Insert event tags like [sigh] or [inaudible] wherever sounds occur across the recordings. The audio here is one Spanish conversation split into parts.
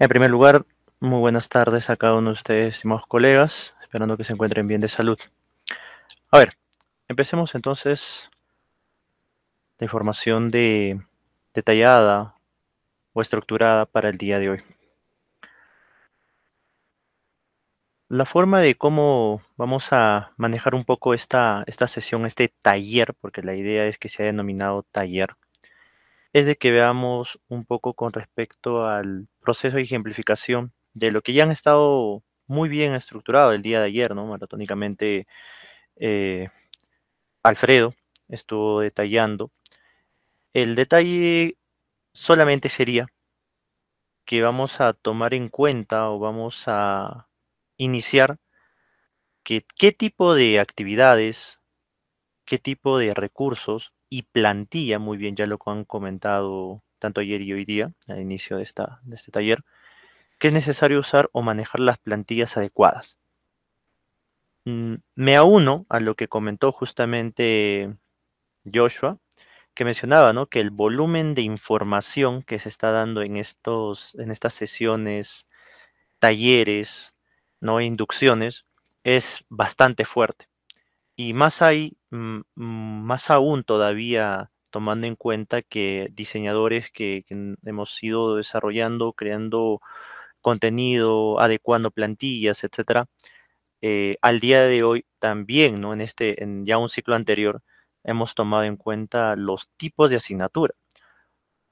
En primer lugar, muy buenas tardes a cada uno de ustedes, estimados colegas, esperando que se encuentren bien de salud. A ver, empecemos entonces la información de, detallada o estructurada para el día de hoy. La forma de cómo vamos a manejar un poco esta, esta sesión, este taller, porque la idea es que se ha denominado taller, es de que veamos un poco con respecto al proceso de ejemplificación de lo que ya han estado muy bien estructurado el día de ayer, ¿no? Maratónicamente, eh, Alfredo estuvo detallando. El detalle solamente sería que vamos a tomar en cuenta o vamos a iniciar qué tipo de actividades, qué tipo de recursos y plantilla, muy bien, ya lo han comentado tanto ayer y hoy día, al inicio de, esta, de este taller, que es necesario usar o manejar las plantillas adecuadas. Mm, me auno a lo que comentó justamente Joshua, que mencionaba que el volumen de información que se está dando en, estos, en estas sesiones, talleres, ¿no? inducciones, es bastante fuerte. Y más hay, mm, mm, más aún todavía tomando en cuenta que diseñadores que, hemos ido desarrollando, creando contenido, adecuando plantillas, etcétera, eh, al día de hoy también, ¿no? En este, en ya un ciclo anterior, hemos tomado en cuenta los tipos de asignatura.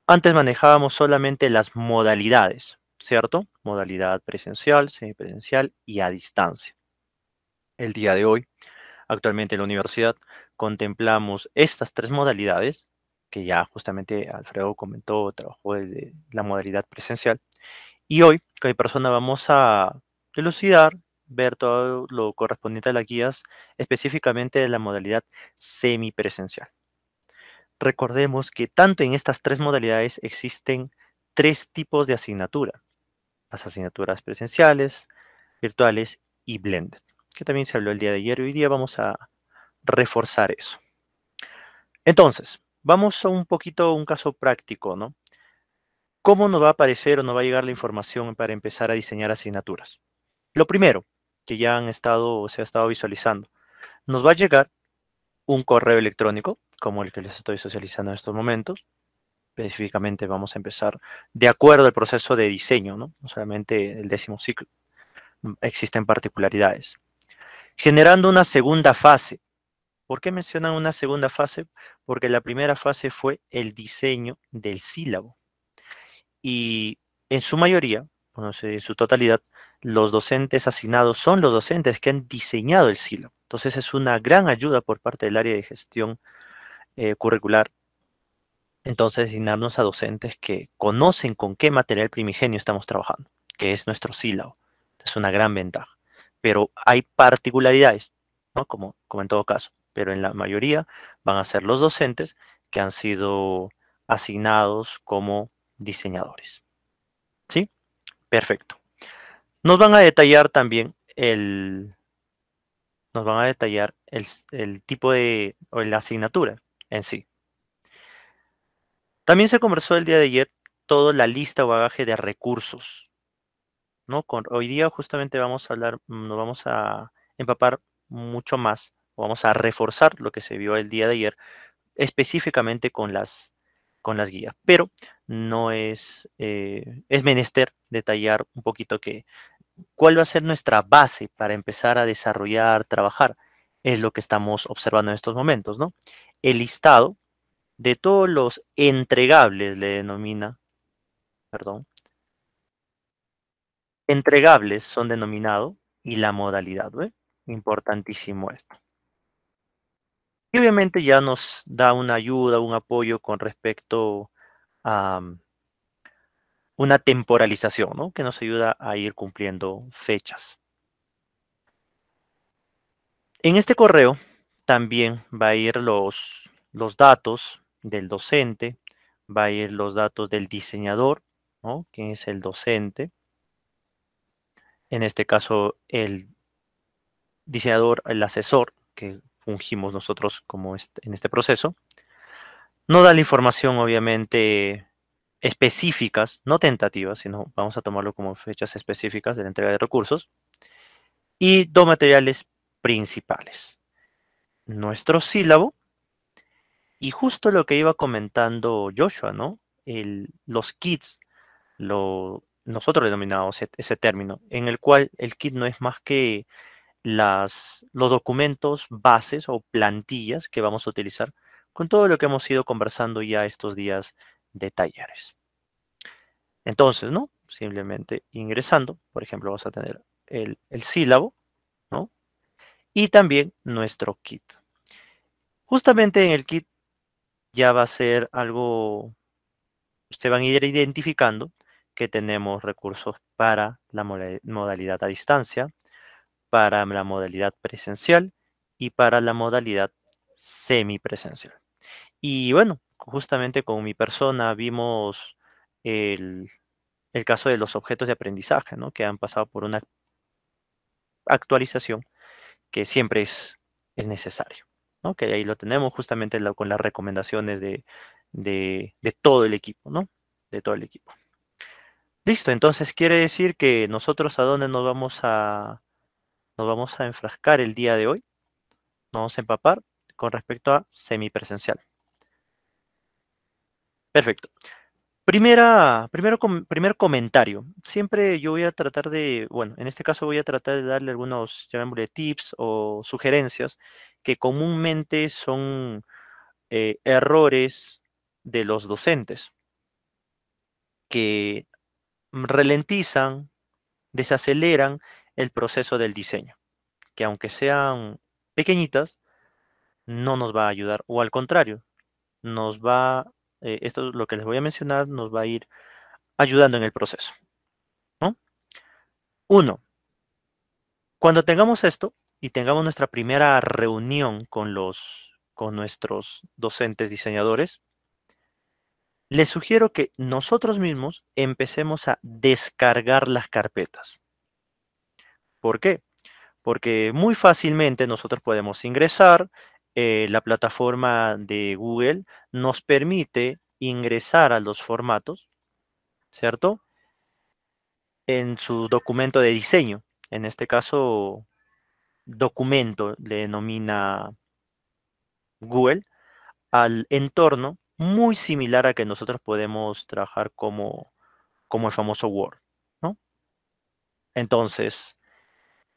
Antes manejábamos solamente las modalidades, ¿cierto? Modalidad presencial, semipresencial y a distancia. El día de hoy actualmente en la universidad, contemplamos estas tres modalidades, que ya justamente Alfredo comentó, trabajó desde la modalidad presencial, y hoy con persona vamos a elucidar, ver todo lo correspondiente a las guías, específicamente de la modalidad semipresencial. Recordemos que tanto en estas tres modalidades existen tres tipos de asignatura, las asignaturas presenciales, virtuales y blended que también se habló el día de ayer. Hoy día vamos a reforzar eso. Entonces, vamos a un poquito un caso práctico, ¿no? ¿Cómo nos va a aparecer o nos va a llegar la información para empezar a diseñar asignaturas? Lo primero, que ya han estado o se ha estado visualizando, nos va a llegar un correo electrónico, como el que les estoy socializando en estos momentos. Específicamente vamos a empezar de acuerdo al proceso de diseño, ¿no? No solamente el décimo ciclo. Existen particularidades generando una segunda fase. ¿Por qué mencionan una segunda fase? Porque la primera fase fue el diseño del sílabo. Y en su mayoría, bueno, en su totalidad, los docentes asignados son los docentes que han diseñado el sílabo. Entonces es una gran ayuda por parte del área de gestión eh, curricular. Entonces asignarnos a docentes que conocen con qué material primigenio estamos trabajando, que es nuestro sílabo. Es una gran ventaja pero hay particularidades, ¿no? Como, en todo caso, pero en la mayoría van a ser los docentes que han sido asignados como diseñadores. ¿Sí? Perfecto. Nos van a detallar también el, nos van a detallar el, el tipo de, o la asignatura en sí. También se conversó el día de ayer toda la lista o bagaje de recursos con, hoy día justamente vamos a hablar, mm, nos vamos a empapar mucho más, vamos a reforzar lo que se vio el día de ayer, específicamente con las, con las guías. Pero no es, eh, es menester detallar un poquito que, cuál va a ser nuestra base para empezar a desarrollar, trabajar, es lo que estamos observando en estos momentos, ¿no? El listado de todos los entregables, le denomina, perdón, entregables son denominado y la modalidad, ¿ve? Importantísimo esto. Y obviamente ya nos da una ayuda, un apoyo con respecto a um, una temporalización, ¿no? Que nos ayuda a ir cumpliendo fechas. En este correo también va a ir los, los datos del docente, va a ir los datos del diseñador, ¿no? que es el docente, en este caso el diseñador, el asesor que fungimos nosotros como en este proceso, no da la información obviamente específicas, no tentativas, sino vamos a tomarlo como fechas específicas de la entrega de recursos, y dos materiales principales. Nuestro sílabo, y justo lo que iba comentando Joshua, ¿no? los kits, lo, nosotros denominamos e-, ese término, en el cual el kit no es más que las, los documentos bases o plantillas que vamos a utilizar con todo lo que hemos ido conversando ya estos días de talleres. Entonces, ¿no? Simplemente ingresando, por ejemplo, vas a tener el, el sílabo, ¿no? Y también nuestro kit. Justamente en el kit ya va a ser algo, se van a ir identificando tenemos recursos para la modalidad a distancia, para la modalidad presencial y para la modalidad semipresencial. Y bueno, justamente con mi persona vimos el, caso de los objetos de aprendizaje, ¿no? que han pasado por una actualización que siempre es, es necesario. Que ahí lo tenemos justamente con las recomendaciones de todo el equipo, ¿no? De todo el equipo. Listo, entonces quiere decir que nosotros a dónde nos vamos a nos vamos a enfrascar el día de hoy. Nos vamos a empapar con respecto a semipresencial. Perfecto. Primera, primero, primer comentario. Siempre yo voy a tratar de, bueno, en este caso voy a tratar de darle algunos, llamémosle tips o sugerencias que comúnmente son eh, errores de los docentes que ralentizan, desaceleran el proceso del diseño, que aunque sean pequeñitas, no nos va a ayudar, o al contrario, nos va, eh, esto es lo que les voy a mencionar, nos va a ir ayudando en el proceso. Uno, cuando tengamos esto y tengamos nuestra primera reunión con, los, con nuestros docentes diseñadores, les sugiero que nosotros mismos empecemos a descargar las carpetas. ¿Por qué? Porque muy fácilmente nosotros podemos ingresar, eh, la plataforma de Google nos permite ingresar a los formatos, ¿cierto? En su documento de diseño. En este caso, documento le denomina Google al entorno muy similar a que nosotros podemos trabajar como, como el famoso Word, ¿no? Entonces,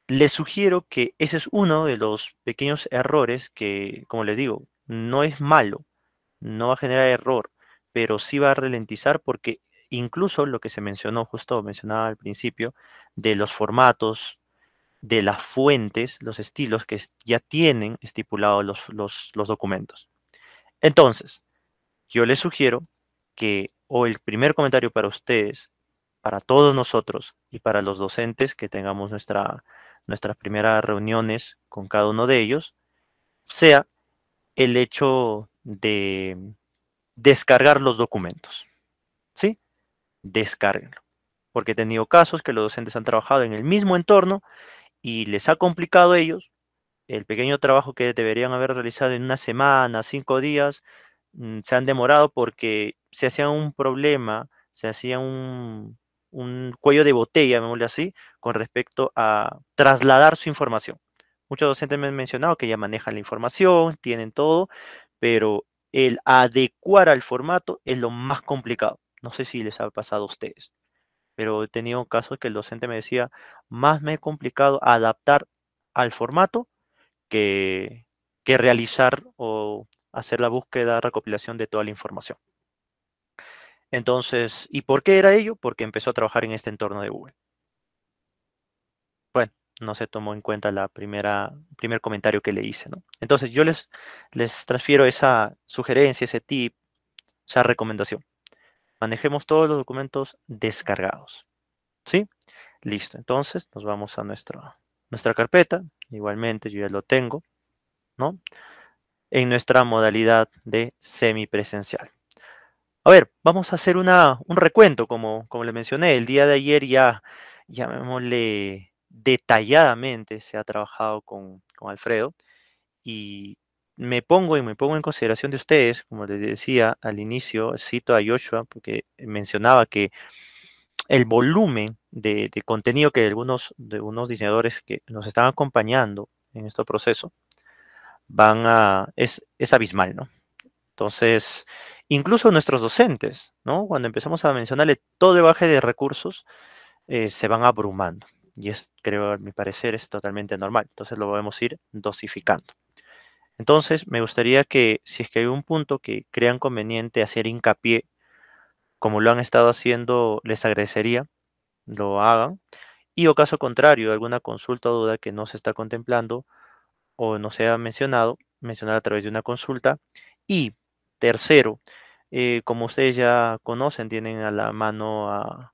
les sugiero que ese es uno de los pequeños errores que, como les digo, no es malo, no va a generar error, pero sí va a ralentizar porque incluso lo que se mencionó, justo mencionaba al principio, de los formatos, de las fuentes, los estilos que ya tienen estipulados los documentos. Entonces, yo les sugiero que o el primer comentario para ustedes, para todos nosotros y para los docentes que tengamos nuestras primeras reuniones con cada uno de ellos, sea el hecho de descargar los documentos. ¿Sí? Descárguenlo. Porque he tenido casos que los docentes han trabajado en el mismo entorno y les ha complicado a ellos el pequeño trabajo que deberían haber realizado en una semana, cinco días, Mm, se han demorado porque se hacía un problema, se hacía un, cuello de botella, llamémosle así, con respecto a trasladar su información. Muchos docentes me han mencionado que ya manejan la información, tienen todo, pero el adecuar al formato es lo más complicado. No sé si les ha pasado a ustedes, pero he tenido casos que el docente me decía, más me he complicado adaptar al formato que, que realizar o hacer la búsqueda, recopilación de toda la información. Entonces, ¿y por qué era ello? Porque empezó a trabajar en este entorno de Google. Bueno, no se tomó en cuenta el primer comentario que le hice, ¿no? Entonces, yo les, les transfiero esa sugerencia, ese tip, esa recomendación. Manejemos todos los documentos descargados. ¿Sí? Listo. Entonces, nos vamos a nuestra, nuestra carpeta. Igualmente, yo ya lo tengo, ¿no? en nuestra modalidad de semipresencial. A ver, vamos a hacer un recuento, como, como le mencioné, el día de ayer ya, llamémosle detalladamente, se ha trabajado con, con Alfredo y me pongo y me pongo en consideración de ustedes, como les decía al inicio, cito a Joshua porque mencionaba que el volumen de, de contenido que algunos de unos diseñadores que nos están acompañando en este proceso van a, es, abismal, ¿no? Entonces, incluso nuestros docentes, ¿no? Cuando empezamos a mencionarle todo el baje de recursos, eh, se van abrumando. Y es, creo, a mi parecer, es totalmente normal. Entonces lo podemos ir dosificando. Entonces, me gustaría que, si es que hay un punto que crean conveniente hacer hincapié, como lo han estado haciendo, les agradecería, lo hagan. Y o caso contrario, alguna consulta o duda que no se está contemplando, o no ha mencionado, mencionar a través de una consulta. Y tercero, eh, como ustedes ya conocen, tienen a la mano a,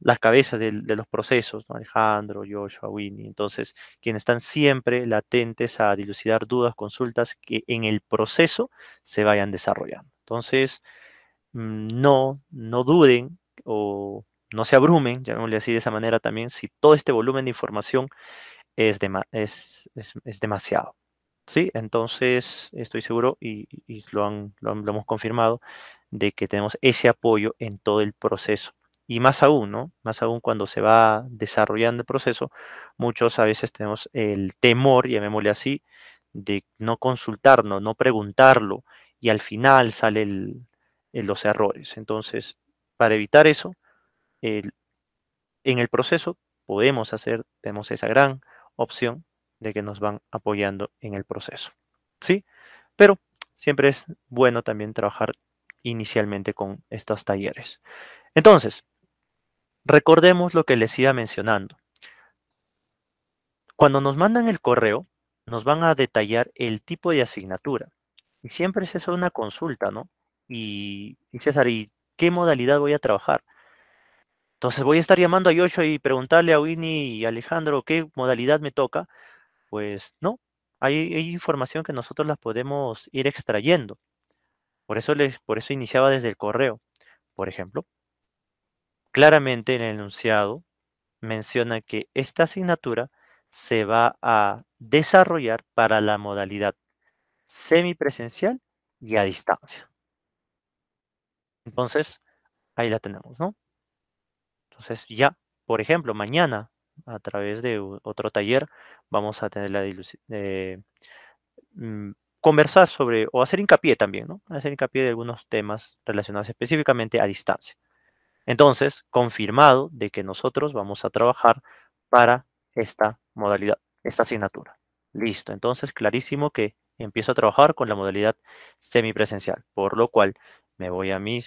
las cabezas de, los procesos, Alejandro, Joshua, Winnie, entonces, quienes están siempre latentes a dilucidar dudas, consultas que en el proceso se vayan desarrollando. Entonces, mm, no, no duden o no se abrumen, llamémosle así de esa manera también, si todo este volumen de información es, es, demasiado. Sí, entonces estoy seguro y, lo, han, lo, hemos confirmado de que tenemos ese apoyo en todo el proceso y más aún, ¿no? Más aún cuando se va desarrollando el proceso, muchos a veces tenemos el temor, llamémosle así, de no consultarnos, no preguntarlo, y al final salen los errores. Entonces, para evitar eso, en el proceso podemos hacer, tenemos esa gran opción de que nos van apoyando en el proceso. ¿Sí? Pero siempre es bueno también trabajar inicialmente con estos talleres. Entonces, recordemos lo que les iba mencionando. Cuando nos mandan el correo, nos van a detallar el tipo de asignatura. Y siempre es eso una consulta, ¿no? Y, y César, ¿y qué modalidad voy a trabajar? Entonces voy a estar llamando a Yosho y preguntarle a Winnie y Alejandro qué modalidad me toca. Pues no, hay, información que nosotros las podemos ir extrayendo. Por eso, por eso iniciaba desde el correo. Por ejemplo, claramente en el enunciado menciona que esta asignatura se va a desarrollar para la modalidad semipresencial y a distancia. Entonces, ahí la tenemos, ¿no? Entonces ya, por ejemplo, mañana a través de otro taller vamos a tener la eh, mm, conversar sobre o hacer hincapié también, ¿no? Hacer hincapié de algunos temas relacionados específicamente a distancia. Entonces, confirmado de que nosotros vamos a trabajar para esta modalidad, esta asignatura. Listo, entonces clarísimo que empiezo a trabajar con la modalidad semipresencial, por lo cual me voy a mi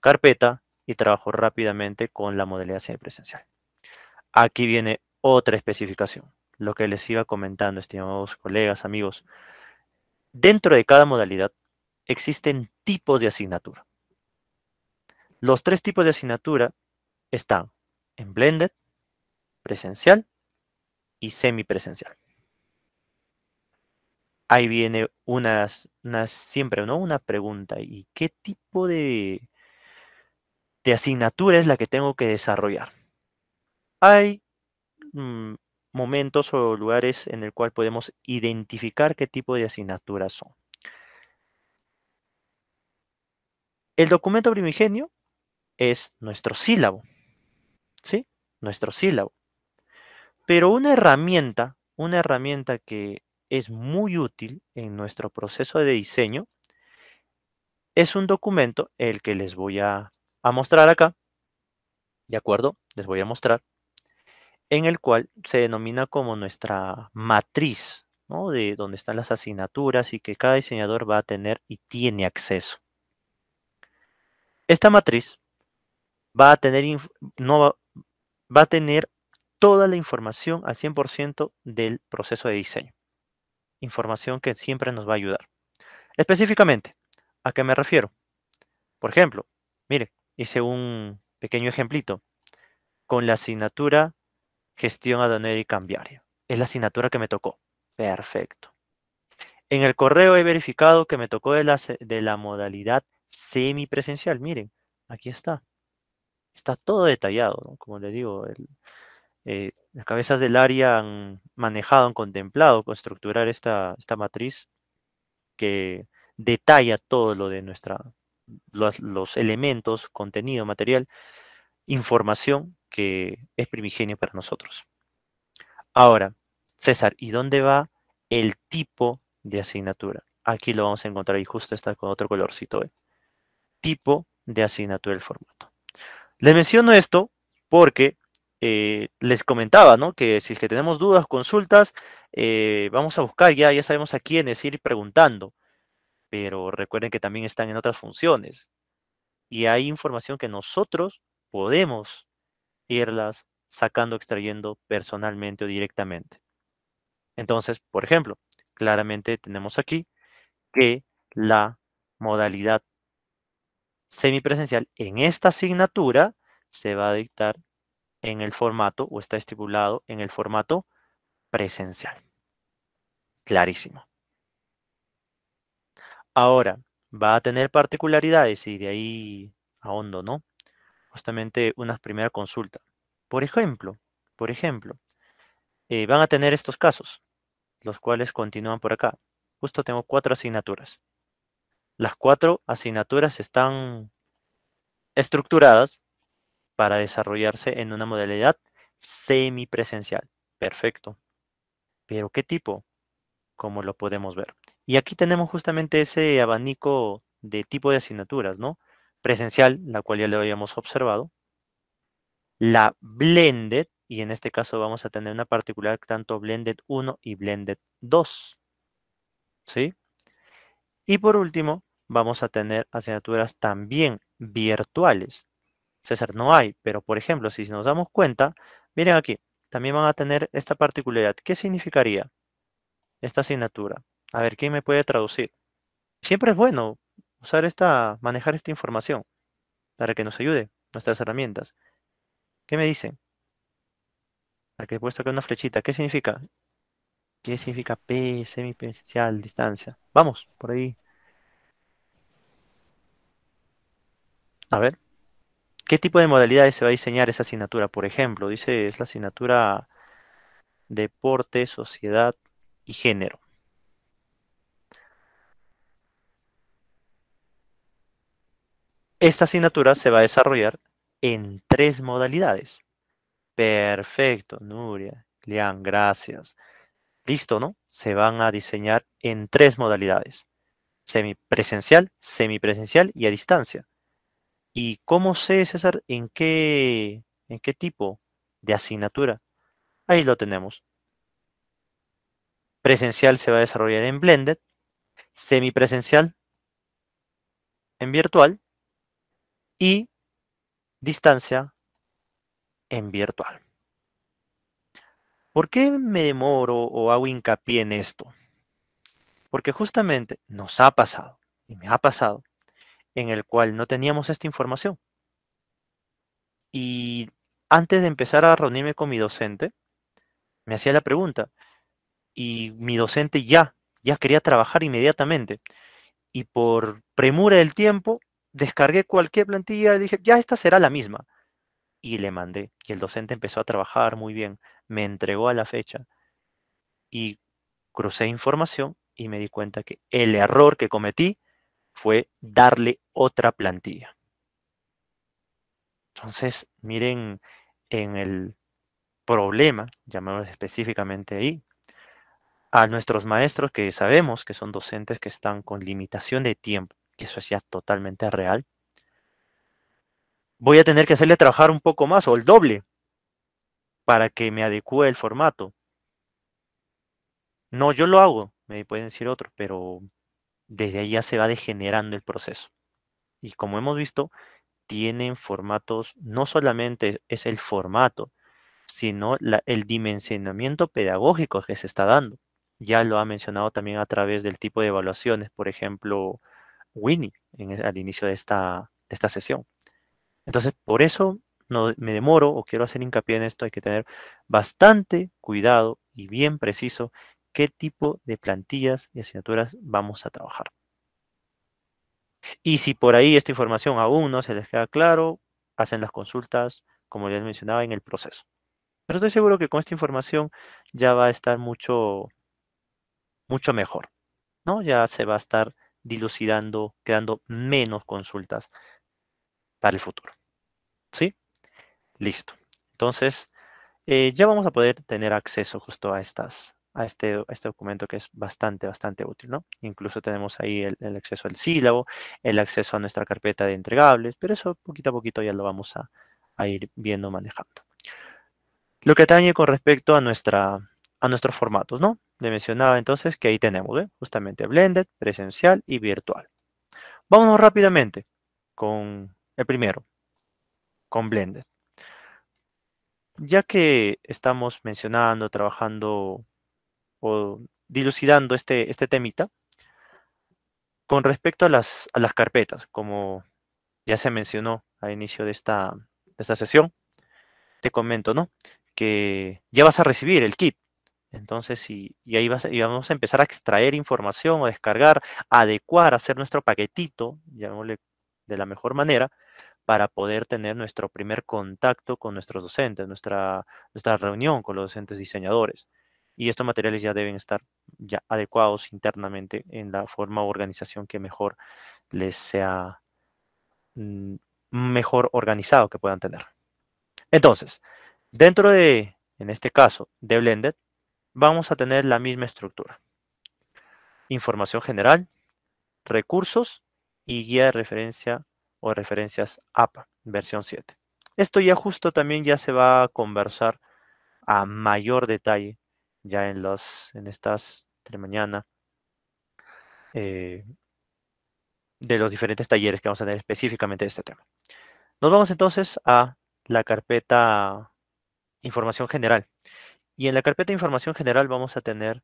carpeta, y trabajó rápidamente con la modalidad semipresencial. Aquí viene otra especificación, lo que les iba comentando, estimados colegas, amigos. Dentro de cada modalidad existen tipos de asignatura. Los tres tipos de asignatura están en blended, presencial y semipresencial. Ahí viene siempre, Una pregunta, ¿y qué tipo de, de asignatura es la que tengo que desarrollar. Hay mm, momentos o lugares en el cual podemos identificar qué tipo de asignaturas son. El documento primigenio es nuestro sílabo, ¿sí? Nuestro sílabo. Pero una herramienta, una herramienta que es muy útil en nuestro proceso de diseño, es un documento, el que les voy a a mostrar acá, ¿de acuerdo? Les voy a mostrar, en el cual se denomina como nuestra matriz, ¿no? De donde están las asignaturas y que cada diseñador va a tener y tiene acceso. Esta matriz va a tener, no va, a tener toda la información al 100% del proceso de diseño. Información que siempre nos va a ayudar. Específicamente, ¿a qué me refiero? Por ejemplo, mire hice un pequeño ejemplito con la asignatura Gestión Aduanera y Cambiaria. Es la asignatura que me tocó. Perfecto. En el correo he verificado que me tocó de la, de la modalidad semipresencial. Miren, aquí está. Está todo detallado, Como les digo, eh, las cabezas del área han manejado, han contemplado estructurar esta, esta matriz que detalla todo lo de nuestra los, elementos, contenido, material, información que es primigenio para nosotros. Ahora, César, ¿y dónde va el tipo de asignatura? Aquí lo vamos a encontrar y justo está con otro colorcito. ¿eh? Tipo de asignatura del formato. Les menciono esto porque eh, les comentaba, ¿no? Que si es que tenemos dudas, consultas, eh, vamos a buscar ya, ya sabemos a quiénes ir preguntando pero recuerden que también están en otras funciones. Y hay información que nosotros podemos irlas sacando, extrayendo personalmente o directamente. Entonces, por ejemplo, claramente tenemos aquí que la modalidad semipresencial en esta asignatura se va a dictar en el formato o está estipulado en el formato presencial. Clarísimo. Ahora, va a tener particularidades y de ahí a hondo, ¿no? Justamente una primera consulta. Por ejemplo, por ejemplo, eh, van a tener estos casos, los cuales continúan por acá. Justo tengo cuatro asignaturas. Las cuatro asignaturas están estructuradas para desarrollarse en una modalidad semipresencial. Perfecto. Pero ¿qué tipo? Como lo podemos ver. Y aquí tenemos justamente ese abanico de tipo de asignaturas, ¿no? Presencial, la cual ya lo habíamos observado. La blended, y en este caso vamos a tener una particular tanto blended 1 y blended 2. ¿Sí? Y por último, vamos a tener asignaturas también virtuales. César, no hay, pero por ejemplo, si nos damos cuenta, miren aquí, también van a tener esta particularidad. ¿Qué significaría esta asignatura? A ver, ¿quién me puede traducir? Siempre es bueno usar esta, manejar esta información para que nos ayude nuestras herramientas. ¿Qué me dicen? que he puesto acá una flechita. ¿Qué significa? ¿Qué significa P, semipresencial, distancia? Vamos, por ahí. A ver. ¿Qué tipo de modalidades se va a diseñar esa asignatura? Por ejemplo, dice, es la asignatura deporte, sociedad y género. Esta asignatura se va a desarrollar en tres modalidades. Perfecto, Nuria, Lian, gracias. Listo, ¿no? Se van a diseñar en tres modalidades. Semipresencial, semipresencial y a distancia. ¿Y cómo sé, César, en qué, en qué tipo de asignatura? Ahí lo tenemos. Presencial se va a desarrollar en Blended, semipresencial en virtual y distancia en virtual. ¿Por qué me demoro o hago hincapié en esto? Porque justamente nos ha pasado, y me ha pasado, en el cual no teníamos esta información. Y antes de empezar a reunirme con mi docente, me hacía la pregunta, y mi docente ya, ya quería trabajar inmediatamente. Y por premura del tiempo, descargué cualquier plantilla y dije, ya esta será la misma. Y le mandé. Y el docente empezó a trabajar muy bien. Me entregó a la fecha. Y crucé información y me di cuenta que el error que cometí fue darle otra plantilla. Entonces, miren en el problema, llamémoslo específicamente ahí, a nuestros maestros que sabemos que son docentes que están con limitación de tiempo que eso sea totalmente real, voy a tener que hacerle trabajar un poco más o el doble para que me adecue el formato. No, yo lo hago, me pueden decir otro, pero desde ahí ya se va degenerando el proceso. Y como hemos visto, tienen formatos, no solamente es el formato, sino el dimensionamiento pedagógico que se está dando. Ya lo ha mencionado también a través del tipo de evaluaciones, por ejemplo, Winnie e, al inicio de esta, sesión. Entonces, por eso no, me demoro o quiero hacer hincapié en esto, hay que tener bastante cuidado y bien preciso qué tipo de plantillas y asignaturas vamos a trabajar. Y si por ahí esta información aún no se les queda claro, hacen las consultas, como les mencionaba, en el proceso. Pero estoy seguro que con esta información ya va a estar mucho, mucho mejor, ¿no? Ya se va a estar dilucidando, quedando menos consultas para el futuro. ¿Sí? Listo. Entonces, eh, ya vamos a poder tener acceso justo a, estas, a, este, este documento que es bastante, bastante útil, ¿no? Incluso tenemos ahí el, acceso al sílabo, el acceso a nuestra carpeta de entregables, pero eso poquito a poquito ya lo vamos a ir viendo, manejando. Lo que atañe con respecto a nuestra a nuestros formatos, ¿no? Le mencionaba entonces que ahí tenemos, ¿eh? Justamente blended, presencial y virtual. Vámonos rápidamente con el primero, con blended. Ya que estamos mencionando, trabajando o dilucidando este, este temita, con respecto a las, carpetas, como ya se mencionó al inicio de esta, de esta sesión, te comento, ¿no? Que ya vas a recibir el kit entonces, y, ahí vamos a empezar a extraer información o descargar, adecuar, hacer nuestro paquetito, llamémosle de la mejor manera, para poder tener nuestro primer contacto con nuestros docentes, nuestra, nuestra reunión con los docentes diseñadores. Y estos materiales ya deben estar ya adecuados internamente en la forma o organización que mejor les sea mm, mejor organizado que puedan tener. Entonces, dentro de, en este caso, de Blended, vamos a tener la misma estructura. Información general, recursos y guía de referencia o referencias APA, versión 7. Esto ya justo también ya se va a conversar a mayor detalle ya en, los, en estas de mañana eh, de los diferentes talleres que vamos a tener específicamente de este tema. Nos vamos entonces a la carpeta información general. Y en la carpeta de información general vamos a tener,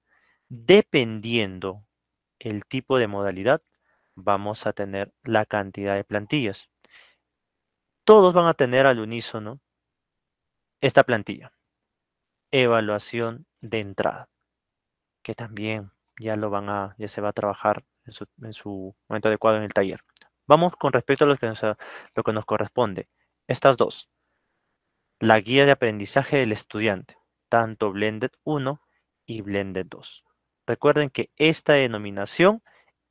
dependiendo el tipo de modalidad, vamos a tener la cantidad de plantillas. Todos van a tener al unísono esta plantilla. Evaluación de entrada, que también ya lo van a, ya se va a trabajar en su, momento adecuado en el taller. Vamos con respecto a que, a, lo que nos corresponde. Estas dos. La guía de aprendizaje del estudiante tanto Blended 1 y Blended 2. Recuerden que esta denominación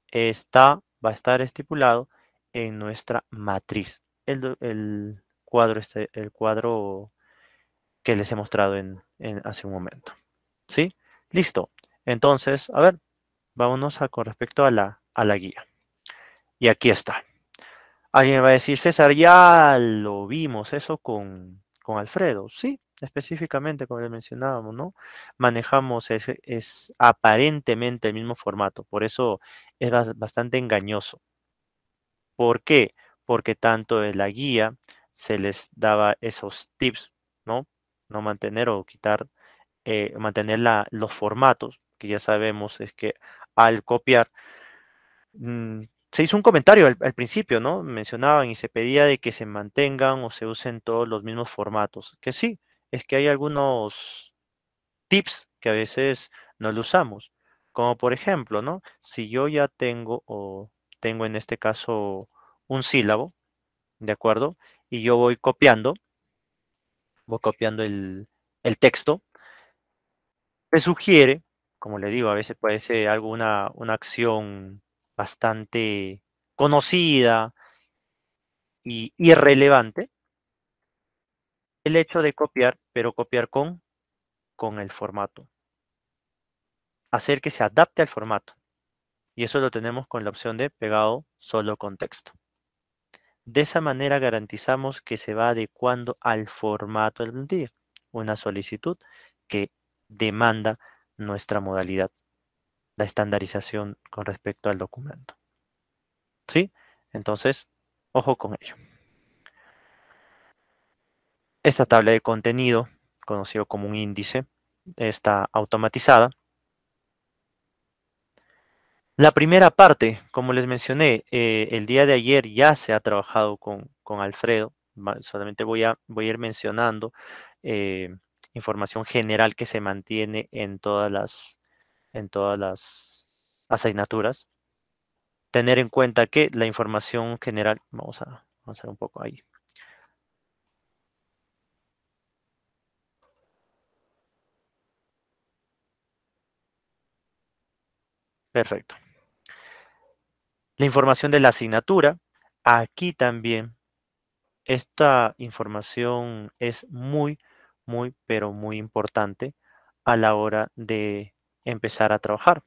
está, va a estar estipulado en nuestra matriz, el, cuadro, este, el cuadro que les he mostrado en, hace un momento. ¿Sí? Listo. Entonces, a ver, vámonos con respecto a la, la guía. Y aquí está. Alguien va a decir, César, ya lo vimos eso con, con Alfredo. Sí, específicamente como le mencionábamos, ¿no? Manejamos es, es aparentemente el mismo formato, por eso es bastante engañoso. ¿Por qué? Porque tanto en la guía se les daba esos tips, ¿no? No mantener o quitar, eh, mantener los formatos, que ya sabemos es que al copiar, mm, se hizo un comentario al, al, principio, ¿no? Mencionaban y se pedía de que se mantengan o se usen todos los mismos formatos, que sí, es que hay algunos tips que a veces no lo usamos. Como por ejemplo, ¿no? Si yo ya tengo, o tengo en este caso un sílabo, ¿de acuerdo? Y yo voy copiando, voy copiando el, texto, me sugiere, como le digo, a veces puede ser alguna una acción bastante conocida y irrelevante, el hecho de copiar, pero copiar con, con el formato. Hacer que se adapte al formato. Y eso lo tenemos con la opción de pegado solo con texto. De esa manera garantizamos que se va adecuando al formato del día. una solicitud que demanda nuestra modalidad, la estandarización con respecto al documento. ¿Sí? Entonces, ojo con ello. Esta tabla de contenido, conocido como un índice, está automatizada. La primera parte, como les mencioné, eh, el día de ayer ya se ha trabajado con, Alfredo. Solamente voy a, a ir mencionando eh, información general que se mantiene en todas las, en todas las asignaturas. Tener en cuenta que la información general, vamos a avanzar un poco ahí, Perfecto. La información de la asignatura. Aquí también esta información es muy, muy, pero muy importante a la hora de empezar a trabajar.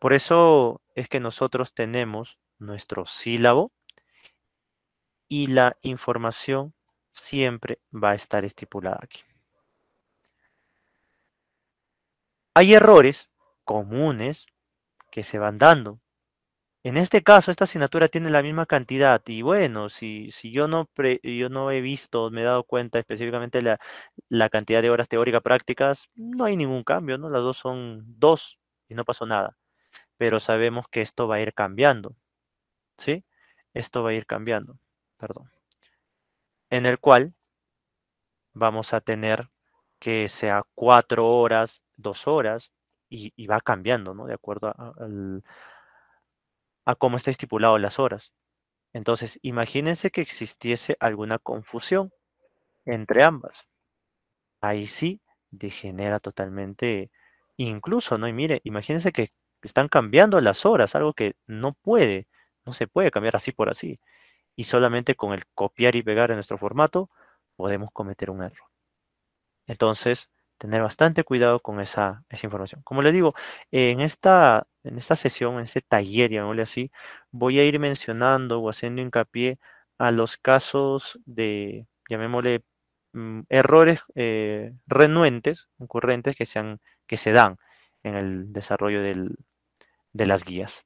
Por eso es que nosotros tenemos nuestro sílabo y la información siempre va a estar estipulada aquí. Hay errores comunes que se van dando. En este caso, esta asignatura tiene la misma cantidad y bueno, si, si yo, no yo no he visto, me he dado cuenta específicamente la, la cantidad de horas teóricas prácticas, no hay ningún cambio, ¿no? Las dos son dos y no pasó nada. Pero sabemos que esto va a ir cambiando, ¿sí? Esto va a ir cambiando, perdón. En el cual vamos a tener que sea cuatro horas, dos horas, y, va cambiando, ¿no? De acuerdo a, cómo está estipulado las horas. Entonces, imagínense que existiese alguna confusión entre ambas. Ahí sí degenera totalmente, incluso, ¿no? Y mire, imagínense que están cambiando las horas, algo que no puede, no se puede cambiar así por así. Y solamente con el copiar y pegar en nuestro formato podemos cometer un error. Entonces, tener bastante cuidado con esa, información. Como les digo, en esta, en esta sesión, en este taller, llamémosle así, voy a ir mencionando o haciendo hincapié a los casos de, llamémosle, mm, errores eh, renuentes, concurrentes, que, se dan en el desarrollo de las guías.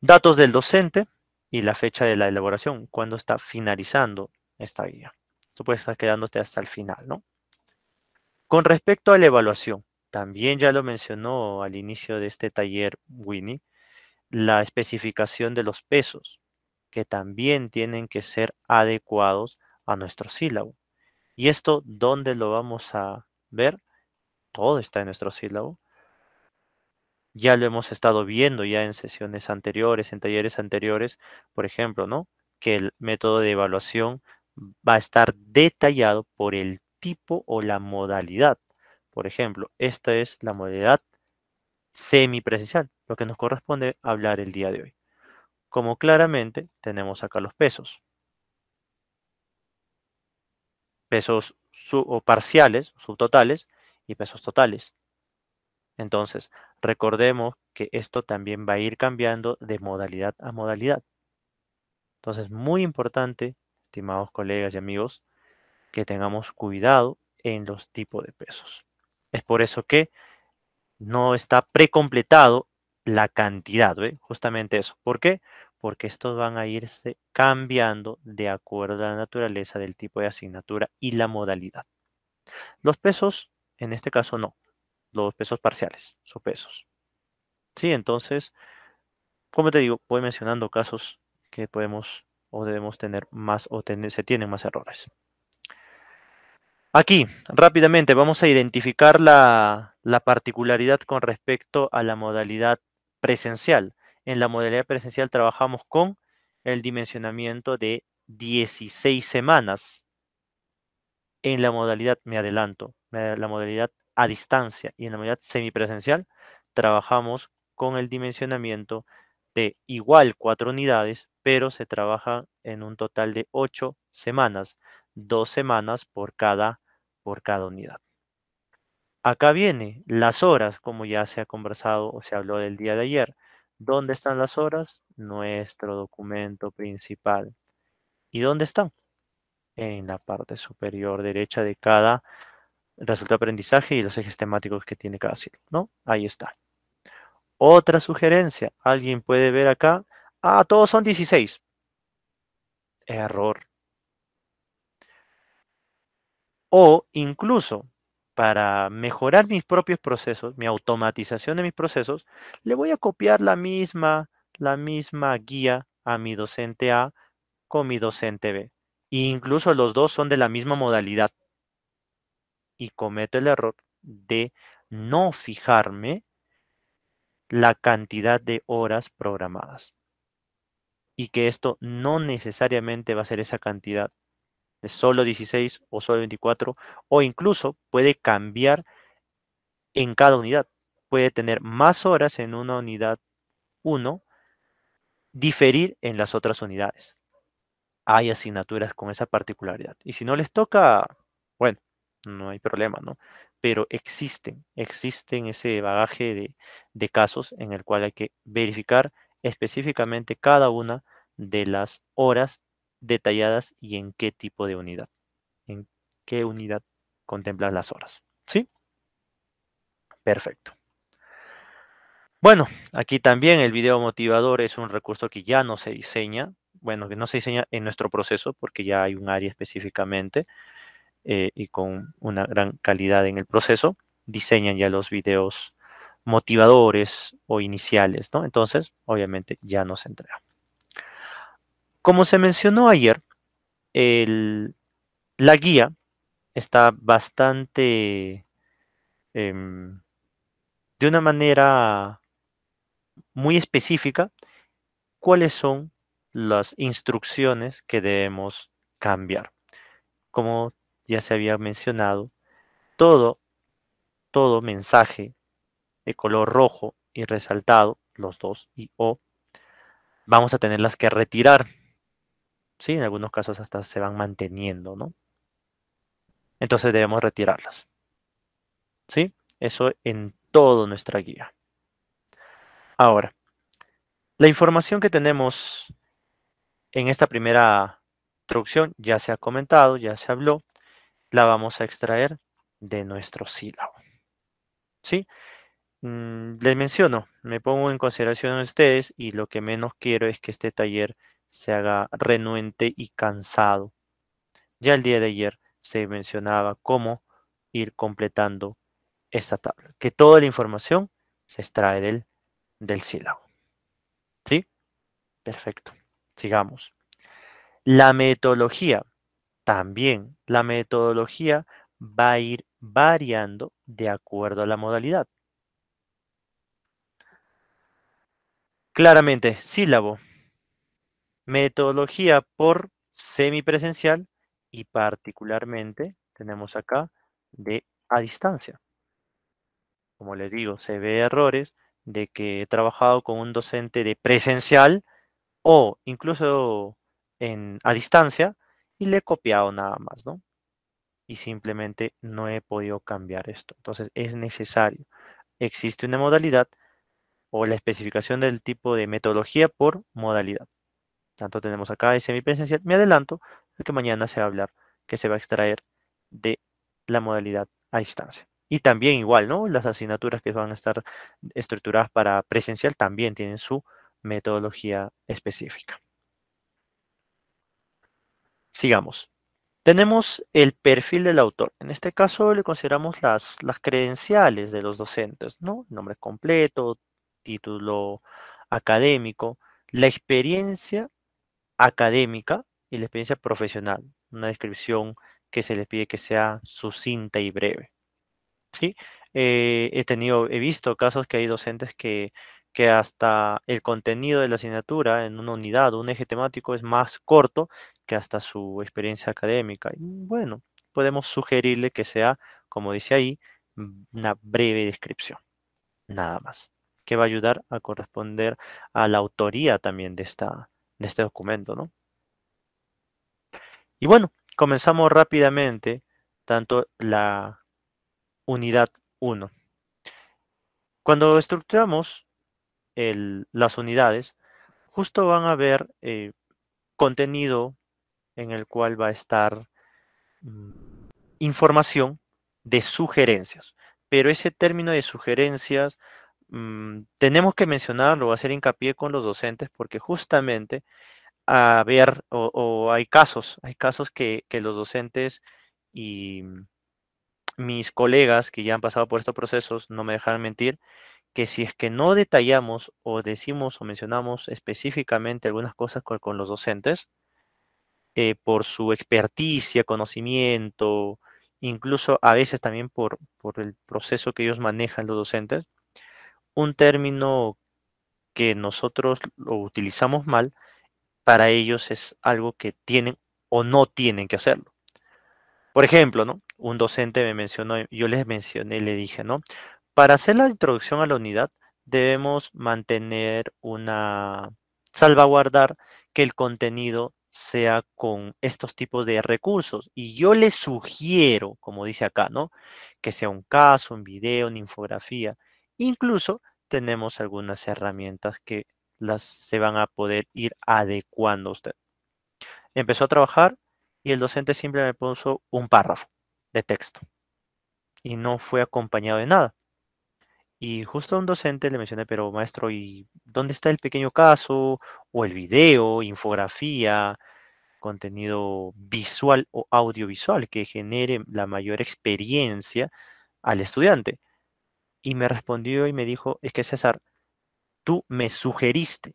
Datos del docente y la fecha de la elaboración, cuando está finalizando esta guía. Esto puede estar quedándote hasta el final, ¿no? Con respecto a la evaluación, también ya lo mencionó al inicio de este taller Winnie, la especificación de los pesos, que también tienen que ser adecuados a nuestro sílabo. ¿Y esto dónde lo vamos a ver? Todo está en nuestro sílabo. Ya lo hemos estado viendo ya en sesiones anteriores, en talleres anteriores, por ejemplo, ¿no? Que el método de evaluación va a estar detallado por el tipo o la modalidad. Por ejemplo, esta es la modalidad semipresencial, lo que nos corresponde hablar el día de hoy. Como claramente tenemos acá los pesos. Pesos o parciales, subtotales, y pesos totales. Entonces, recordemos que esto también va a ir cambiando de modalidad a modalidad. Entonces, muy importante, estimados colegas y amigos, que tengamos cuidado en los tipos de pesos. Es por eso que no está precompletado la cantidad, justamente eso. ¿Por qué? Porque estos van a irse cambiando de acuerdo a la naturaleza del tipo de asignatura y la modalidad. Los pesos, en este caso no, los pesos parciales, son pesos. Sí, entonces, como te digo, voy mencionando casos que podemos o debemos tener más o se tienen más errores. Aquí, rápidamente, vamos a identificar la, particularidad con respecto a la modalidad presencial. En la modalidad presencial trabajamos con el dimensionamiento de 16 semanas. En la modalidad, me adelanto, la modalidad a distancia y en la modalidad semipresencial, trabajamos con el dimensionamiento de igual cuatro unidades, pero se trabaja en un total de ocho semanas, dos semanas por cada por cada unidad. Acá viene las horas, como ya se ha conversado o se habló del día de ayer. ¿Dónde están las horas? Nuestro documento principal. ¿Y dónde están? En la parte superior derecha de cada resultado de aprendizaje y los ejes temáticos que tiene cada ciclo, ¿no? Ahí está. Otra sugerencia, alguien puede ver acá, ah, todos son 16. Error o incluso para mejorar mis propios procesos, mi automatización de mis procesos, le voy a copiar la misma, la misma guía a mi docente A con mi docente B. incluso los dos son de la misma modalidad. Y cometo el error de no fijarme la cantidad de horas programadas. Y que esto no necesariamente va a ser esa cantidad de solo 16 o solo 24, o incluso puede cambiar en cada unidad. Puede tener más horas en una unidad 1, diferir en las otras unidades. Hay asignaturas con esa particularidad. Y si no les toca, bueno, no hay problema, ¿no? Pero existen, existen ese bagaje de, de casos en el cual hay que verificar específicamente cada una de las horas detalladas y en qué tipo de unidad, en qué unidad contemplan las horas. ¿Sí? Perfecto. Bueno, aquí también el video motivador es un recurso que ya no se diseña, bueno, que no se diseña en nuestro proceso porque ya hay un área específicamente eh, y con una gran calidad en el proceso, diseñan ya los videos motivadores o iniciales, ¿no? Entonces, obviamente, ya no se entrega. Como se mencionó ayer, la guía está bastante em, de una manera muy específica cuáles son las instrucciones que debemos cambiar. Como ya se había mencionado, todo, todo mensaje de color rojo y resaltado, los dos y O, vamos a tenerlas que retirar ¿sí? En algunos casos hasta se van manteniendo, ¿no? Entonces debemos retirarlas. ¿Sí? Eso en toda nuestra guía. Ahora, la información que tenemos en esta primera introducción ya se ha comentado, ya se habló, la vamos a extraer de nuestro sílabo. ¿Sí? Mm, les menciono, me pongo en consideración a ustedes y lo que menos quiero es que este taller se haga renuente y cansado. Ya el día de ayer se mencionaba cómo ir completando esta tabla, que toda la información se extrae del, del sílabo. ¿Sí? Perfecto. Sigamos. La metodología, también la metodología va a ir variando de acuerdo a la modalidad. Claramente, sílabo, Metodología por semipresencial y particularmente tenemos acá de a distancia. Como les digo, se ve errores de que he trabajado con un docente de presencial o incluso en, a distancia y le he copiado nada más, ¿no? Y simplemente no he podido cambiar esto. Entonces es necesario. Existe una modalidad o la especificación del tipo de metodología por modalidad. Tanto tenemos acá de semipresencial. Me adelanto que mañana se va a hablar que se va a extraer de la modalidad a distancia. Y también igual, ¿no? Las asignaturas que van a estar estructuradas para presencial también tienen su metodología específica. Sigamos. Tenemos el perfil del autor. En este caso le consideramos las, las credenciales de los docentes, ¿no? Nombre completo, título académico, la experiencia académica y la experiencia profesional, una descripción que se les pide que sea sucinta y breve. ¿Sí? Eh, he, tenido, he visto casos que hay docentes que, que hasta el contenido de la asignatura en una unidad o un eje temático es más corto que hasta su experiencia académica. Y bueno, podemos sugerirle que sea, como dice ahí, una breve descripción, nada más, que va a ayudar a corresponder a la autoría también de esta, de este documento, ¿no? Y bueno, comenzamos rápidamente tanto la unidad 1. Cuando estructuramos las unidades, justo van a ver eh, contenido en el cual va a estar mm, información de sugerencias. Pero ese término de sugerencias Mm, tenemos que mencionarlo, hacer hincapié con los docentes, porque justamente a ver, o, hay casos, hay casos que, los docentes y mis colegas que ya han pasado por estos procesos no me dejarán mentir, que si es que no detallamos o decimos o mencionamos específicamente algunas cosas con, los docentes, eh, por su experticia, conocimiento, incluso a veces también por el proceso que ellos manejan los docentes, un término que nosotros lo utilizamos mal, para ellos es algo que tienen o no tienen que hacerlo. Por ejemplo, ¿no? Un docente me mencionó, yo les mencioné, le dije, ¿no? Para hacer la introducción a la unidad debemos mantener una, salvaguardar que el contenido sea con estos tipos de recursos. Y yo les sugiero, como dice acá, ¿no? Que sea un caso, un video, una infografía. Incluso tenemos algunas herramientas que las se van a poder ir adecuando a usted. Empezó a trabajar y el docente simplemente me puso un párrafo de texto y no fue acompañado de nada. Y justo un docente le mencioné, pero maestro, ¿y dónde está el pequeño caso o el video, infografía, contenido visual o audiovisual que genere la mayor experiencia al estudiante? Y me respondió y me dijo, es que César, tú me sugeriste.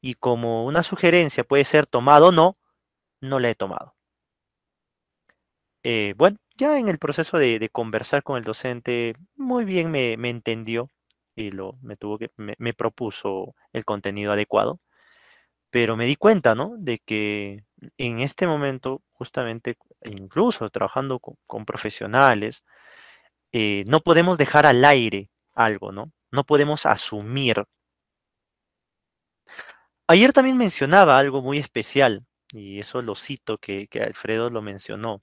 Y como una sugerencia puede ser tomada o no, no la he tomado. Eh, bueno, ya en el proceso de, conversar con el docente, muy bien me, entendió y lo, me, tuvo me, propuso el contenido adecuado. Pero me di cuenta, ¿no? De que en este momento, justamente, incluso trabajando con profesionales, eh, no podemos dejar al aire algo, ¿no? No podemos asumir. Ayer también mencionaba algo muy especial, y eso lo cito, que, Alfredo lo mencionó,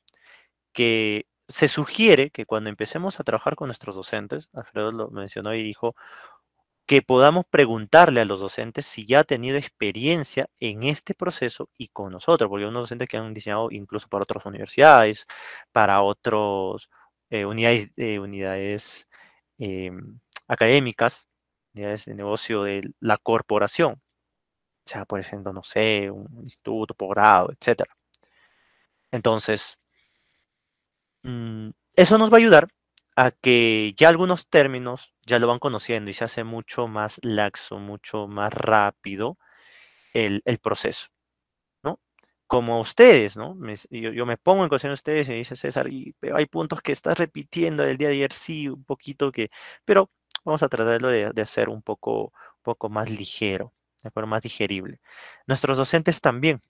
que se sugiere que cuando empecemos a trabajar con nuestros docentes, Alfredo lo mencionó y dijo, que podamos preguntarle a los docentes si ya ha tenido experiencia en este proceso y con nosotros, porque hay unos docentes que han diseñado incluso para otras universidades, para otros, eh, unidades, eh, em, académicas, unidades de negocio de la corporación. O sea, por ejemplo, no sé, un instituto, posgrado, etc. Entonces, mm, eso nos va a ayudar a que ya algunos términos ya lo van conociendo y se hace mucho más laxo, mucho más rápido el proceso como ustedes, ¿no? yo, me pongo en cuestión de ustedes y me dice César, hay puntos que estás repitiendo del día de ayer, sí, un poquito que, pero vamos a tratarlo de, de hacer un poco, poco más ligero, de forma más digerible. Nuestros docentes también.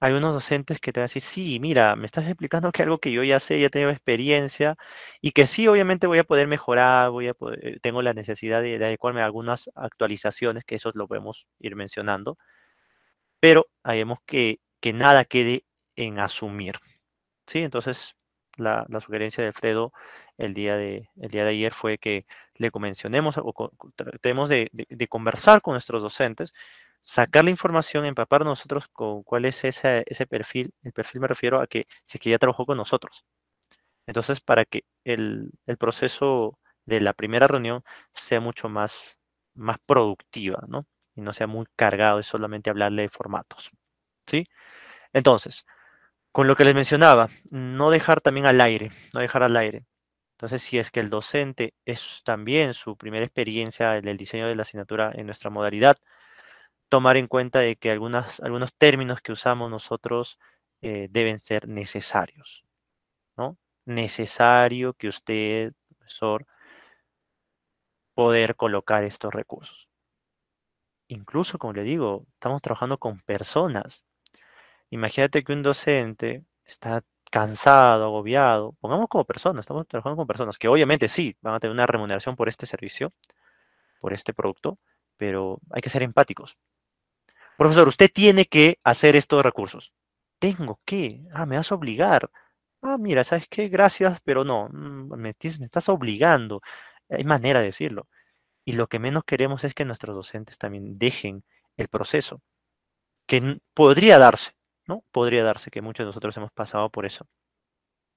Hay unos docentes que te van a decir, sí, mira, me estás explicando que algo que yo ya sé, ya tengo experiencia, y que sí, obviamente voy a poder mejorar, voy a eh, tengo la necesidad de, adecuarme a algunas actualizaciones, que eso lo podemos ir mencionando, pero hayemos que que nada quede en asumir. ¿Sí? Entonces, la, sugerencia de Alfredo el día de, el día de ayer fue que le convencionemos, o tratemos de, conversar con nuestros docentes, sacar la información, empapar nosotros con cuál es ese, perfil. El perfil me refiero a que si es que ya trabajó con nosotros. Entonces, para que el, proceso de la primera reunión sea mucho más, más productiva, ¿no? Y no sea muy cargado de solamente hablarle de formatos, ¿sí? Entonces, con lo que les mencionaba, no dejar también al aire, no dejar al aire. Entonces, si es que el docente es también su primera experiencia en el diseño de la asignatura en nuestra modalidad, tomar en cuenta de que algunos términos que usamos nosotros eh, deben ser necesarios. ¿no? Necesario que usted, profesor, poder colocar estos recursos. Incluso, como le digo, estamos trabajando con personas. Imagínate que un docente está cansado, agobiado, pongamos como personas, estamos trabajando con personas que obviamente sí van a tener una remuneración por este servicio, por este producto, pero hay que ser empáticos. Profesor, usted tiene que hacer estos recursos. Tengo que, ah, me vas a obligar. Ah, mira, ¿sabes qué? Gracias, pero no, mm, me, me estás obligando. Hay manera de decirlo. Y lo que menos queremos es que nuestros docentes también dejen el proceso, que podría darse, ¿no? Podría darse que muchos de nosotros hemos pasado por eso,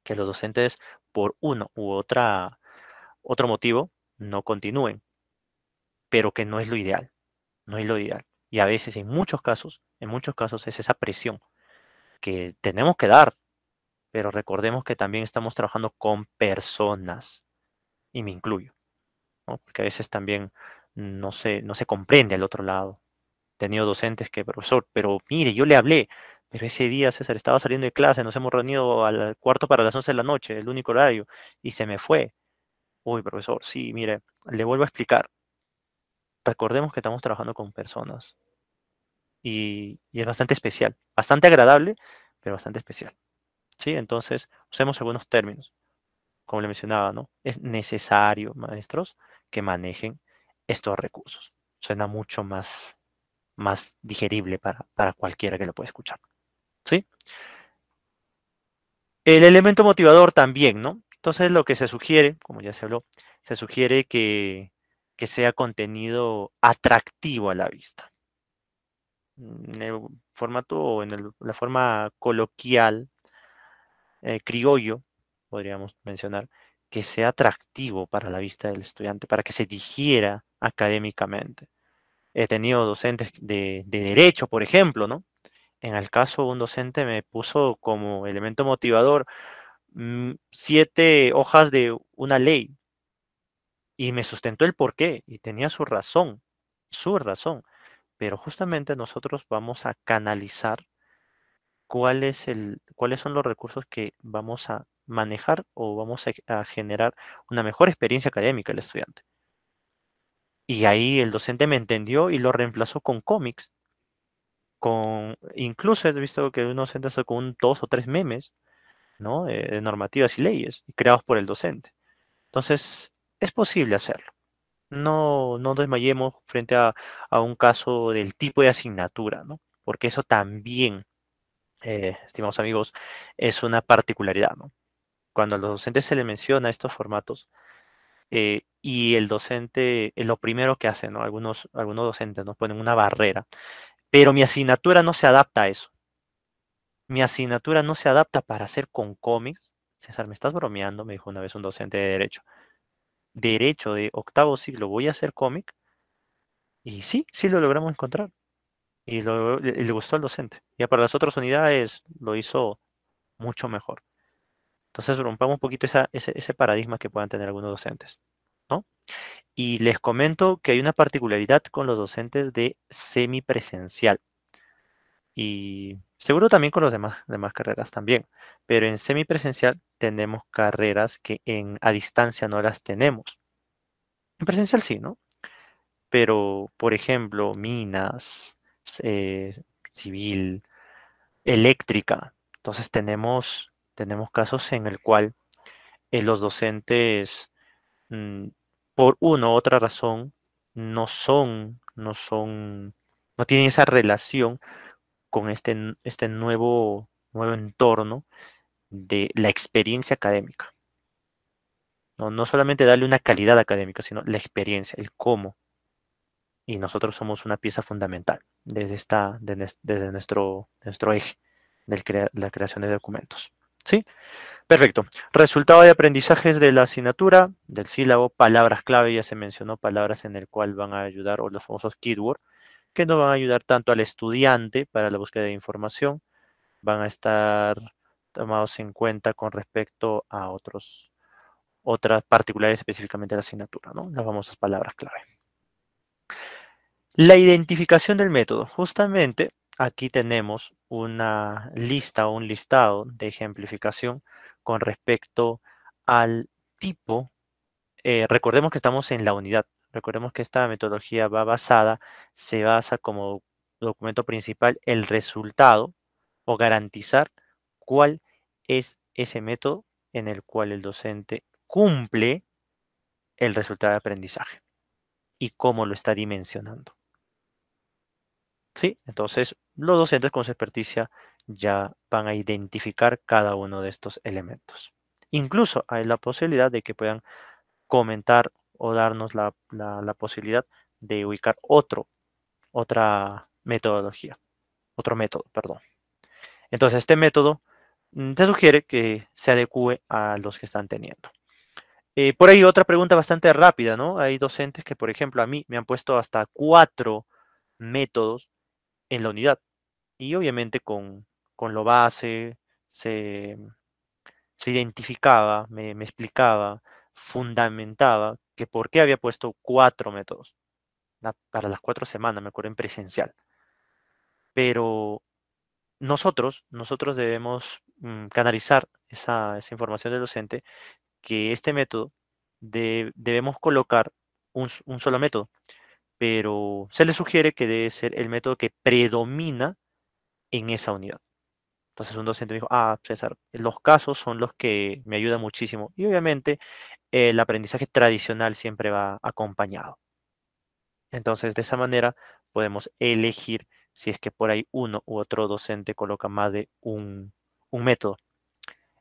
que los docentes por uno u otra, otro motivo no continúen, pero que no es lo ideal, no es lo ideal. Y a veces, en muchos casos, en muchos casos es esa presión que tenemos que dar, pero recordemos que también estamos trabajando con personas, y me incluyo, porque a veces también no se, no se comprende al otro lado. He tenido docentes que, profesor, pero mire, yo le hablé, ese día, César, estaba saliendo de clase, nos hemos reunido al cuarto para las 11 de la noche, el único horario, y se me fue. Uy, profesor, sí, mire, le vuelvo a explicar. Recordemos que estamos trabajando con personas. Y, es bastante especial, bastante agradable, pero bastante especial. ¿Sí? Entonces, usemos algunos términos. Como le mencionaba, ¿no? Es necesario, maestros, que manejen estos recursos. Suena mucho más, más digerible para, para cualquiera que lo pueda escuchar. ¿sí? El elemento motivador también, ¿no? Entonces lo que se sugiere, como ya se habló, se sugiere que, sea contenido atractivo a la vista. En el formato o en la forma coloquial, eh, criollo, podríamos mencionar, que sea atractivo para la vista del estudiante, para que se digiera académicamente. He tenido docentes de derecho, por ejemplo, ¿no? en el caso un docente me puso como elemento motivador mm, siete hojas de una ley y me sustentó el porqué y tenía su razón, su razón. Pero justamente nosotros vamos a canalizar el, cuáles son los recursos que vamos a manejar o vamos a, generar una mejor experiencia académica al estudiante. Y ahí el docente me entendió y lo reemplazó con cómics incluso he visto que unos docentes con dos o tres memes, eh, de normativas y leyes creados por el docente. Entonces, es posible hacerlo. No, no desmayemos frente a, un caso del tipo de asignatura, Porque eso también, eh, estimados amigos, es una particularidad, Cuando a los docentes se les menciona estos formatos, eh, y el docente, lo primero que hace, Algunos, algunos docentes nos ponen una barrera pero mi asignatura no se adapta a eso. Mi asignatura no se adapta para hacer con cómics. César, me estás bromeando, me dijo una vez un docente de Derecho. Derecho de octavo siglo, voy a hacer cómic. Y sí, sí lo logramos encontrar. Y, le, gustó al docente. Ya para las otras unidades lo hizo mucho mejor. Entonces rompamos un poquito ese paradigma que puedan tener algunos docentes. Y les comento que hay una particularidad con los docentes de semipresencial. Y seguro también con las demás, demás carreras también. Pero en semipresencial tenemos carreras que en, a distancia no las tenemos. En presencial sí, ¿no? Pero, por ejemplo, minas, eh, civil, eléctrica. Entonces tenemos, tenemos casos en el cual eh, los docentes Mm, por una u otra razón no son, no son, no tienen esa relación con este, este nuevo, nuevo entorno de la experiencia académica. No, solamente darle una calidad académica, sino la experiencia, el cómo. Y nosotros somos una pieza fundamental desde, esta, desde, nuestro, nuestro eje de la creación de documentos. ¿Sí? Perfecto. Resultado de aprendizajes de la asignatura, del sílabo, palabras clave, ya se mencionó palabras en el cual van a ayudar, o los famosos keyword, que nos van a ayudar tanto al estudiante para la búsqueda de información, van a estar tomados en cuenta con respecto a otros, otras particulares específicamente de la asignatura, ¿no? Las famosas palabras clave. La identificación del método. Justamente aquí tenemos una lista o un listado de ejemplificación con respecto al tipo. Eh, recordemos que estamos en la unidad. Recordemos que esta metodología va basada, se basa como documento principal el resultado o garantizar cuál es ese método en el cual el docente cumple el resultado de aprendizaje y cómo lo está dimensionando. ¿Sí? Entonces, los docentes con su experticia ya van a identificar cada uno de estos elementos. Incluso hay la posibilidad de que puedan comentar o darnos la, posibilidad de ubicar otro, otra metodología, otro método, perdón. Entonces, este método te mm, sugiere que se adecue a los que están teniendo. Eh, por ahí otra pregunta bastante rápida, ¿no? Hay docentes que, por ejemplo, a mí me han puesto hasta cuatro métodos en la unidad. Y obviamente con, lo base se, mm, identificaba, me, explicaba, fundamentaba que por qué había puesto cuatro métodos para las cuatro semanas, me acuerdo, en presencial. Pero nosotros, nosotros debemos mm, canalizar esa, esa, información del docente que este método de, debemos colocar un solo método pero se le sugiere que debe ser el método que predomina en esa unidad. Entonces un docente me dijo, ah, César, los casos son los que me ayudan muchísimo. Y obviamente eh, el aprendizaje tradicional siempre va acompañado. Entonces de esa manera podemos elegir si es que por ahí uno u otro docente coloca más de un, un método.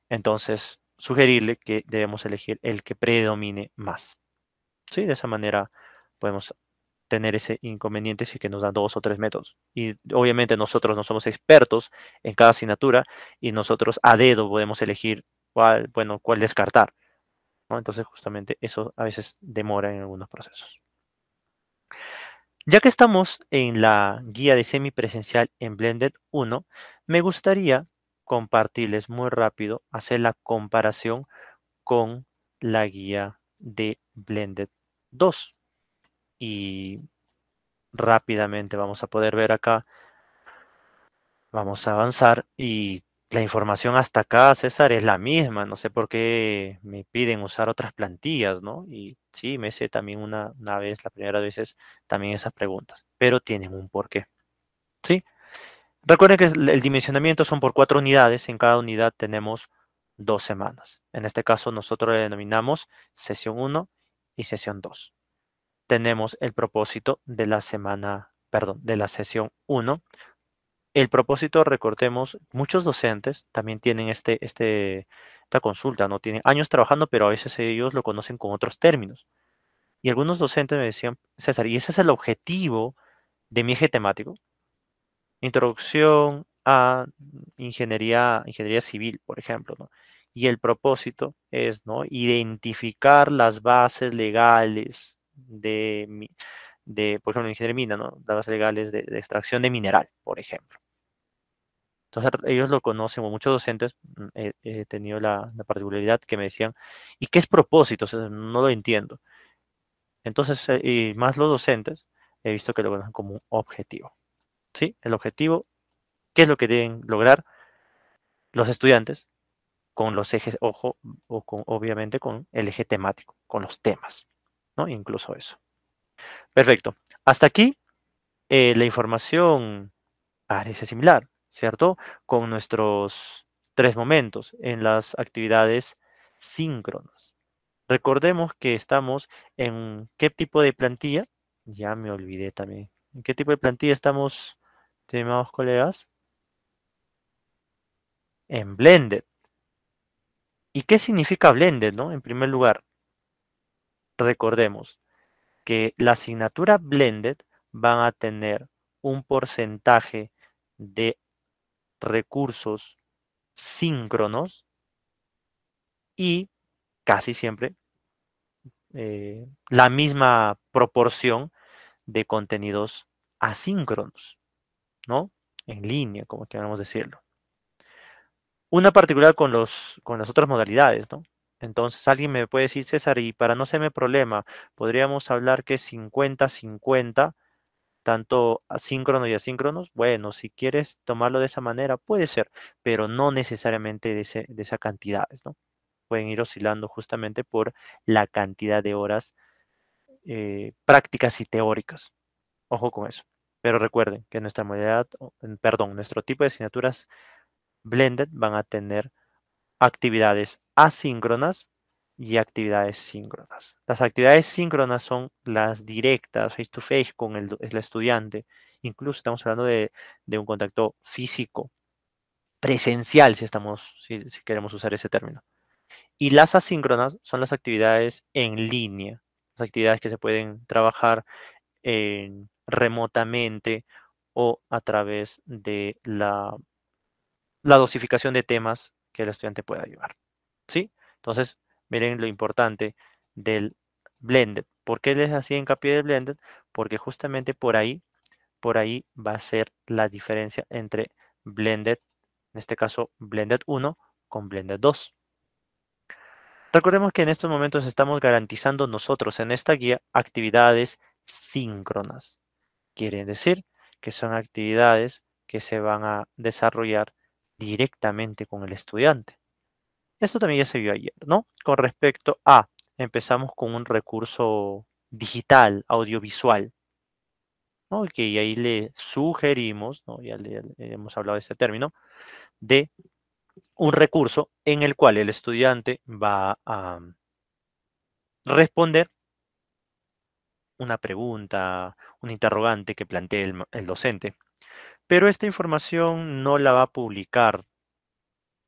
Entonces sugerirle que debemos elegir el que predomine más. ¿Sí? De esa manera podemos tener ese inconveniente si que nos dan dos o tres métodos. Y obviamente nosotros no somos expertos en cada asignatura y nosotros a dedo podemos elegir cuál, bueno, cuál descartar. Entonces justamente eso a veces demora en algunos procesos. Ya que estamos en la guía de semipresencial en Blended 1, me gustaría compartirles muy rápido, hacer la comparación con la guía de Blended 2 y rápidamente vamos a poder ver acá. Vamos a avanzar y la información hasta acá, César, es la misma. No sé por qué me piden usar otras plantillas, ¿no? Y sí, me hice también una, vez, la primera vez, también esas preguntas, pero tienen un porqué. ¿Sí? Recuerden que el dimensionamiento son por cuatro unidades. En cada unidad tenemos dos semanas. En este caso, nosotros le denominamos sesión 1 y sesión 2 tenemos el propósito de la semana, perdón, de la sesión 1. El propósito, recordemos, muchos docentes también tienen este, este, esta consulta, ¿no? Tienen años trabajando, pero a veces ellos lo conocen con otros términos. Y algunos docentes me decían, César, ¿y ese es el objetivo de mi eje temático? Introducción a ingeniería, ingeniería civil, por ejemplo, ¿no? Y el propósito es, ¿no? Identificar las bases legales de, por ejemplo, ingeniería de mina, ¿no? Dadas legales de, extracción de mineral, por ejemplo. Entonces ellos lo conocen, muchos docentes mm, he, tenido la, particularidad que me decían, ¿y qué es propósito? no lo entiendo. Entonces, eh, y más los docentes, he visto que lo conocen como un objetivo. ¿Sí? El objetivo, ¿qué es lo que deben lograr los estudiantes con los ejes, ojo, o con, obviamente con el eje temático, con los temas. ¿no? Incluso eso. Perfecto. Hasta aquí eh, la información parece similar, ¿cierto? Con nuestros tres momentos en las actividades síncronas. Recordemos que estamos en qué tipo de plantilla, ya me olvidé también, ¿en qué tipo de plantilla estamos, estimados colegas? En Blended. ¿Y qué significa Blended, no? En primer lugar, Recordemos que la asignatura blended van a tener un porcentaje de recursos síncronos y casi siempre eh, la misma proporción de contenidos asíncronos, ¿no? En línea, como queramos decirlo. Una particular con, los, con las otras modalidades, ¿no? Entonces alguien me puede decir, César, y para no serme problema, podríamos hablar que 50-50, tanto asíncronos y asíncronos. Bueno, si quieres tomarlo de esa manera, puede ser, pero no necesariamente de, esa cantidad. ¿no? Pueden ir oscilando justamente por la cantidad de horas eh, prácticas y teóricas. Ojo con eso. Pero recuerden que nuestra modalidad, perdón, nuestro tipo de asignaturas blended van a tener actividades asíncronas y actividades síncronas. Las actividades síncronas son las directas, face to face, con el, estudiante. Incluso estamos hablando de, un contacto físico, presencial, si, estamos, si, queremos usar ese término. Y las asíncronas son las actividades en línea, las actividades que se pueden trabajar remotamente o a través de la, la dosificación de temas que el estudiante pueda llevar. ¿Sí? Entonces, miren lo importante del blended. ¿Por qué les hacía hincapié del blended? Porque justamente por ahí, por ahí va a ser la diferencia entre blended, en este caso blended 1 con blended 2. Recordemos que en estos momentos estamos garantizando nosotros en esta guía actividades síncronas. Quiere decir que son actividades que se van a desarrollar directamente con el estudiante. Esto también ya se vio ayer, ¿no? Con respecto a, empezamos con un recurso digital, audiovisual, ¿no? que ahí le sugerimos, ¿no? ya le, hemos hablado de ese término, de un recurso en el cual el estudiante va a responder una pregunta, un interrogante que plantee el docente, pero esta información no la va a publicar,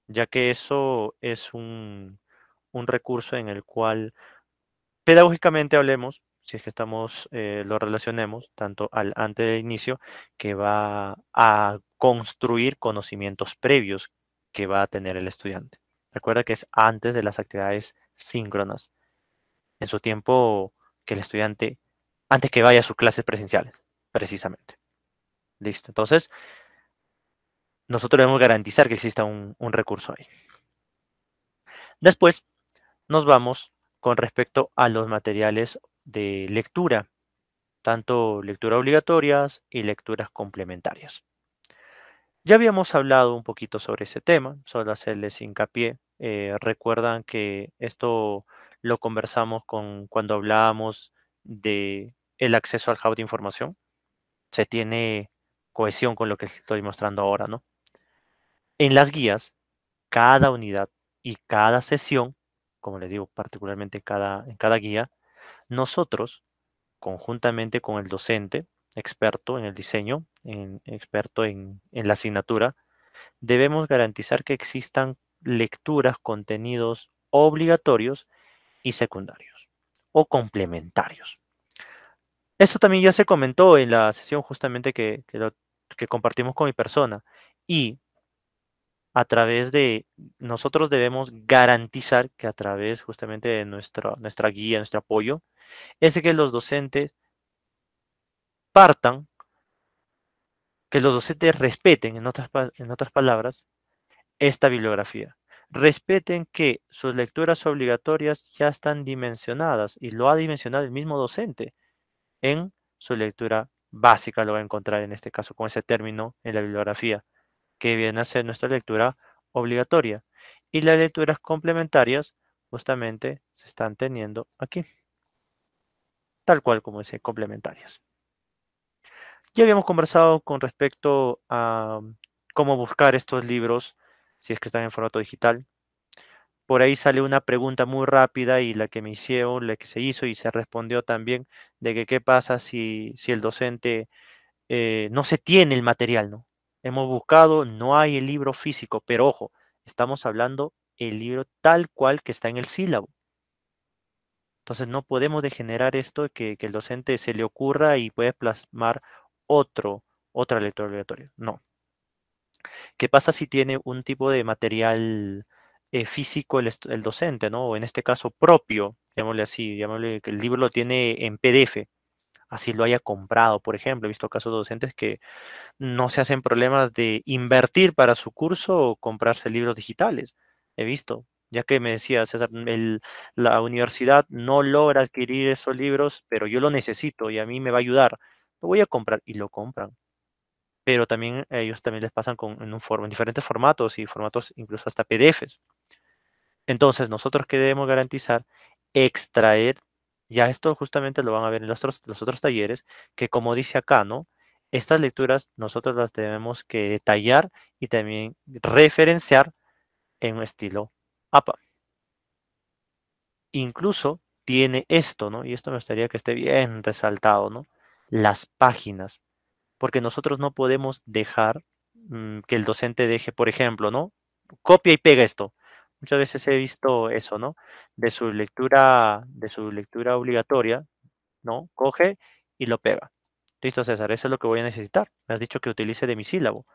ya que eso es un, recurso en el cual pedagógicamente hablemos, si es que estamos, eh, lo relacionemos tanto al antes del inicio, que va a construir conocimientos previos que va a tener el estudiante. Recuerda que es antes de las actividades síncronas, en su tiempo que el estudiante, antes que vaya a sus clases presenciales, precisamente. Listo. Entonces, nosotros debemos garantizar que exista un, recurso ahí. Después, nos vamos con respecto a los materiales de lectura, tanto lectura obligatorias y lecturas complementarias. Ya habíamos hablado un poquito sobre ese tema, solo hacerles hincapié. Eh, recuerdan que esto lo conversamos con cuando hablábamos de el acceso al hub de información. Se tiene cohesión con lo que estoy mostrando ahora, ¿no? En las guías, cada unidad y cada sesión, como les digo particularmente cada, en cada guía, nosotros, conjuntamente con el docente, experto en el diseño, experto en, la asignatura, debemos garantizar que existan lecturas, contenidos obligatorios y secundarios o complementarios. Esto también ya se comentó en la sesión justamente que, que, lo que compartimos con mi persona y a través de nosotros debemos garantizar que a través justamente de nuestra, nuestra guía, nuestro apoyo, es que los docentes partan, que los docentes respeten, en otras, en otras palabras, esta bibliografía. Respeten que sus lecturas obligatorias ya están dimensionadas y lo ha dimensionado el mismo docente en su lectura básica lo va a encontrar en este caso con ese término en la bibliografía, que viene a ser nuestra lectura obligatoria. Y las lecturas complementarias justamente se están teniendo aquí, tal cual como dice complementarias. Ya habíamos conversado con respecto a um, cómo buscar estos libros, si es que están en formato digital, por ahí sale una pregunta muy rápida y la que me hicieron, la que se hizo y se respondió también de que qué pasa si, el docente eh, no se tiene el material, ¿no? Hemos buscado, no hay el libro físico, pero ojo, estamos hablando el libro tal cual que está en el sílabo. Entonces no podemos degenerar esto que, que el docente se le ocurra y puede plasmar otro, otra lectura obligatoria. No. ¿Qué pasa si tiene un tipo de material eh, físico el, docente, ¿no? O en este caso propio, llamémosle así, llamémosle que el libro lo tiene en PDF, así lo haya comprado, por ejemplo. He visto casos de docentes que no se hacen problemas de invertir para su curso o comprarse libros digitales. He visto, ya que me decía César, la universidad no logra adquirir esos libros, pero yo lo necesito y a mí me va a ayudar. Lo voy a comprar y lo compran pero también ellos también les pasan con, en, un en diferentes formatos y formatos incluso hasta PDFs. Entonces, nosotros que debemos garantizar extraer, ya esto justamente lo van a ver en los otros, los otros talleres, que como dice acá, ¿no? Estas lecturas nosotros las tenemos que detallar y también referenciar en un estilo APA. Incluso tiene esto, ¿no? Y esto me gustaría que esté bien resaltado, ¿no? Las páginas porque nosotros no podemos dejar mm, que el docente deje, por ejemplo, ¿no? Copia y pega esto. Muchas veces he visto eso, ¿no? De su lectura, de su lectura obligatoria, ¿no? Coge y lo pega. Listo, César, eso es lo que voy a necesitar. Me has dicho que utilice demisílabo.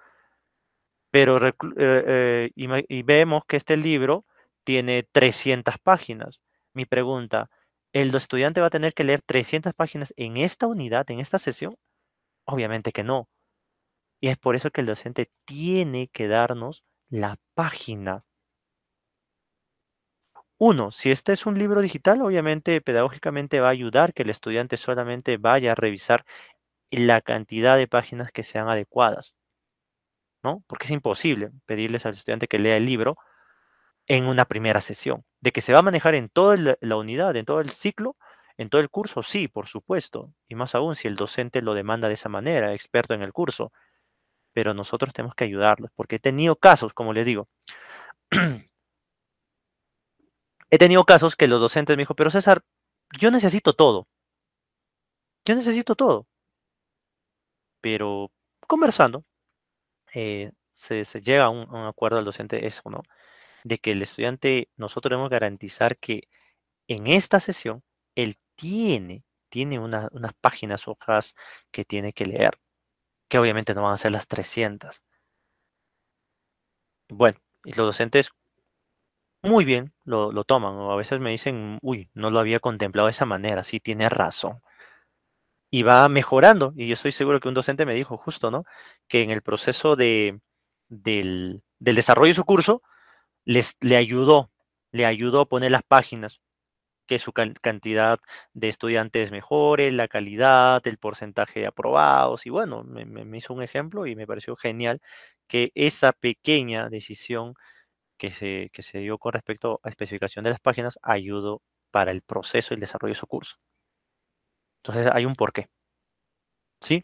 Pero eh, eh, y vemos que este libro tiene 300 páginas. Mi pregunta, ¿el estudiante va a tener que leer 300 páginas en esta unidad, en esta sesión? Obviamente que no. Y es por eso que el docente tiene que darnos la página. Uno, si este es un libro digital, obviamente pedagógicamente va a ayudar que el estudiante solamente vaya a revisar la cantidad de páginas que sean adecuadas. ¿No? Porque es imposible pedirles al estudiante que lea el libro en una primera sesión. De que se va a manejar en toda la unidad, en todo el ciclo, ¿En todo el curso? Sí, por supuesto. Y más aún si el docente lo demanda de esa manera, experto en el curso. Pero nosotros tenemos que ayudarlos, porque he tenido casos, como les digo. [clears throat] he tenido casos que los docentes me dijo, pero César, yo necesito todo. Yo necesito todo. Pero conversando, eh, se, llega a un, acuerdo al docente eso, ¿no? De que el estudiante, nosotros debemos garantizar que en esta sesión, el tiene, tiene unas páginas, hojas que tiene que leer, que obviamente no van a ser las 300. Bueno, y los docentes muy bien lo, toman, o a veces me dicen, uy, no lo había contemplado de esa manera, sí tiene razón. Y va mejorando, y yo estoy seguro que un docente me dijo justo, ¿no? Que en el proceso del, desarrollo de su curso, les, le ayudó, le ayudó a poner las páginas, que su cantidad de estudiantes mejore, la calidad, el porcentaje de aprobados. Y bueno, me, hizo un ejemplo y me pareció genial que esa pequeña decisión que se, se dio con respecto a especificación de las páginas ayudó para el proceso y el desarrollo de su curso. Entonces hay un porqué. ¿Sí?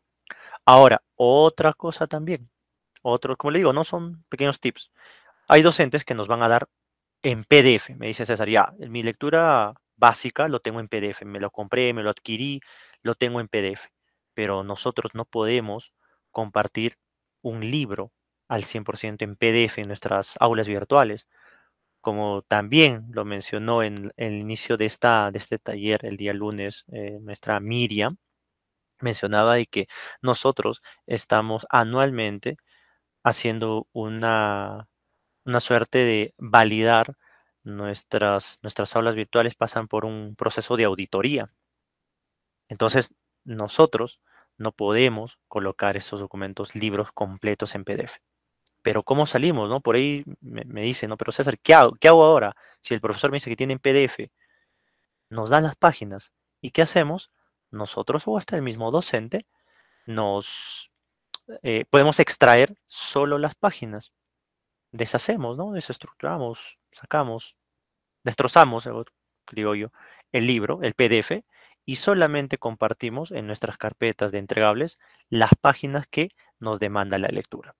Ahora, otra cosa también. Otro, como le digo, no son pequeños tips. Hay docentes que nos van a dar en PDF. Me dice César, ya, mi lectura básica lo tengo en PDF. Me lo compré, me lo adquirí, lo tengo en PDF. Pero nosotros no podemos compartir un libro al 100% en PDF en nuestras aulas virtuales. Como también lo mencionó en, el inicio de, esta, de este taller el día lunes eh, nuestra Miriam, mencionaba de que nosotros estamos anualmente haciendo una, una suerte de validar nuestras, nuestras aulas virtuales pasan por un proceso de auditoría. Entonces, nosotros no podemos colocar esos documentos, libros completos en PDF. Pero ¿cómo salimos? No? Por ahí me, dicen, no, pero César, ¿qué hago, ¿qué hago ahora? Si el profesor me dice que tiene en PDF, nos dan las páginas. ¿Y qué hacemos? Nosotros o hasta el mismo docente nos eh, podemos extraer solo las páginas deshacemos, ¿no? Desestructuramos, sacamos, destrozamos, eh, digo yo, el libro, el PDF, y solamente compartimos en nuestras carpetas de entregables las páginas que nos demanda la lectura.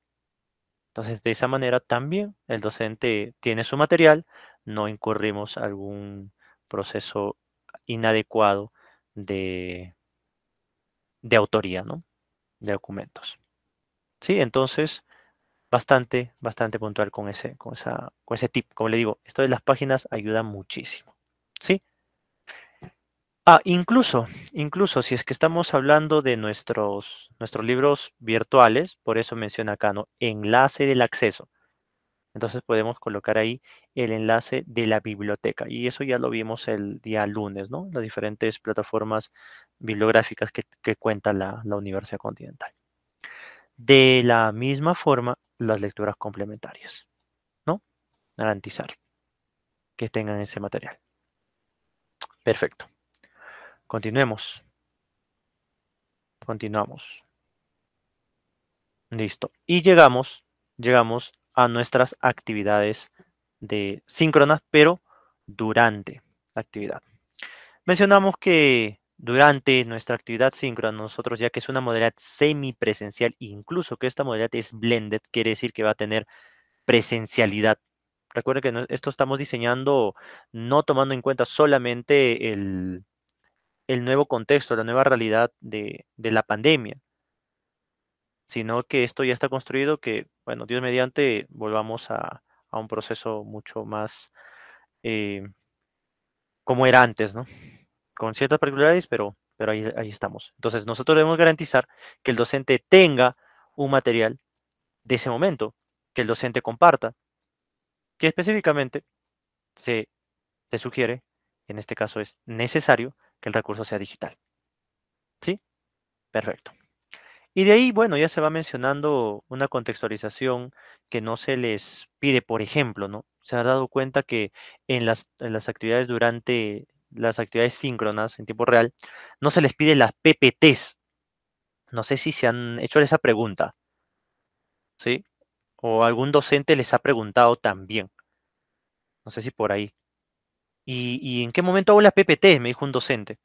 Entonces, de esa manera también el docente tiene su material, no incurrimos algún proceso inadecuado de, de autoría, ¿no? De documentos. Sí, entonces bastante, bastante puntual con ese, con, esa, con ese tip. Como le digo, esto de las páginas ayuda muchísimo. ¿Sí? Ah, incluso, incluso si es que estamos hablando de nuestros, nuestros libros virtuales, por eso menciona acá, ¿no? Enlace del acceso. Entonces podemos colocar ahí el enlace de la biblioteca. Y eso ya lo vimos el día lunes, ¿no? Las diferentes plataformas bibliográficas que, cuenta la, la Universidad Continental. De la misma forma, las lecturas complementarias, ¿no? Garantizar que tengan ese material. Perfecto. Continuemos. Continuamos. Listo. Y llegamos, llegamos a nuestras actividades de síncronas, pero durante la actividad. Mencionamos que durante nuestra actividad síncrona, nosotros ya que es una modalidad semipresencial, incluso que esta modalidad es blended, quiere decir que va a tener presencialidad. Recuerden que esto estamos diseñando no tomando en cuenta solamente el, nuevo contexto, la nueva realidad de, la pandemia, sino que esto ya está construido, que, bueno, Dios mediante, volvamos a, un proceso mucho más eh, como era antes, ¿no? con ciertas particularidades, pero, pero ahí, ahí estamos. Entonces, nosotros debemos garantizar que el docente tenga un material de ese momento, que el docente comparta, que específicamente se, sugiere, en este caso es necesario, que el recurso sea digital. ¿Sí? Perfecto. Y de ahí, bueno, ya se va mencionando una contextualización que no se les pide, por ejemplo, ¿no? Se ha dado cuenta que en las, en las actividades durante las actividades síncronas en tiempo real, no se les pide las PPTs. No sé si se han hecho esa pregunta. ¿Sí? O algún docente les ha preguntado también. No sé si por ahí. ¿Y, en qué momento hago las PPTs? Me dijo un docente.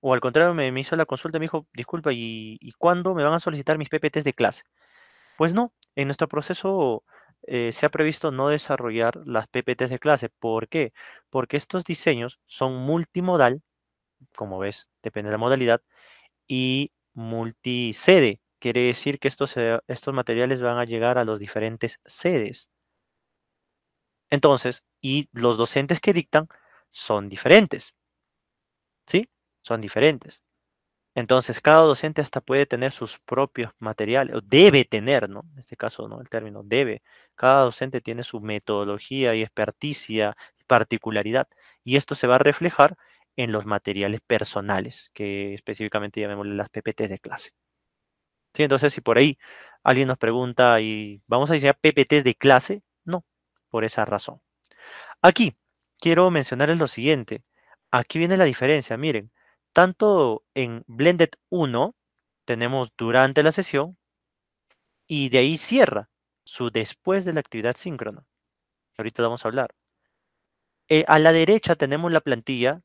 O al contrario, me, hizo la consulta y me dijo, disculpa, ¿y, ¿y cuándo me van a solicitar mis PPTs de clase? Pues no, en nuestro proceso eh, se ha previsto no desarrollar las PPTs de clase. ¿Por qué? Porque estos diseños son multimodal, como ves, depende de la modalidad, y multisede. Quiere decir que estos, estos materiales van a llegar a los diferentes sedes. Entonces, y los docentes que dictan son diferentes. ¿Sí? Son diferentes. Entonces, cada docente hasta puede tener sus propios materiales, o debe tener, ¿no? En este caso, ¿no? El término debe. Cada docente tiene su metodología y experticia, particularidad. Y esto se va a reflejar en los materiales personales, que específicamente llamémosle las PPTs de clase. ¿Sí? Entonces, si por ahí alguien nos pregunta, ¿y vamos a diseñar PPTs de clase? No, por esa razón. Aquí quiero mencionarles lo siguiente. Aquí viene la diferencia, miren tanto en Blended 1 tenemos durante la sesión y de ahí cierra su después de la actividad síncrona. Ahorita vamos a hablar. Eh, a la derecha tenemos la plantilla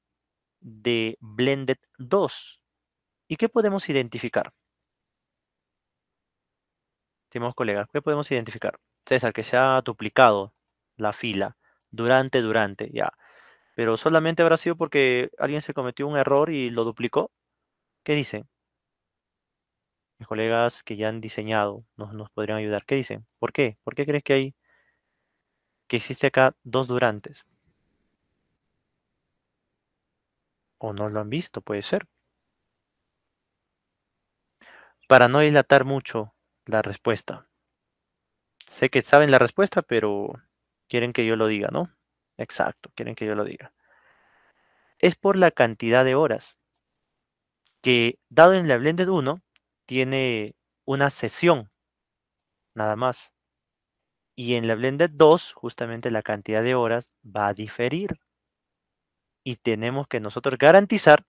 de Blended 2. ¿Y qué podemos identificar? Estimados colegas, ¿qué podemos identificar? César, que se ha duplicado la fila durante, durante, ya. Pero solamente habrá sido porque alguien se cometió un error y lo duplicó. ¿Qué dicen? Mis colegas que ya han diseñado nos, podrían ayudar. ¿Qué dicen? ¿Por qué? ¿Por qué crees que hay que existe acá dos durantes? O no lo han visto, puede ser. Para no dilatar mucho la respuesta. Sé que saben la respuesta, pero quieren que yo lo diga, ¿no? Exacto, quieren que yo lo diga. Es por la cantidad de horas que, dado en la Blended 1, tiene una sesión, nada más. Y en la Blended 2, justamente la cantidad de horas va a diferir. Y tenemos que nosotros garantizar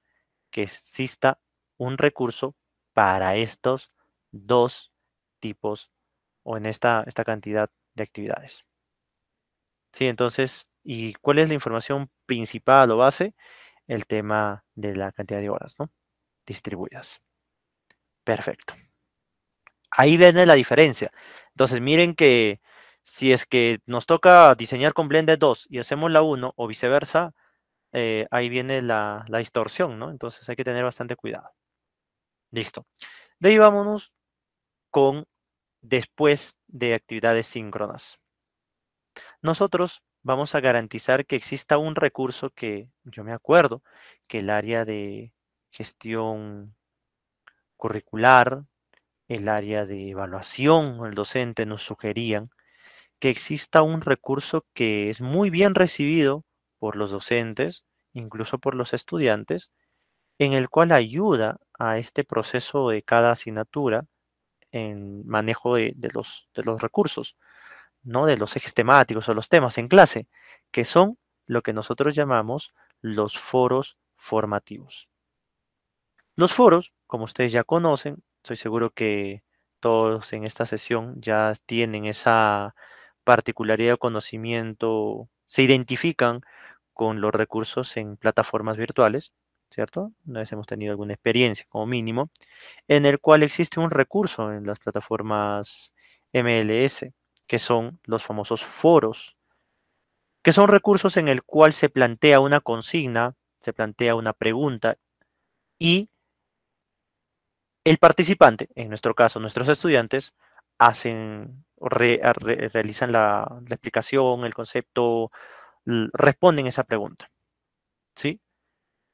que exista un recurso para estos dos tipos o en esta, esta cantidad de actividades. Sí, entonces ¿Y cuál es la información principal o base? El tema de la cantidad de horas ¿no? distribuidas. Perfecto. Ahí viene la diferencia. Entonces, miren que si es que nos toca diseñar con Blender 2 y hacemos la 1 o viceversa, eh, ahí viene la, la, distorsión, ¿no? Entonces hay que tener bastante cuidado. Listo. De ahí vámonos con después de actividades síncronas. Nosotros vamos a garantizar que exista un recurso que, yo me acuerdo, que el área de gestión curricular, el área de evaluación, el docente nos sugerían que exista un recurso que es muy bien recibido por los docentes, incluso por los estudiantes, en el cual ayuda a este proceso de cada asignatura en manejo de, de los recursos de los ejes temáticos o los temas en clase, que son lo que nosotros llamamos los foros formativos. Los foros, como ustedes ya conocen, estoy seguro que todos en esta sesión ya tienen esa particularidad de conocimiento, se identifican con los recursos en plataformas virtuales, ¿cierto? Una vez hemos tenido alguna experiencia, como mínimo, en el cual existe un recurso en las plataformas MLS, que son los famosos foros, que son recursos en el cual se plantea una consigna, se plantea una pregunta y el participante, en nuestro caso nuestros estudiantes, hacen, realizan la, explicación, el concepto, responden esa pregunta. ¿Sí?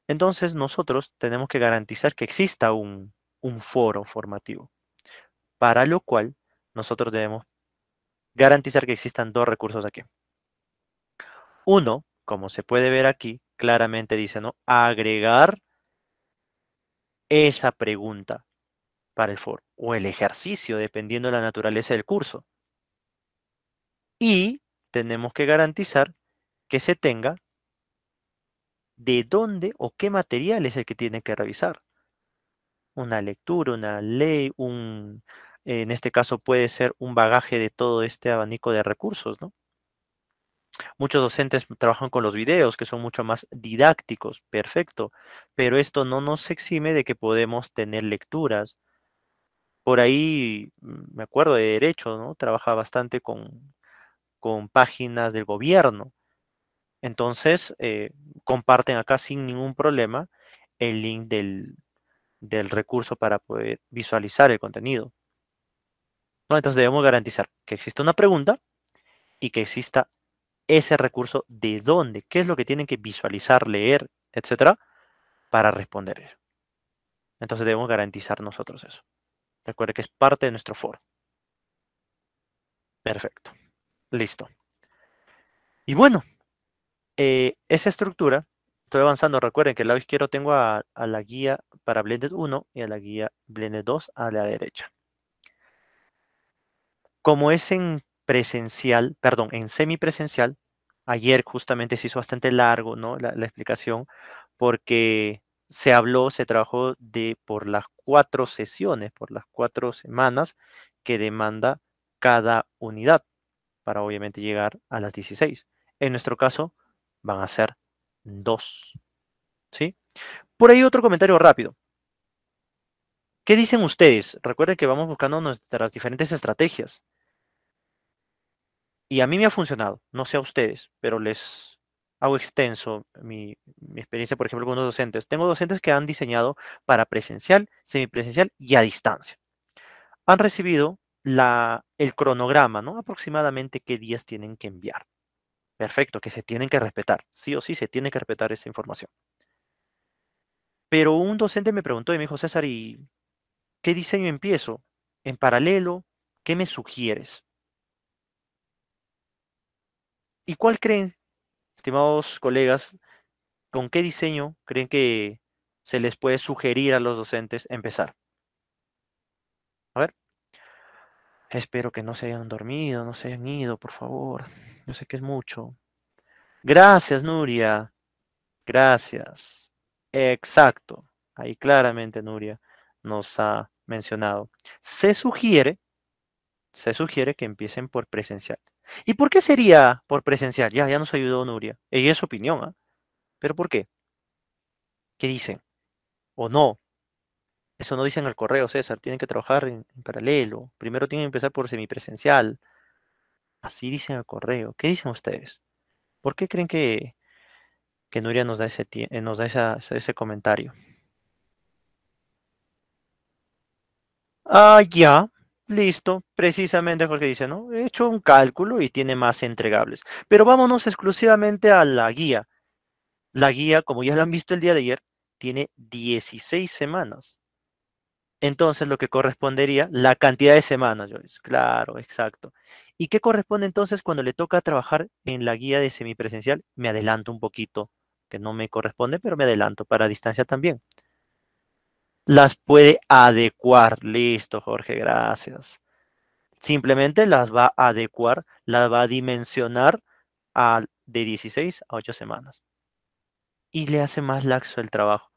Entonces nosotros tenemos que garantizar que exista un, un foro formativo, para lo cual nosotros debemos garantizar que existan dos recursos aquí. Uno, como se puede ver aquí, claramente dice, ¿no? Agregar esa pregunta para el foro o el ejercicio, dependiendo de la naturaleza del curso. Y tenemos que garantizar que se tenga de dónde o qué material es el que tiene que revisar. Una lectura, una ley, un, en este caso puede ser un bagaje de todo este abanico de recursos, ¿no? Muchos docentes trabajan con los videos, que son mucho más didácticos, perfecto, pero esto no nos exime de que podemos tener lecturas. Por ahí, mm, me acuerdo de Derecho, ¿no? Trabaja bastante con, páginas del gobierno. Entonces, eh, comparten acá sin ningún problema el link del recurso para poder visualizar el contenido. Entonces debemos garantizar que exista una pregunta y que exista ese recurso de dónde, qué es lo que tienen que visualizar, leer, etcétera, para responder eso. Entonces debemos garantizar nosotros eso. recuerden que es parte de nuestro foro. Perfecto. Listo. Y bueno, eh, esa estructura, estoy avanzando, recuerden que al lado izquierdo tengo a, a la guía para Blended 1 y a la guía Blended 2 a la derecha. Como es en presencial, perdón, en semipresencial, ayer justamente se hizo bastante largo ¿no? la, explicación porque se habló, se trabajó de por las cuatro sesiones, por las cuatro semanas que demanda cada unidad para obviamente llegar a las 16. En nuestro caso van a ser dos. ¿Sí? Por ahí otro comentario rápido. ¿Qué dicen ustedes? Recuerden que vamos buscando nuestras diferentes estrategias. Y a mí me ha funcionado, no sé a ustedes, pero les hago extenso mi, experiencia, por ejemplo, con los docentes. Tengo docentes que han diseñado para presencial, semipresencial y a distancia. Han recibido el cronograma, ¿no? Aproximadamente qué días tienen que enviar. Perfecto, que se tienen que respetar. Sí o sí se tiene que respetar esa información. Pero un docente me preguntó y me dijo, César, ¿y ¿Qué diseño empiezo? En paralelo, ¿qué me sugieres? ¿Y cuál creen, estimados colegas, con qué diseño creen que se les puede sugerir a los docentes empezar? A ver. Espero que no se hayan dormido, no se hayan ido, por favor. Yo sé que es mucho. Gracias, Nuria. Gracias. Exacto. Ahí claramente, Nuria nos ha mencionado. Se sugiere, se sugiere que empiecen por presencial. ¿Y por qué sería por presencial? Ya, ya nos ayudó Nuria. Ella es su opinión, ¿ah? ¿Pero por qué? ¿Qué dicen? ¿O no? Eso no dicen el correo, César. Tienen que trabajar en, paralelo. Primero tienen que empezar por semipresencial. Así dicen el correo. ¿Qué dicen ustedes? ¿Por qué creen que, Nuria nos da ese, eh, nos da ese comentario? Ah, ya, listo, precisamente porque dice, ¿no? He hecho un cálculo y tiene más entregables. Pero vámonos exclusivamente a la guía. La guía, como ya lo han visto el día de ayer, tiene 16 semanas. Entonces, lo que correspondería, la cantidad de semanas, Joyce. Claro, exacto. ¿Y qué corresponde entonces cuando le toca trabajar en la guía de semipresencial? Me adelanto un poquito, que no me corresponde, pero me adelanto para distancia también las puede adecuar. Listo, Jorge, gracias. Simplemente las va a adecuar, las va a dimensionar a, de 16 a 8 semanas. Y le hace más laxo el trabajo.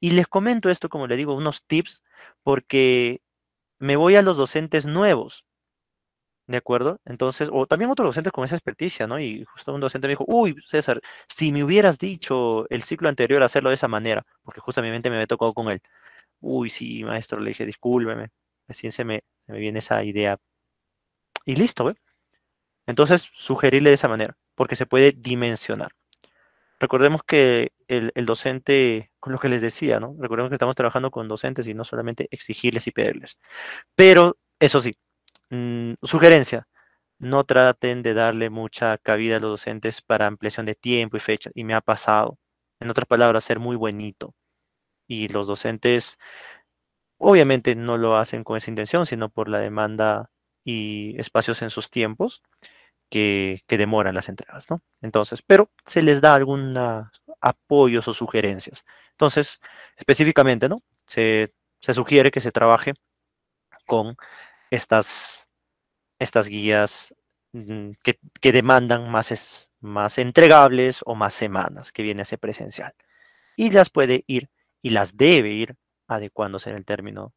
Y les comento esto, como le digo, unos tips, porque me voy a los docentes nuevos. ¿De acuerdo? Entonces, o también otros docentes con esa experticia, ¿no? Y justo un docente me dijo, uy, César, si me hubieras dicho el ciclo anterior hacerlo de esa manera, porque justamente me había tocado con él. Uy, sí, maestro, le dije, discúlpeme, recién se me, viene esa idea. Y listo, ¿ve? Entonces, sugerirle de esa manera, porque se puede dimensionar. Recordemos que el, docente, con lo que les decía, ¿no? Recordemos que estamos trabajando con docentes y no solamente exigirles y pedirles. Pero, eso sí, mm, sugerencia, no traten de darle mucha cabida a los docentes para ampliación de tiempo y fecha. Y me ha pasado, en otras palabras, ser muy buenito y los docentes obviamente no lo hacen con esa intención, sino por la demanda y espacios en sus tiempos que, demoran las entregas, ¿no? Entonces, pero se les da algunos apoyos o sugerencias. Entonces, específicamente, ¿no? Se, sugiere que se trabaje con estas, estas guías mm, que, demandan más, más entregables o más semanas que viene a ser presencial. Y las puede ir y las debe ir adecuándose en el término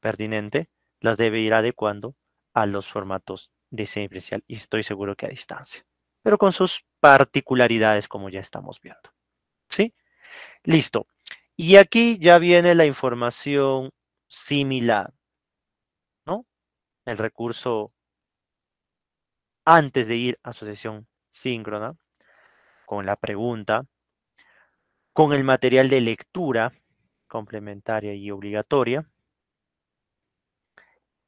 pertinente, las debe ir adecuando a los formatos de semipresencial y estoy seguro que a distancia, pero con sus particularidades como ya estamos viendo. ¿Sí? Listo. Y aquí ya viene la información similar, ¿no? El recurso antes de ir a su sesión síncrona con la pregunta con el material de lectura complementaria y obligatoria.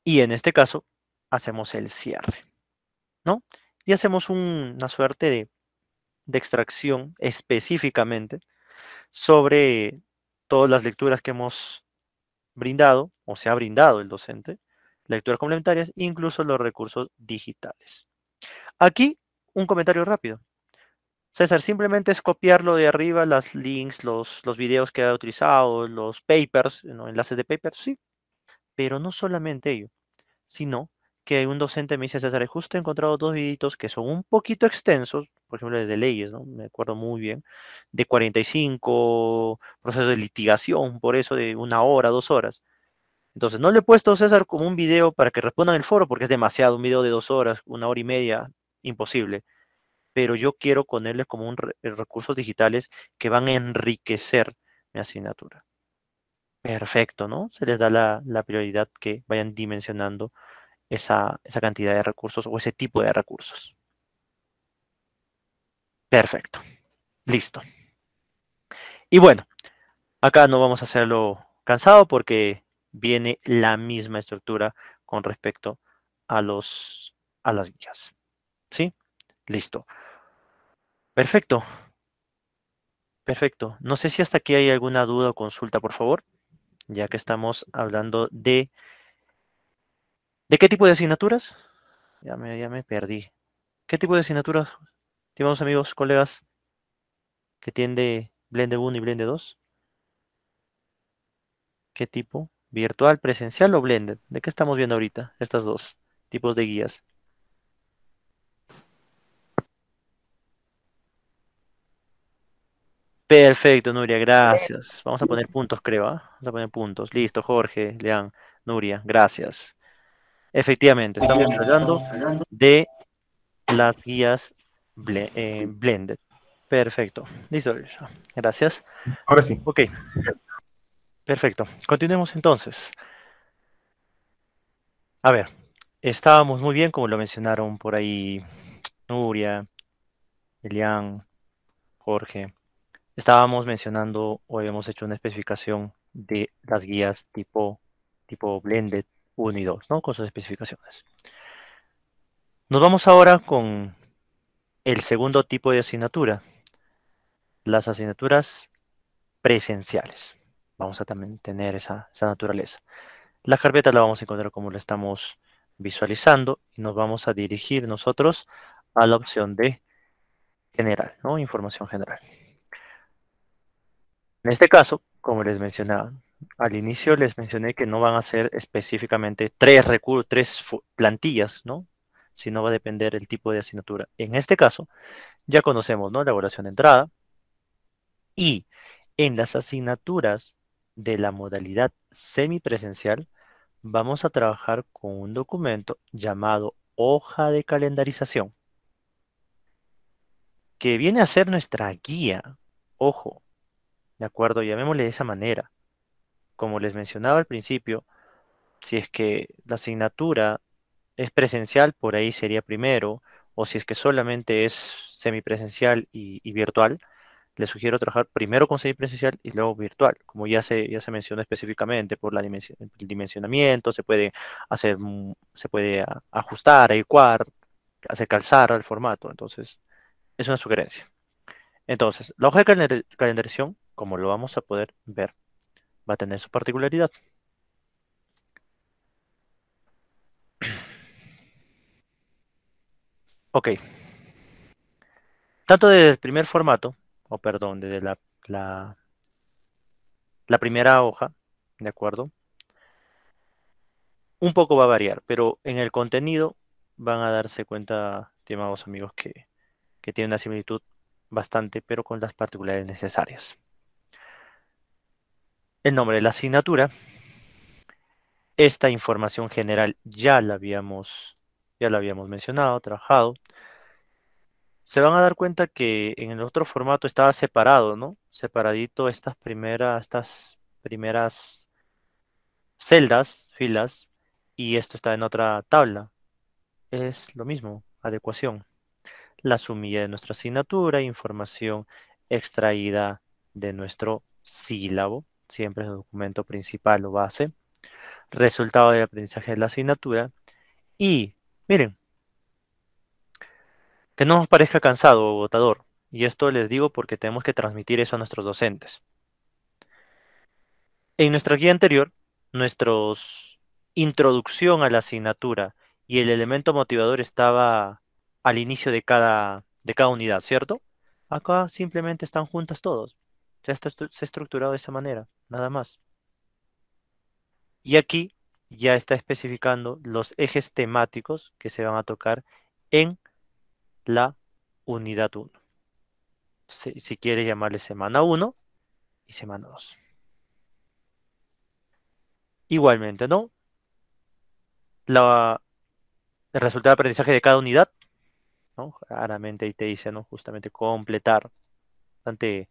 Y en este caso, hacemos el cierre, ¿no? Y hacemos una suerte de, de extracción específicamente sobre todas las lecturas que hemos brindado o se ha brindado el docente, lecturas complementarias, incluso los recursos digitales. Aquí un comentario rápido. César, simplemente es copiar lo de arriba, las links, los, los videos que ha utilizado, los papers, enlaces de papers, sí. Pero no solamente ello, sino que un docente me dice, César, justo he encontrado dos videitos que son un poquito extensos, por ejemplo, desde leyes, ¿no? Me acuerdo muy bien, de 45, procesos de litigación, por eso de una hora, dos horas. Entonces, no le he puesto, César, como un video para que respondan el foro, porque es demasiado, un video de dos horas, una hora y media, imposible pero yo quiero ponerles como un eh, recursos digitales que van a enriquecer mi asignatura. Perfecto, ¿no? Se les da la, prioridad que vayan dimensionando esa, esa cantidad de recursos o ese tipo de recursos. Perfecto. Listo. Y bueno, acá no vamos a hacerlo cansado porque viene la misma estructura con respecto a, los, a las guías. ¿Sí? Listo. Perfecto. Perfecto. No sé si hasta aquí hay alguna duda o consulta, por favor, ya que estamos hablando de... ¿De qué tipo de asignaturas? Ya me, me perdí. ¿Qué tipo de asignaturas, estimados amigos, colegas, que tiende Blender 1 y Blender 2? ¿Qué tipo? ¿Virtual, presencial o Blended? ¿De qué estamos viendo ahorita? Estas dos tipos de guías. Perfecto, Nuria, gracias. Vamos a poner puntos, creo. ¿ah? Vamos a poner puntos. Listo, Jorge, Lean, Nuria, gracias. Efectivamente, estamos hablando de las guías eh, Blended. Perfecto. Listo, gracias. Ahora sí. Ok. Perfecto. Continuemos entonces. A ver, estábamos muy bien, como lo mencionaron por ahí Nuria, Elian, Jorge estábamos mencionando o habíamos hecho una especificación de las guías tipo, tipo Blended 1 y 2, ¿no? Con sus especificaciones. Nos vamos ahora con el segundo tipo de asignatura, las asignaturas presenciales. Vamos a también tener esa, naturaleza. La carpeta la vamos a encontrar como la estamos visualizando y nos vamos a dirigir nosotros a la opción de general, ¿no? Información general. En este caso, como les mencionaba, al inicio les mencioné que no van a ser específicamente tres tres plantillas, ¿no? Sino va a depender el tipo de asignatura. En este caso, ya conocemos, ¿no? Elaboración de entrada. Y en las asignaturas de la modalidad semipresencial, vamos a trabajar con un documento llamado hoja de calendarización, que viene a ser nuestra guía, ojo, ¿de acuerdo? Llamémosle de esa manera. Como les mencionaba al principio, si es que la asignatura es presencial, por ahí sería primero, o si es que solamente es semipresencial y, virtual, les sugiero trabajar primero con semipresencial y luego virtual, como ya se, ya se mencionó específicamente, por la el dimensionamiento, se puede hacer, se puede ajustar, adecuar, hacer calzar al formato, entonces es una sugerencia. Entonces, la hoja de calendarización como lo vamos a poder ver, va a tener su particularidad. [clears throat] Ok. Tanto desde el primer formato, o perdón, desde la, la, primera hoja, ¿de acuerdo? Un poco va a variar, pero en el contenido van a darse cuenta, estimados amigos, que, que tiene una similitud bastante, pero con las particularidades necesarias el nombre de la asignatura. Esta información general ya la habíamos, ya la habíamos mencionado, trabajado. Se van a dar cuenta que en el otro formato estaba separado, ¿no? Separadito estas primeras, estas primeras celdas, filas, y esto está en otra tabla. Es lo mismo, adecuación. La sumilla de nuestra asignatura, información extraída de nuestro sílabo siempre es el documento principal o base, resultado del aprendizaje de la asignatura, y miren, que no nos parezca cansado o agotador, y esto les digo porque tenemos que transmitir eso a nuestros docentes. En nuestra guía anterior, nuestra introducción a la asignatura y el elemento motivador estaba al inicio de cada, de cada unidad, ¿cierto? Acá simplemente están juntas todos se ha estructurado de esa manera, nada más. Y aquí ya está especificando los ejes temáticos que se van a tocar en la unidad 1. Si, quiere llamarle semana 1 y semana 2. Igualmente, ¿no? el resultado de aprendizaje de cada unidad, ¿no? Claramente ahí te dice, ¿no? Justamente completar. Bastante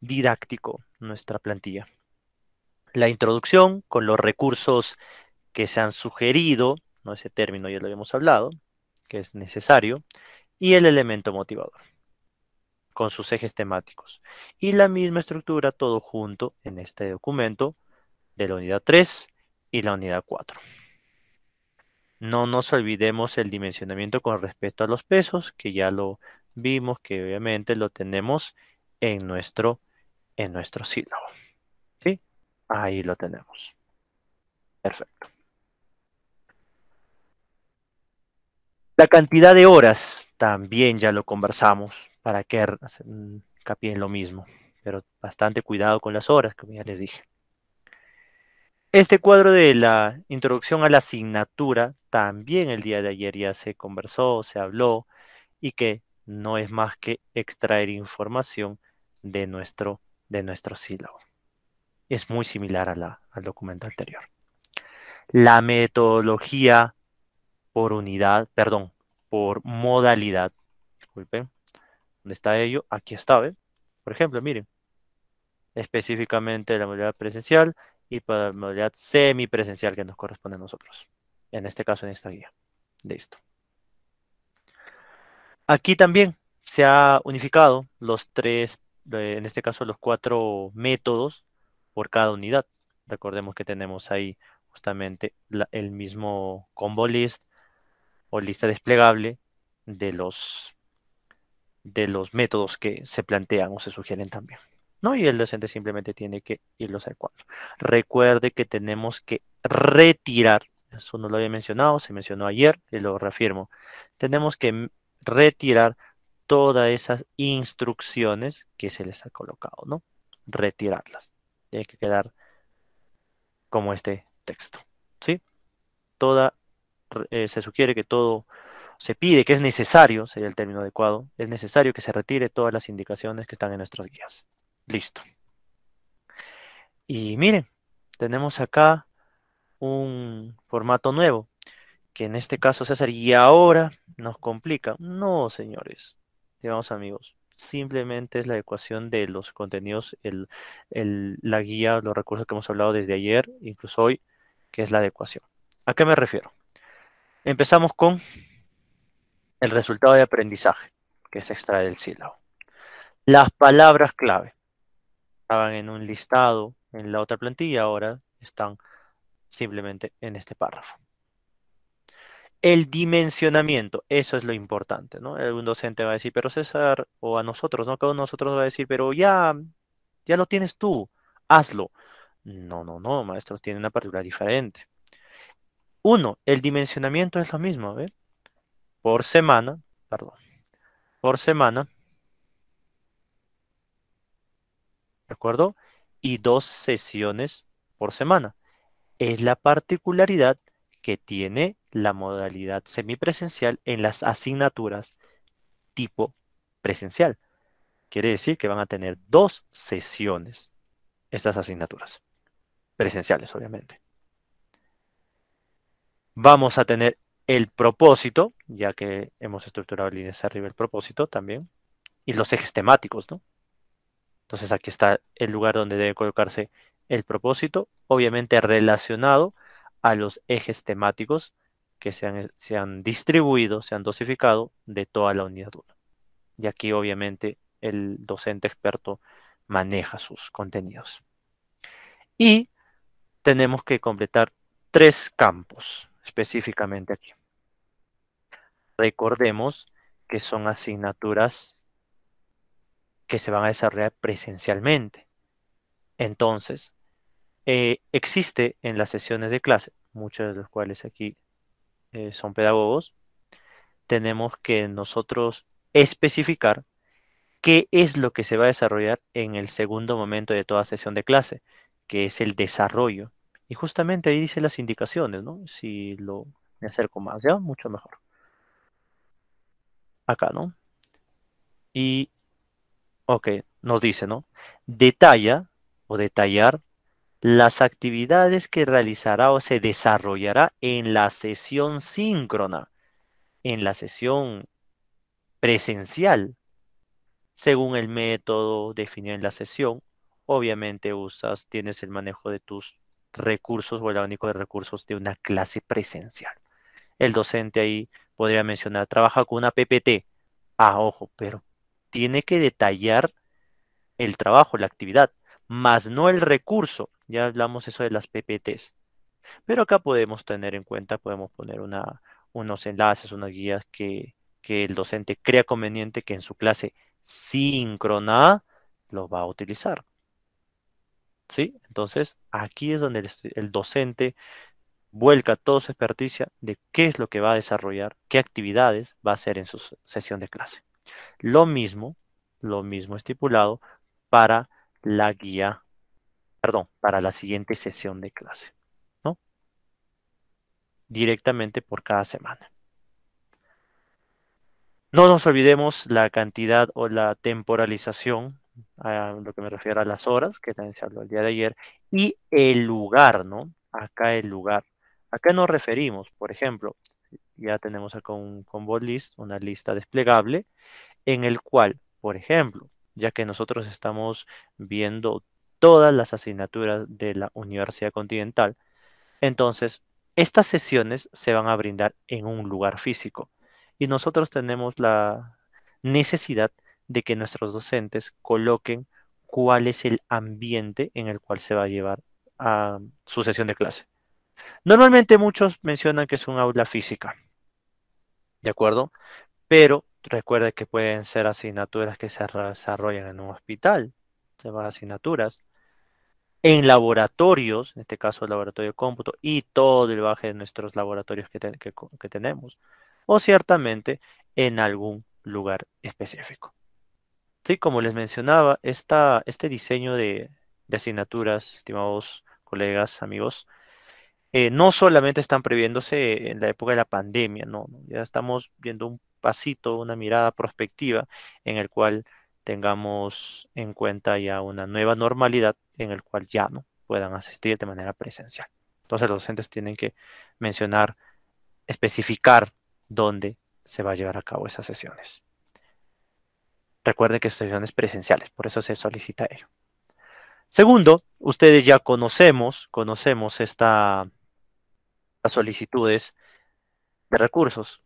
didáctico nuestra plantilla. La introducción con los recursos que se han sugerido, ¿no? ese término ya lo habíamos hablado, que es necesario, y el elemento motivador, con sus ejes temáticos. Y la misma estructura todo junto en este documento de la unidad 3 y la unidad 4. No nos olvidemos el dimensionamiento con respecto a los pesos, que ya lo vimos, que obviamente lo tenemos en nuestro, en nuestro ¿Sí? Ahí lo tenemos. Perfecto. La cantidad de horas también ya lo conversamos para que mm, capien lo mismo, pero bastante cuidado con las horas, como ya les dije. Este cuadro de la introducción a la asignatura también el día de ayer ya se conversó, se habló y que no es más que extraer información de nuestro, de nuestro sílabo. Es muy similar a la, al documento anterior. La metodología por unidad, perdón, por modalidad, disculpen, ¿dónde está ello? Aquí está, Por ejemplo, miren, específicamente la modalidad presencial y para la modalidad semipresencial que nos corresponde a nosotros. En este caso, en esta guía. Listo. Aquí también se ha unificado los tres en este caso, los cuatro métodos por cada unidad. Recordemos que tenemos ahí justamente el mismo combo list o lista desplegable de los, de los métodos que se plantean o se sugieren también. ¿no? Y el docente simplemente tiene que irlos cuadro. Recuerde que tenemos que retirar, eso no lo había mencionado, se mencionó ayer y lo reafirmo, tenemos que retirar todas esas instrucciones que se les ha colocado, ¿no? Retirarlas. Tiene que quedar como este texto, ¿sí? Toda, eh, se sugiere que todo, se pide que es necesario, sería el término adecuado, es necesario que se retire todas las indicaciones que están en nuestras guías. Listo. Y miren, tenemos acá un formato nuevo, que en este caso se hace y ahora nos complica. No, señores, vamos amigos, simplemente es la adecuación de los contenidos, la guía, los recursos que hemos hablado desde ayer, incluso hoy, que es la adecuación. ¿A qué me refiero? Empezamos con el resultado de aprendizaje que se extrae del sílabo. Las palabras clave estaban en un listado en la otra plantilla, ahora están simplemente en este párrafo el dimensionamiento, eso es lo importante, ¿no? Un docente va a decir, pero César, o a nosotros, ¿no? Cada uno de nosotros va a decir, pero ya, ya lo tienes tú, hazlo. No, no, no, maestro, tiene una particularidad diferente. Uno, el dimensionamiento es lo mismo, Por semana, perdón, por semana, ¿de acuerdo? Y dos sesiones por semana. Es la particularidad que tiene la modalidad semipresencial en las asignaturas tipo presencial. Quiere decir que van a tener dos sesiones estas asignaturas, presenciales obviamente. Vamos a tener el propósito, ya que hemos estructurado líneas arriba el propósito también, y los ejes temáticos, ¿no? Entonces aquí está el lugar donde debe colocarse el propósito, obviamente relacionado a los ejes temáticos que se han, distribuido, se han dosificado de toda la unidad 1. Y aquí obviamente el docente experto maneja sus contenidos. Y tenemos que completar tres campos específicamente aquí. Recordemos que son asignaturas que se van a desarrollar presencialmente. Entonces, eh, existe en las sesiones de clase, muchas de las cuales aquí eh, son pedagogos, tenemos que nosotros especificar qué es lo que se va a desarrollar en el segundo momento de toda sesión de clase, que es el desarrollo. Y justamente ahí dice las indicaciones, ¿no? Si lo me acerco más, ya, mucho mejor. Acá, ¿no? Y, ok, nos dice, ¿no? Detalla o detallar las actividades que realizará o se desarrollará en la sesión síncrona, en la sesión presencial, según el método definido en la sesión, obviamente usas, tienes el manejo de tus recursos o el abanico de recursos de una clase presencial. El docente ahí podría mencionar, trabaja con una PPT. Ah, ojo, pero tiene que detallar el trabajo, la actividad más no el recurso. Ya hablamos eso de las PPTs. Pero acá podemos tener en cuenta, podemos poner unos enlaces, unas guías que, el docente crea conveniente que en su clase síncrona lo va a utilizar. ¿Sí? Entonces, aquí es donde el, el, docente vuelca toda su experticia de qué es lo que va a desarrollar, qué actividades va a hacer en su sesión de clase. Lo mismo, lo mismo estipulado para la guía, perdón, para la siguiente sesión de clase, ¿no? Directamente por cada semana. No nos olvidemos la cantidad o la temporalización, a lo que me refiero a las horas, que también se habló el día de ayer, y el lugar, ¿no? Acá el lugar. ¿A qué nos referimos? Por ejemplo, ya tenemos acá un combo list, una lista desplegable, en el cual, por ejemplo, ya que nosotros estamos viendo todas las asignaturas de la Universidad Continental. Entonces, estas sesiones se van a brindar en un lugar físico y nosotros tenemos la necesidad de que nuestros docentes coloquen cuál es el ambiente en el cual se va a llevar a su sesión de clase. Normalmente muchos mencionan que es un aula física, ¿de acuerdo? pero recuerda que pueden ser asignaturas que se desarrollan en un hospital, se van asignaturas, en laboratorios, en este caso el laboratorio de cómputo, y todo el baje de nuestros laboratorios que, tenemos, o ciertamente en algún lugar específico. Sí, como les mencionaba, este diseño de asignaturas, estimados colegas, amigos, eh, no solamente están previéndose en la época de la pandemia, no, ya estamos viendo un pasito, una mirada prospectiva en el cual tengamos en cuenta ya una nueva normalidad en el cual ya no puedan asistir de manera presencial. Entonces los docentes tienen que mencionar, especificar dónde se va a llevar a cabo esas sesiones. Recuerden que son sesiones presenciales, por eso se solicita ello. Segundo, ustedes ya conocemos, conocemos esta, las solicitudes de recursos.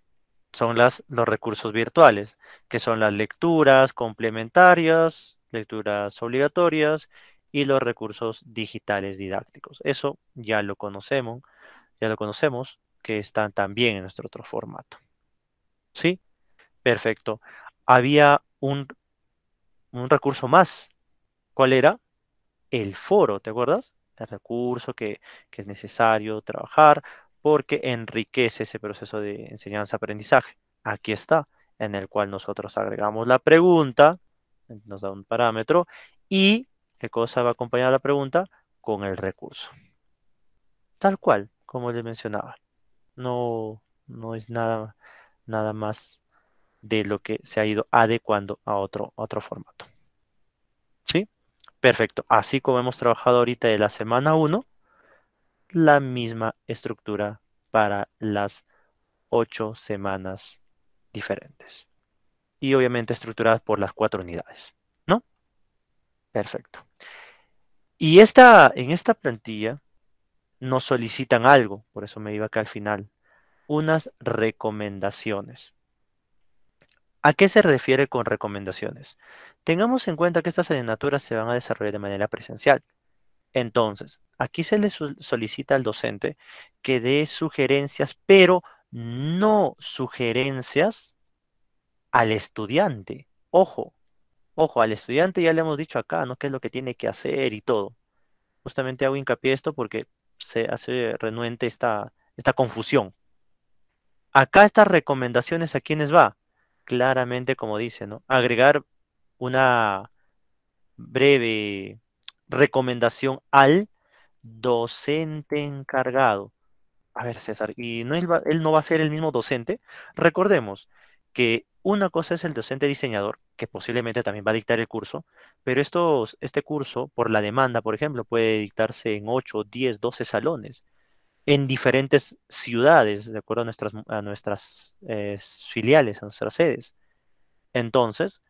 Son las, los recursos virtuales, que son las lecturas complementarias, lecturas obligatorias y los recursos digitales didácticos. Eso ya lo conocemos, ya lo conocemos, que están también en nuestro otro formato. ¿Sí? Perfecto. Había un, un recurso más. ¿Cuál era? El foro, ¿te acuerdas? El recurso que, que es necesario trabajar porque enriquece ese proceso de enseñanza-aprendizaje. Aquí está, en el cual nosotros agregamos la pregunta, nos da un parámetro, y qué cosa va a acompañar la pregunta con el recurso. Tal cual, como les mencionaba. No, no es nada, nada más de lo que se ha ido adecuando a otro, otro formato. ¿Sí? Perfecto. Así como hemos trabajado ahorita de la semana 1, la misma estructura para las ocho semanas diferentes. Y obviamente estructuradas por las cuatro unidades, ¿no? Perfecto. Y esta, en esta plantilla nos solicitan algo, por eso me iba acá al final, unas recomendaciones. ¿A qué se refiere con recomendaciones? Tengamos en cuenta que estas asignaturas se van a desarrollar de manera presencial. Entonces, aquí se le solicita al docente que dé sugerencias, pero no sugerencias al estudiante. Ojo, ojo, al estudiante ya le hemos dicho acá, ¿no? ¿Qué es lo que tiene que hacer y todo? Justamente hago hincapié esto porque se hace renuente esta, esta confusión. Acá estas recomendaciones, ¿a quiénes va? Claramente, como dice, ¿no? Agregar una breve recomendación al docente encargado. A ver, César, y no él, no va a ser el mismo docente. Recordemos que una cosa es el docente diseñador, que posiblemente también va a dictar el curso, pero este curso, por la demanda, por ejemplo, puede dictarse en 8, 10, 12 salones, en diferentes ciudades, de acuerdo a nuestras, eh, filiales, a nuestras sedes. Entonces,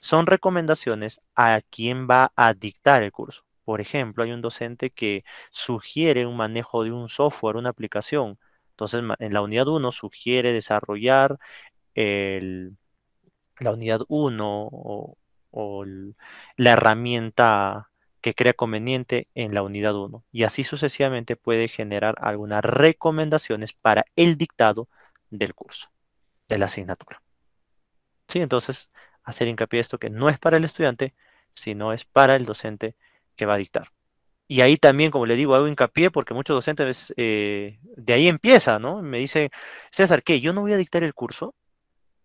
son recomendaciones a quien va a dictar el curso. Por ejemplo, hay un docente que sugiere un manejo de un software, una aplicación. Entonces, en la unidad 1 sugiere desarrollar la unidad 1 o, la herramienta que crea conveniente en la unidad 1. Y así sucesivamente puede generar algunas recomendaciones para el dictado del curso, de la asignatura. Sí, entonces, hacer hincapié esto que no es para el estudiante, sino es para el docente que va a dictar. Y ahí también, como le digo, hago hincapié porque muchos docentes eh, de ahí empieza, ¿no? Me dice, César, ¿qué? ¿Yo no voy a dictar el curso?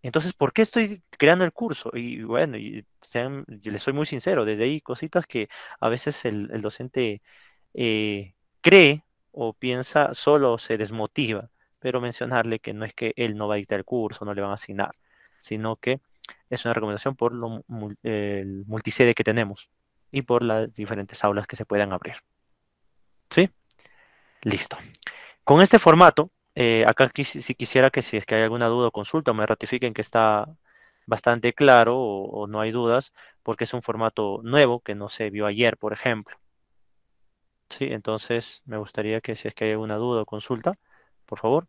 Entonces, ¿por qué estoy creando el curso? Y bueno, y les soy muy sincero, desde ahí cositas que a veces el, docente eh, cree o piensa solo se desmotiva, pero mencionarle que no es que él no va a dictar el curso, no le van a asignar, sino que es una recomendación por lo, eh, el multisede que tenemos y por las diferentes aulas que se puedan abrir. ¿Sí? Listo. Con este formato, eh, acá si quisiera que si es que hay alguna duda o consulta, me ratifiquen que está bastante claro o, o no hay dudas, porque es un formato nuevo que no se vio ayer, por ejemplo. Sí, entonces me gustaría que si es que hay alguna duda o consulta, por favor,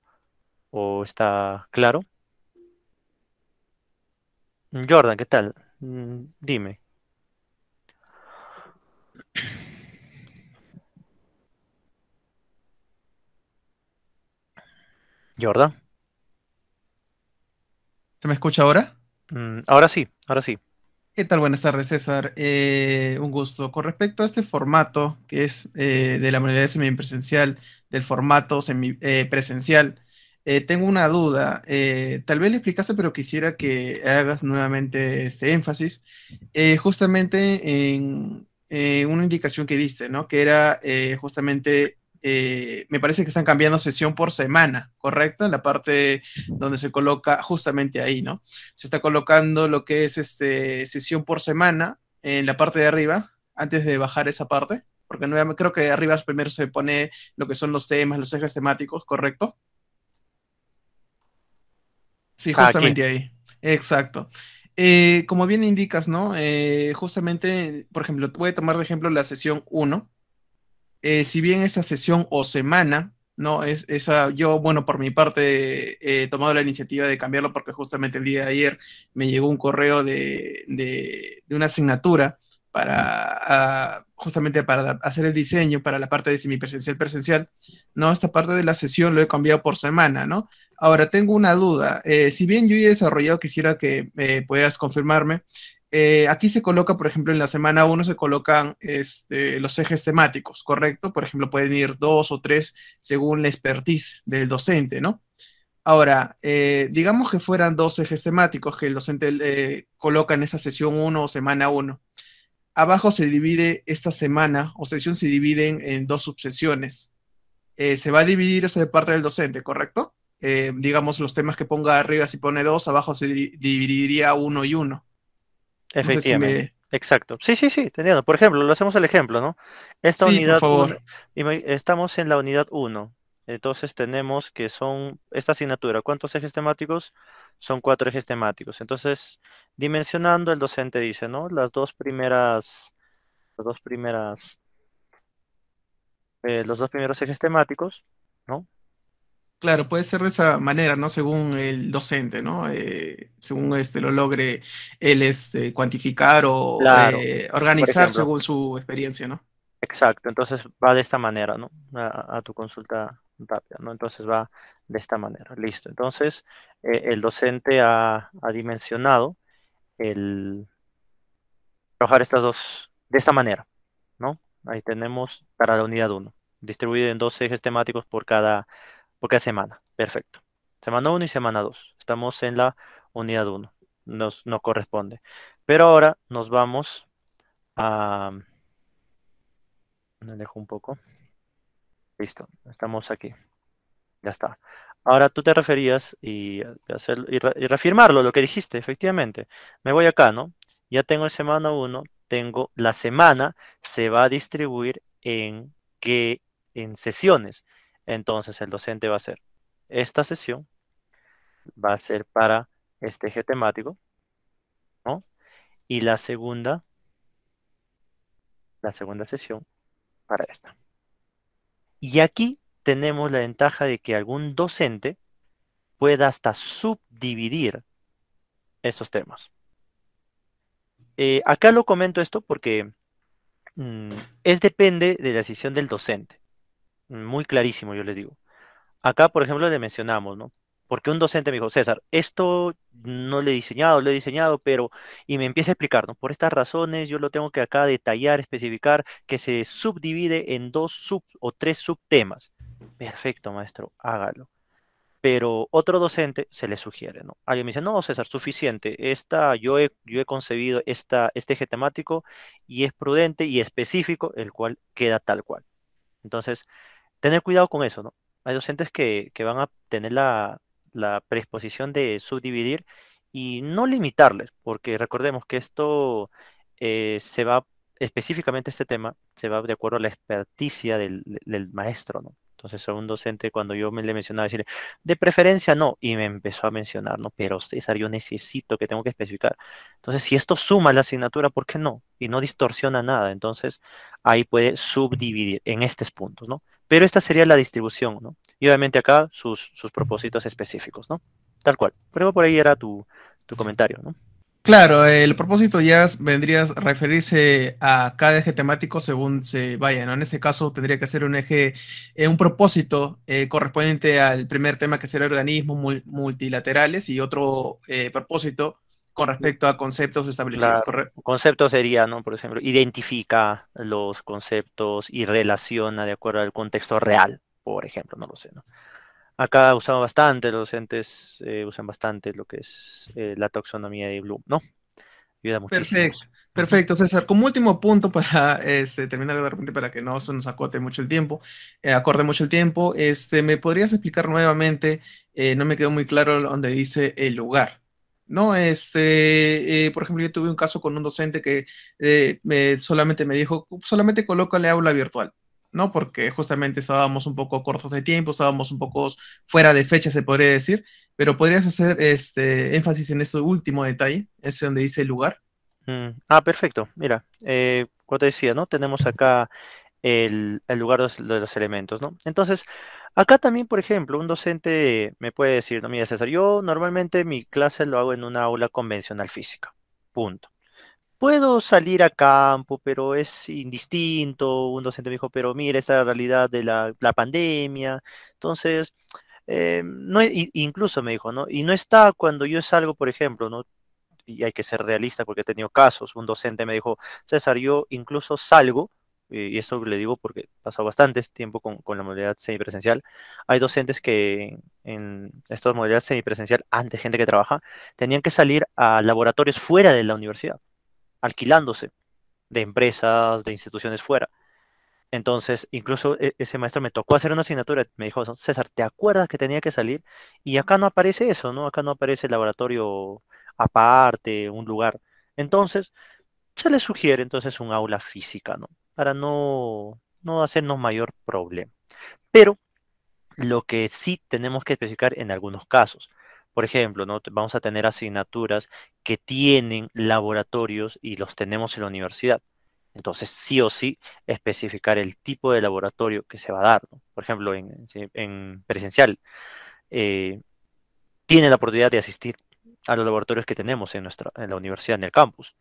o está claro. Jordan, ¿qué tal? Mm, dime. Jordan. ¿Se me escucha ahora? Mm, ahora sí, ahora sí. ¿Qué tal? Buenas tardes, César. Eh, un gusto. Con respecto a este formato, que es eh, de la modalidad semipresencial, del formato semipresencial, eh, tengo una duda. tal vez le explicaste, pero quisiera que hagas nuevamente este énfasis. justamente en eh, una indicación que dice, ¿no? Que era eh, justamente, eh, me parece que están cambiando sesión por semana, ¿correcto? En la parte donde se coloca justamente ahí, ¿no? Se está colocando lo que es este, sesión por semana en la parte de arriba, antes de bajar esa parte, porque no, creo que arriba primero se pone lo que son los temas, los ejes temáticos, ¿correcto? Sí, justamente ahí. Exacto. Eh, como bien indicas, ¿no? Eh, justamente, por ejemplo, voy a tomar de ejemplo la sesión 1. Eh, si bien esta sesión o semana, ¿no? Es, esa, yo, bueno, por mi parte he tomado la iniciativa de cambiarlo porque justamente el día de ayer me llegó un correo de, una asignatura para... Ah, justamente para hacer el diseño para la parte de semipresencial presencial, ¿no? Esta parte de la sesión lo he cambiado por semana, ¿no? Ahora, tengo una duda. Eh, si bien yo he desarrollado, quisiera que puedas confirmarme, eh, aquí se coloca, por ejemplo, en la semana 1 se colocan este, los ejes temáticos, ¿correcto? Por ejemplo, pueden ir dos o tres según la expertise del docente, ¿no? Ahora, eh, digamos que fueran dos ejes temáticos que el docente coloca en esa sesión 1 o semana 1. Abajo se divide esta semana o sesión se dividen en, dos subsesiones. Eh, se va a dividir eso de parte del docente, ¿correcto? Eh, digamos, los temas que ponga arriba, si pone dos, abajo se dividiría uno y uno. Efectivamente. Exacto. Sí, sí, sí, Teniendo. Por ejemplo, lo hacemos el ejemplo, ¿no? Esta sí, unidad. Por favor. estamos en la unidad uno. Entonces tenemos que son esta asignatura, ¿cuántos ejes temáticos? Son cuatro ejes temáticos. Entonces, dimensionando, el docente dice, ¿no? Las dos primeras, las dos primeras, eh, los dos primeros ejes temáticos, ¿no? Claro, puede ser de esa manera, ¿no? Según el docente, ¿no? Eh, según este lo logre él este, cuantificar o eh, organizar según su experiencia, ¿no? Exacto, entonces va de esta manera, ¿no? a tu consulta ¿no? Entonces va de esta manera, listo. Entonces, eh, el docente ha, dimensionado el trabajar estas dos, de esta manera, ¿no? Ahí tenemos para la unidad 1, distribuido en dos ejes temáticos por cada, cada semana, perfecto. Semana 1 y semana 2, estamos en la unidad 1, nos, nos corresponde. Pero ahora nos vamos a... Me alejo un poco. Listo, estamos aquí. Ya está. Ahora tú te referías y, reafirmarlo, lo que dijiste, efectivamente. Me voy acá, ¿no? Ya tengo el semana 1, tengo la semana, se va a distribuir en qué, en sesiones. Entonces el docente va a hacer esta sesión, va a ser para este eje temático, ¿no? Y la segunda, la segunda sesión para esta. Y aquí tenemos la ventaja de que algún docente pueda hasta subdividir esos temas. Eh, acá lo comento esto porque mm, es depende de la decisión del docente. Muy clarísimo, yo les digo. Acá, por ejemplo, le mencionamos, ¿no? porque un docente me dijo, César, esto no lo he diseñado, lo he diseñado, pero, y me empieza a explicar, ¿no? Por estas razones yo lo tengo que acá detallar, especificar, que se subdivide en dos sub o tres subtemas. Perfecto, maestro, hágalo. Pero otro docente se le sugiere, ¿no? Alguien me dice, no, César, suficiente. Esta, yo, he, yo he concebido esta, este eje temático y es prudente y específico, el cual queda tal cual. Entonces, tener cuidado con eso, ¿no? Hay docentes que, que van a tener la, la predisposición de subdividir y no limitarles, porque recordemos que esto eh, se va, específicamente este tema, se va de acuerdo a la experticia del, maestro, ¿no? Entonces a un docente cuando yo le mencionaba, decirle, de preferencia no, y me empezó a mencionar, ¿no? Pero César, yo necesito que tengo que especificar. Entonces, si esto suma la asignatura, ¿por qué no? Y no distorsiona nada. Entonces, ahí puede subdividir en estos puntos, ¿no? Pero esta sería la distribución, ¿no? y obviamente acá sus, propósitos específicos, ¿no? Tal cual. Pero por ahí era tu, comentario, ¿no? Claro, el propósito ya vendría a referirse a cada eje temático según se vaya, ¿no? En este caso tendría que ser un eje, eh, un propósito eh, correspondiente al primer tema que será organismos multilaterales y otro eh, propósito con respecto a conceptos establecidos. conceptos Concepto sería, ¿no? Por ejemplo, identifica los conceptos y relaciona de acuerdo al contexto real por ejemplo, no lo sé, ¿no? Acá usamos bastante, los docentes eh, usan bastante lo que es eh, la taxonomía de Bloom, ¿no? Ayuda muchísimo. Perfecto, perfecto, César. Como último punto para este, terminar de repente, para que no se nos acote mucho el tiempo, eh, acorde mucho el tiempo, este, ¿me podrías explicar nuevamente? no me quedó muy claro donde dice el lugar. ¿no? Este, por ejemplo, yo tuve un caso con un docente que solamente me dijo, solamente colócale aula virtual. ¿no? Porque justamente estábamos un poco cortos de tiempo, estábamos un poco fuera de fecha, se podría decir, pero podrías hacer este énfasis en ese último detalle, ese donde dice el lugar. Mm, ah, perfecto. Mira, eh, como te decía, ¿no? Tenemos acá el, lugar de los, elementos, ¿no? Entonces, acá también, por ejemplo, un docente me puede decir, no, mira, César, yo normalmente mi clase lo hago en una aula convencional física, punto puedo salir a campo, pero es indistinto. Un docente me dijo, pero mira, esta es la realidad de la, pandemia. Entonces, eh, no, incluso me dijo, ¿no? Y no está cuando yo salgo, por ejemplo, ¿no? Y hay que ser realista porque he tenido casos. Un docente me dijo, César, yo incluso salgo, eh, y esto le digo porque he pasado bastante este tiempo con, la modalidad semipresencial, hay docentes que en esta modalidad semipresencial, antes gente que trabaja, tenían que salir a laboratorios fuera de la universidad alquilándose de empresas, de instituciones fuera. Entonces, incluso e, ese maestro me tocó hacer una asignatura, me dijo, César, ¿te acuerdas que tenía que salir? Y acá no aparece eso, ¿no? Acá no aparece el laboratorio aparte, un lugar. Entonces, se le sugiere entonces un aula física, ¿no? Para no, no hacernos mayor problema. Pero lo que sí tenemos que especificar en algunos casos por ejemplo, ¿no? vamos a tener asignaturas que tienen laboratorios y los tenemos en la universidad. Entonces, sí o sí, especificar el tipo de laboratorio que se va a dar. Por ejemplo, en, presencial, eh, tiene la oportunidad de asistir a los laboratorios que tenemos en, nuestra, en la universidad, en el campus.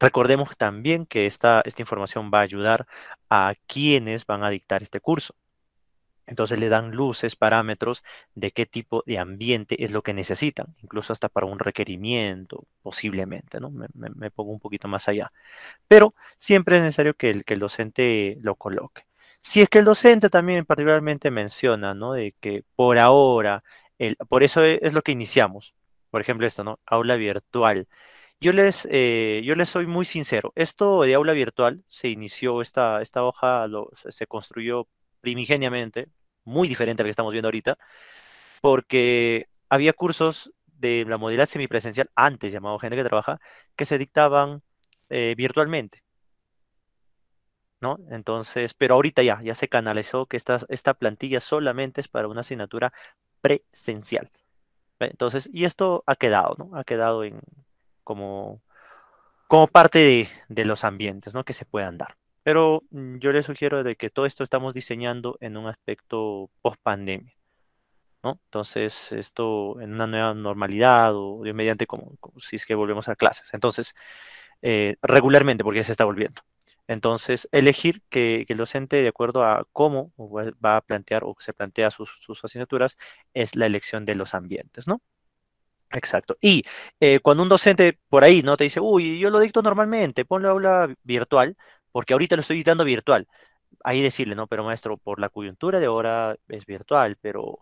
Recordemos también que esta información va a ayudar a quienes van a dictar este curso. Entonces le dan luces, parámetros de qué tipo de ambiente es lo que necesitan, incluso hasta para un requerimiento, posiblemente, ¿no? Me, pongo un poquito más allá. Pero siempre es necesario que el, que el docente lo coloque. Si es que el docente también particularmente menciona, ¿no? De que por ahora, por eso e, es, lo que iniciamos. Por ejemplo, esto, ¿no? Aula virtual. Yo les, eh, yo les soy muy sincero. Esto de aula virtual se inició, esta, esta hoja se construyó primigeniamente, muy diferente al que estamos viendo ahorita, porque había cursos de la modalidad semipresencial antes, llamado gente que trabaja, que se dictaban eh, virtualmente. ¿No? Entonces, pero ahorita ya, ya se canalizó que esta, esta plantilla solamente es para una asignatura presencial. Entonces, y esto ha quedado, ¿no? Ha quedado en como, como parte de, los ambientes, Que se puedan dar. Pero mm, yo le sugiero de que todo esto estamos diseñando en un aspecto post pandemia. ¿no? Entonces, esto en una nueva normalidad o, mediante como, si es que volvemos a clases. Entonces, eh, regularmente, porque se está volviendo. Entonces, elegir que, el docente, de acuerdo a cómo va a plantear o se plantea sus, asignaturas, es la elección de los ambientes, ¿no? Exacto. Y eh, cuando un docente por ahí no te dice, uy, yo lo dicto normalmente, ponlo aula virtual, porque ahorita lo estoy editando virtual. Ahí decirle, no, pero maestro, por la coyuntura de ahora es virtual, pero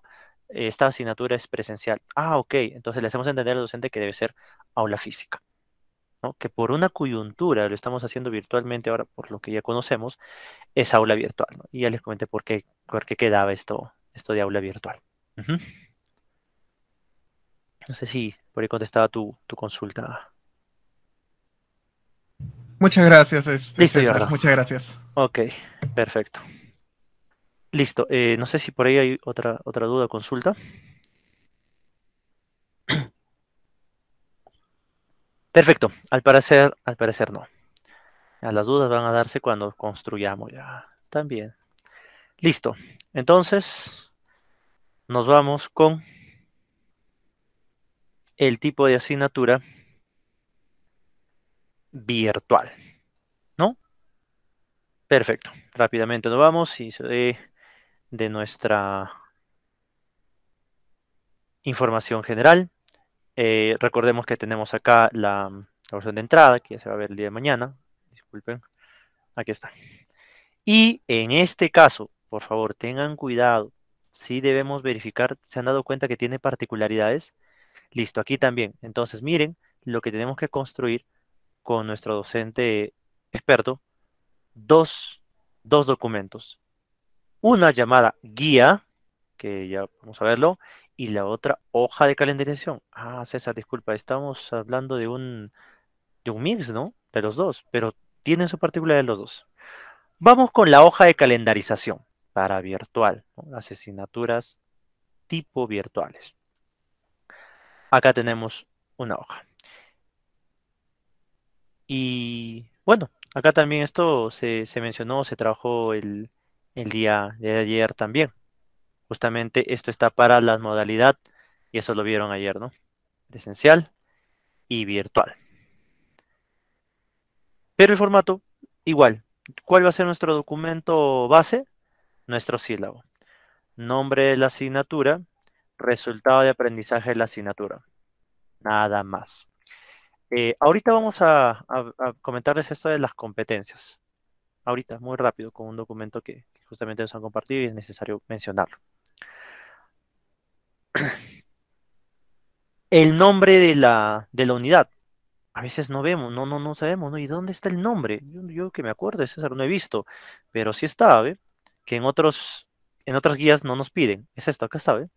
esta asignatura es presencial. Ah, ok, entonces le hacemos entender al docente que debe ser aula física. que por una coyuntura lo estamos haciendo virtualmente ahora, por lo que ya conocemos, es aula virtual. Y ya les comenté por qué, quedaba esto, esto de aula virtual. No sé si por ahí contestaba tu, tu consulta. Muchas gracias, este, Muchas gracias. Ok, perfecto. Listo. Eh, no sé si por ahí hay otra, otra duda, consulta. [clears throat] Perfecto. Al parecer, al parecer no. las dudas van a darse cuando construyamos ya. También. Listo. Entonces, nos vamos con el tipo de asignatura virtual. ¿No? Perfecto. Rápidamente nos vamos y de, de nuestra información general. Eh, recordemos que tenemos acá la, versión de entrada, que ya se va a ver el día de mañana. Disculpen. Aquí está. Y en este caso, por favor, tengan cuidado. Si debemos verificar, se han dado cuenta que tiene particularidades. Listo, aquí también. Entonces, miren, lo que tenemos que construir con nuestro docente experto dos, documentos. Una llamada guía, que ya vamos a verlo, y la otra hoja de calendarización. Ah, César, disculpa, estamos hablando de un, de un mix, ¿no? De los dos, pero tienen su particularidad los dos. Vamos con la hoja de calendarización para virtual, las asignaturas tipo virtuales. Acá tenemos una hoja. Y bueno, acá también esto se, mencionó, se trabajó el, el día de ayer también. Justamente esto está para la modalidad, y eso lo vieron ayer, ¿no? Presencial y virtual. Pero el formato, igual. ¿Cuál va a ser nuestro documento base? Nuestro sílabo. Nombre de la asignatura, resultado de aprendizaje de la asignatura. Nada más. Eh, ahorita vamos a, comentarles esto de las competencias. Ahorita, muy rápido, con un documento que, justamente nos han compartido y es necesario mencionarlo. [clears throat] El nombre de la, unidad. A veces no vemos, no, no, no sabemos, ¿no? ¿Y dónde está el nombre? Yo, que me acuerdo, César, no he visto, pero sí está, Que en otros, en otras guías no nos piden. Es esto, acá está, ¿ve?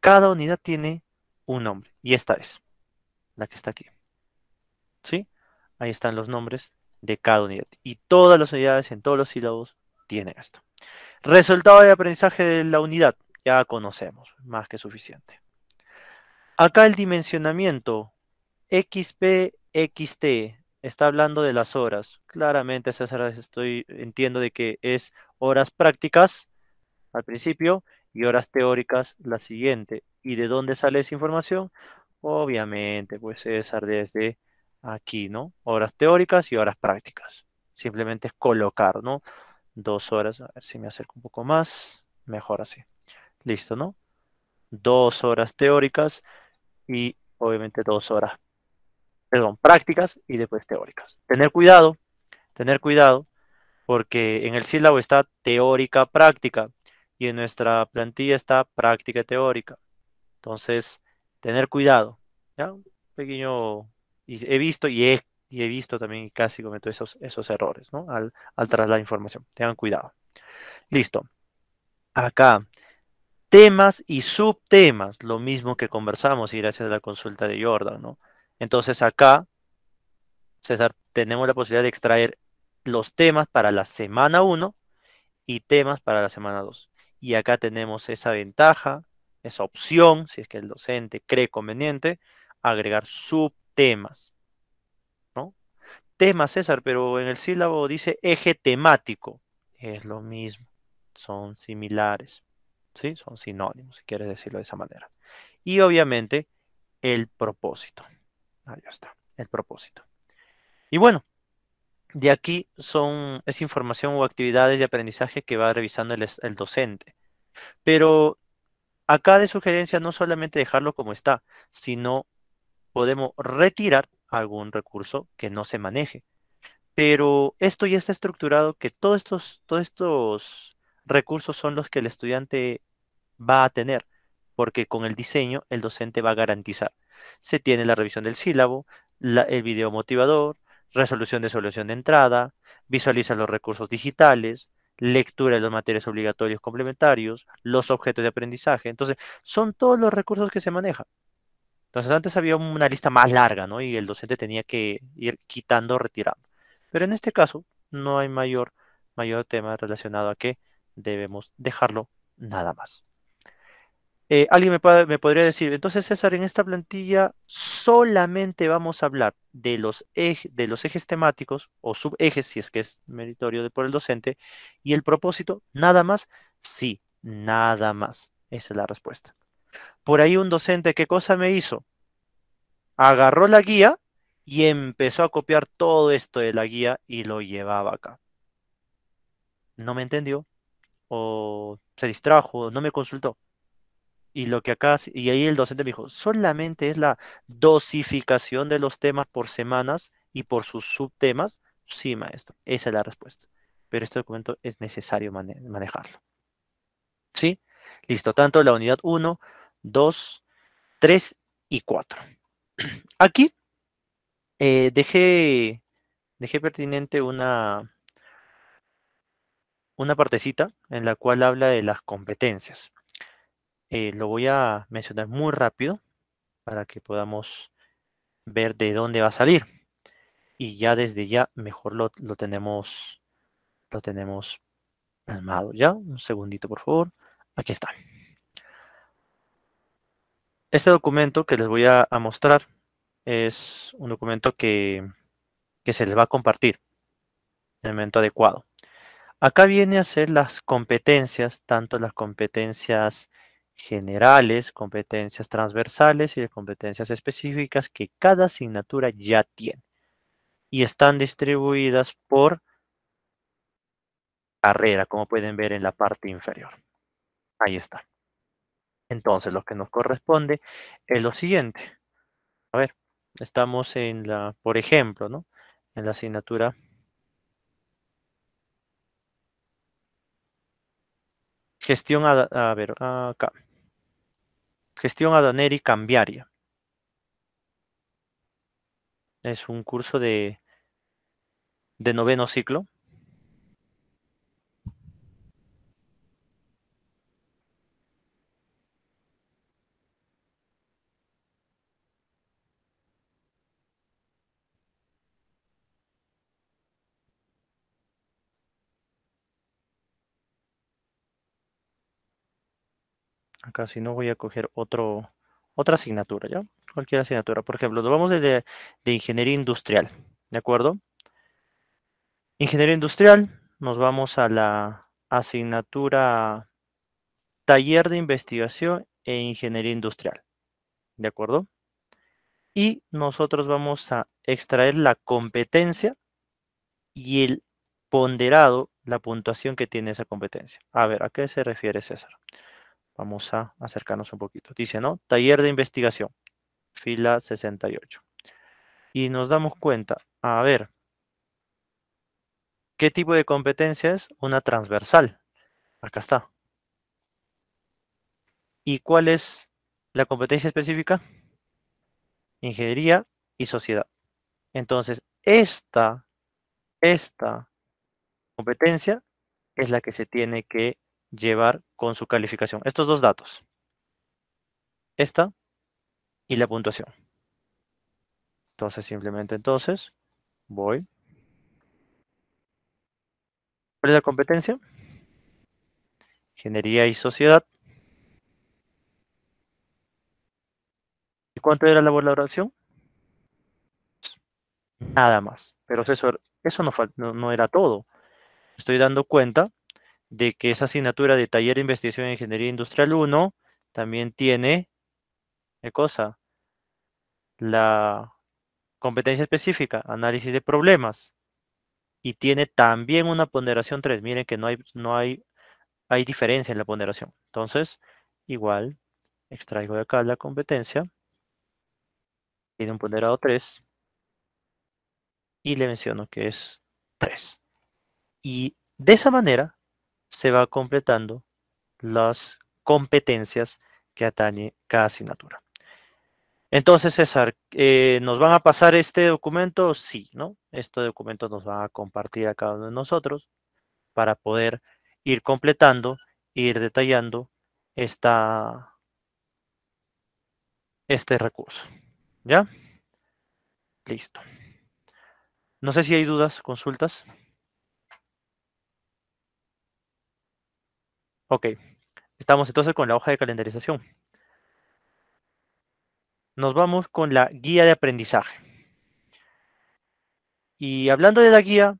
Cada unidad tiene un nombre, y esta es, la que está aquí. ¿sí? Ahí están los nombres de cada unidad. Y todas las unidades en todos los sílabos tienen esto. Resultado de aprendizaje de la unidad, ya conocemos, más que suficiente. Acá el dimensionamiento XP, XT, está hablando de las horas. Claramente, César, estoy, entiendo de que es horas prácticas al principio y horas teóricas la siguiente. ¿Y de dónde sale esa información? Obviamente, pues César, desde aquí, ¿no? Horas teóricas y horas prácticas. Simplemente es colocar, ¿no? Dos horas, a ver si me acerco un poco más, mejor así. Listo, ¿no? Dos horas teóricas y obviamente dos horas, perdón, prácticas y después teóricas. Tener cuidado, tener cuidado, porque en el sílabo está teórica, práctica, y en nuestra plantilla está práctica teórica. Entonces, tener cuidado, ¿ya? Un pequeño y he visto y he, visto también y casi cometo esos, esos errores, ¿no? Al, trasladar información. Tengan cuidado. Listo. Acá, temas y subtemas, lo mismo que conversamos y gracias a la consulta de Jordan, ¿no? Entonces acá, César, tenemos la posibilidad de extraer los temas para la semana 1 y temas para la semana 2. Y acá tenemos esa ventaja, esa opción, si es que el docente cree conveniente, agregar subtemas temas. ¿no? Temas, César, pero en el sílabo dice eje temático. Es lo mismo, son similares, ¿sí? son sinónimos, si quieres decirlo de esa manera. Y obviamente el propósito. Ahí está, el propósito. Y bueno, de aquí son, es información o actividades de aprendizaje que va revisando el, el docente. Pero acá de sugerencia no solamente dejarlo como está, sino podemos retirar algún recurso que no se maneje. Pero esto ya está estructurado que todos estos, todos estos recursos son los que el estudiante va a tener, porque con el diseño el docente va a garantizar. Se tiene la revisión del sílabo, el video motivador, resolución de solución de entrada, visualiza los recursos digitales, lectura de los materiales obligatorios complementarios, los objetos de aprendizaje. Entonces, son todos los recursos que se manejan. Entonces antes había una lista más larga, ¿no? Y el docente tenía que ir quitando, retirando. Pero en este caso no hay mayor, mayor tema relacionado a que debemos dejarlo nada más. Eh, alguien me, podría decir, entonces César, en esta plantilla solamente vamos a hablar de los, de los ejes temáticos o subejes, si es que es meritorio de, por el docente, y el propósito, nada más, sí, nada más. Esa es la respuesta. Por ahí un docente, ¿qué cosa me hizo? Agarró la guía y empezó a copiar todo esto de la guía y lo llevaba acá. No me entendió, o se distrajo, no me consultó. Y lo que acá, y ahí el docente me dijo, solamente es la dosificación de los temas por semanas y por sus subtemas. Sí, maestro, esa es la respuesta. Pero este documento es necesario manejarlo. ¿Sí? Listo, tanto la unidad 1 2, 3 y 4. Aquí eh, dejé, dejé pertinente una, una partecita en la cual habla de las competencias. Eh, lo voy a mencionar muy rápido para que podamos ver de dónde va a salir. Y ya desde ya mejor lo, tenemos lo tenemos armado Ya, un segundito por favor. Aquí está. Este documento que les voy a, mostrar es un documento que, se les va a compartir en el momento adecuado. Acá viene a ser las competencias, tanto las competencias generales, competencias transversales y competencias específicas que cada asignatura ya tiene. Y están distribuidas por carrera, como pueden ver en la parte inferior. Ahí está. Entonces, lo que nos corresponde es lo siguiente. A ver, estamos en la, por ejemplo, ¿no? En la asignatura gestión, a, ver, acá. Gestión y cambiaria. Es un curso de, de noveno ciclo. acá si no voy a coger otra asignatura, ¿ya? Cualquier asignatura. Por ejemplo, nos vamos desde de ingeniería industrial, ¿de acuerdo? Ingeniería industrial, nos vamos a la asignatura taller de investigación e ingeniería industrial, ¿de acuerdo? Y nosotros vamos a extraer la competencia y el ponderado, la puntuación que tiene esa competencia. A ver, ¿a qué se refiere César? Vamos a acercarnos un poquito. Dice, ¿no? Taller de investigación, fila 68. Y nos damos cuenta, a ver, ¿qué tipo de competencia es? Una transversal. Acá está. ¿Y cuál es la competencia específica? Ingeniería y sociedad. Entonces, esta, esta competencia es la que se tiene que llevar con su calificación. Estos dos datos. Esta y la puntuación. Entonces, simplemente entonces, voy. ¿Cuál es la competencia? Ingeniería y sociedad. ¿Y cuánto era la valoración? Nada más. Pero eso, no, no era todo. Estoy dando cuenta de que esa asignatura de taller de investigación en ingeniería industrial 1 también tiene, ¿qué cosa? La competencia específica, análisis de problemas. Y tiene también una ponderación 3. Miren que no hay, no hay, hay diferencia en la ponderación. Entonces, igual, extraigo de acá la competencia. Tiene un ponderado 3. Y le menciono que es 3. Y de esa manera se va completando las competencias que atañe cada asignatura. Entonces, César, eh, ¿nos van a pasar este documento? Sí, ¿no? Este documento nos va a compartir a cada uno de nosotros para poder ir completando, ir detallando esta, este recurso. ¿Ya? Listo. No sé si hay dudas, consultas. Ok, estamos entonces con la hoja de calendarización. Nos vamos con la guía de aprendizaje. Y hablando de la guía,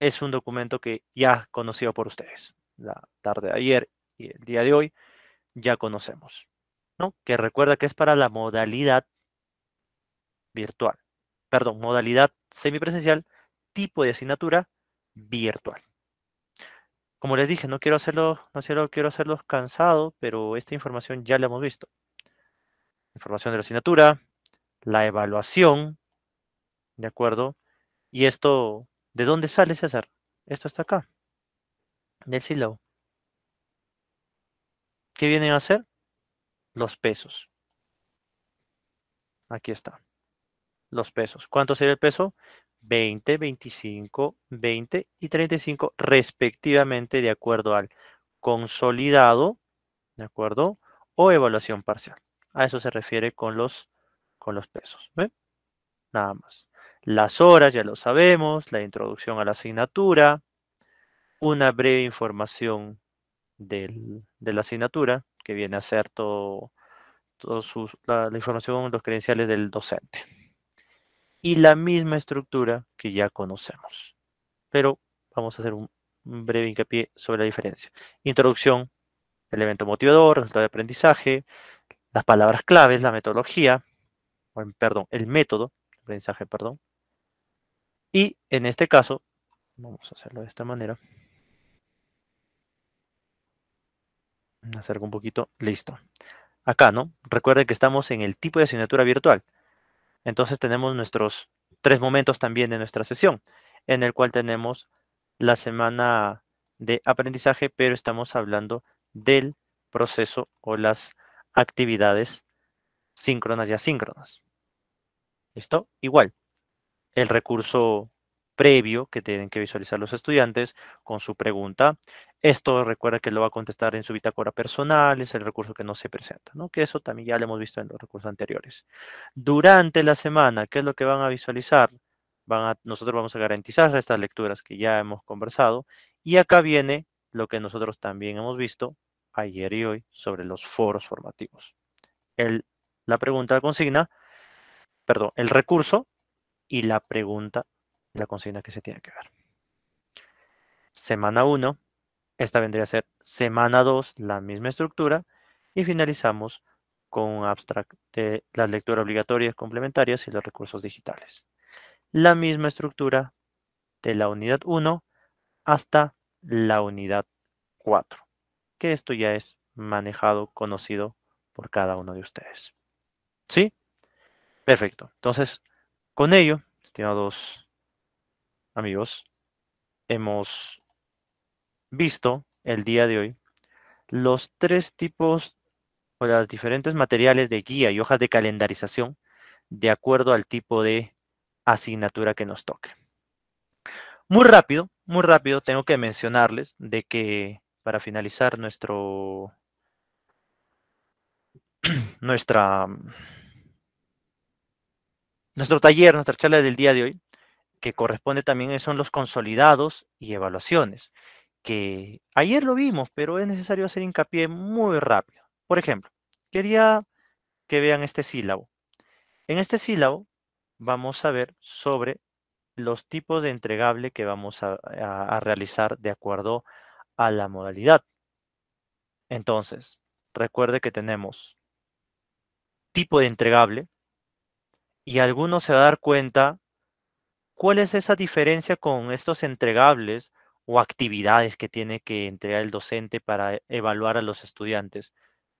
es un documento que ya conocido por ustedes. La tarde de ayer y el día de hoy ya conocemos. ¿no? Que recuerda que es para la modalidad virtual. Perdón, modalidad semipresencial, tipo de asignatura virtual. Como les dije, no quiero hacerlos, no quiero, quiero hacerlos cansados, pero esta información ya la hemos visto. Información de la asignatura, la evaluación, ¿de acuerdo? Y esto, ¿de dónde sale César? Esto está acá, del sílabo. ¿Qué vienen a hacer? Los pesos. Aquí está. Los pesos. ¿Cuánto sería el peso? 20, 25, 20 y 35 respectivamente de acuerdo al consolidado, ¿de acuerdo? O evaluación parcial. A eso se refiere con los, con los pesos. Nada más. Las horas ya lo sabemos, la introducción a la asignatura, una breve información del, de la asignatura, que viene a ser todo, la, la información, los credenciales del docente y la misma estructura que ya conocemos. Pero vamos a hacer un breve hincapié sobre la diferencia. Introducción, elemento motivador, resultado de aprendizaje, las palabras claves, la metodología, perdón, el método, aprendizaje, perdón. Y en este caso, vamos a hacerlo de esta manera. acerco un poquito, listo. Acá, ¿no? Recuerden que estamos en el tipo de asignatura virtual. Entonces tenemos nuestros tres momentos también de nuestra sesión, en el cual tenemos la semana de aprendizaje, pero estamos hablando del proceso o las actividades síncronas y asíncronas. ¿Listo? Igual, el recurso previo que tienen que visualizar los estudiantes con su pregunta. Esto recuerda que lo va a contestar en su bitácora personal, es el recurso que no se presenta, ¿no? Que eso también ya lo hemos visto en los recursos anteriores. Durante la semana, ¿qué es lo que van a visualizar? Van nosotros vamos a garantizar estas lecturas que ya hemos conversado. Y acá viene lo que nosotros también hemos visto ayer y hoy sobre los foros formativos. El, la pregunta consigna, perdón, el recurso y la pregunta la consigna que se tiene que ver. Semana 1, esta vendría a ser semana 2, la misma estructura, y finalizamos con un abstract de las lecturas obligatorias complementarias y los recursos digitales. La misma estructura de la unidad 1 hasta la unidad 4, que esto ya es manejado, conocido por cada uno de ustedes. ¿Sí? Perfecto. Entonces, con ello, estimados amigos, hemos visto el día de hoy los tres tipos o los diferentes materiales de guía y hojas de calendarización de acuerdo al tipo de asignatura que nos toque. Muy rápido, muy rápido, tengo que mencionarles de que para finalizar nuestro [clears throat] nuestra nuestro taller, nuestra charla del día de hoy, que corresponde también son los consolidados y evaluaciones, que ayer lo vimos, pero es necesario hacer hincapié muy rápido. Por ejemplo, quería que vean este sílabo. En este sílabo vamos a ver sobre los tipos de entregable que vamos a, realizar de acuerdo a la modalidad. Entonces, recuerde que tenemos tipo de entregable y algunos se va a dar cuenta ¿Cuál es esa diferencia con estos entregables o actividades que tiene que entregar el docente para e, evaluar a los estudiantes?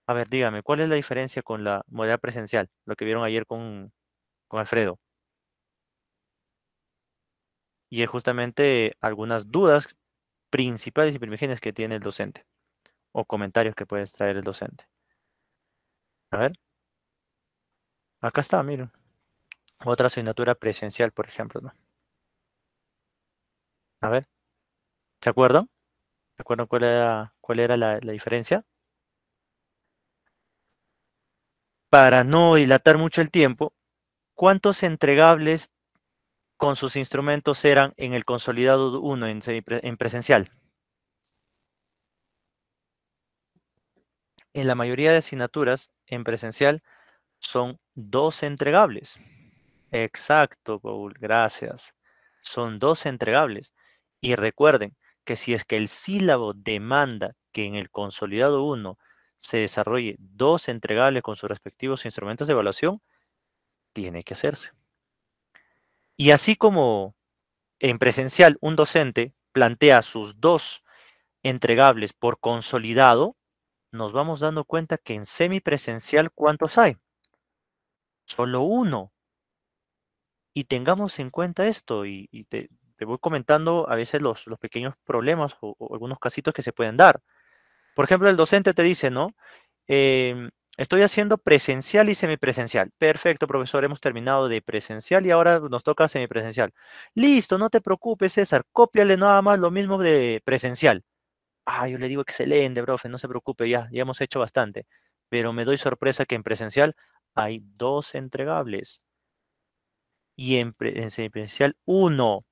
A ver, dígame, ¿cuál es la diferencia con la modalidad presencial, lo que vieron ayer con, Alfredo? Y es justamente algunas dudas principales y primigenias que tiene el docente o comentarios que puede traer el docente. A ver. Acá está, miren. Otra asignatura presencial, por ejemplo, ¿no? A ver, ¿se acuerdan? ¿Se acuerdan cuál era, cuál era la, diferencia? Para no dilatar mucho el tiempo, ¿cuántos entregables con sus instrumentos eran en el consolidado 1 en, presencial? En la mayoría de asignaturas en presencial son dos entregables. Exacto, Paul, gracias. Son dos entregables. Y recuerden que si es que el sílabo demanda que en el consolidado 1 se desarrolle dos entregables con sus respectivos instrumentos de evaluación, tiene que hacerse. Y así como en presencial un docente plantea sus dos entregables por consolidado, nos vamos dando cuenta que en semipresencial, ¿cuántos hay? Solo uno. Y tengamos en cuenta esto, y, te voy comentando a veces los, los pequeños problemas o, algunos casitos que se pueden dar. Por ejemplo, el docente te dice, ¿no? Em, estoy haciendo presencial y semipresencial. Perfecto, profesor, hemos terminado de presencial y ahora nos toca semipresencial. Listo, no te preocupes, César, cópiale nada más lo mismo de presencial. Ah, yo le digo, excelente, profe, no se preocupe, ya, ya hemos hecho bastante. Pero me doy sorpresa que en presencial hay dos entregables y en, en semipresencial uno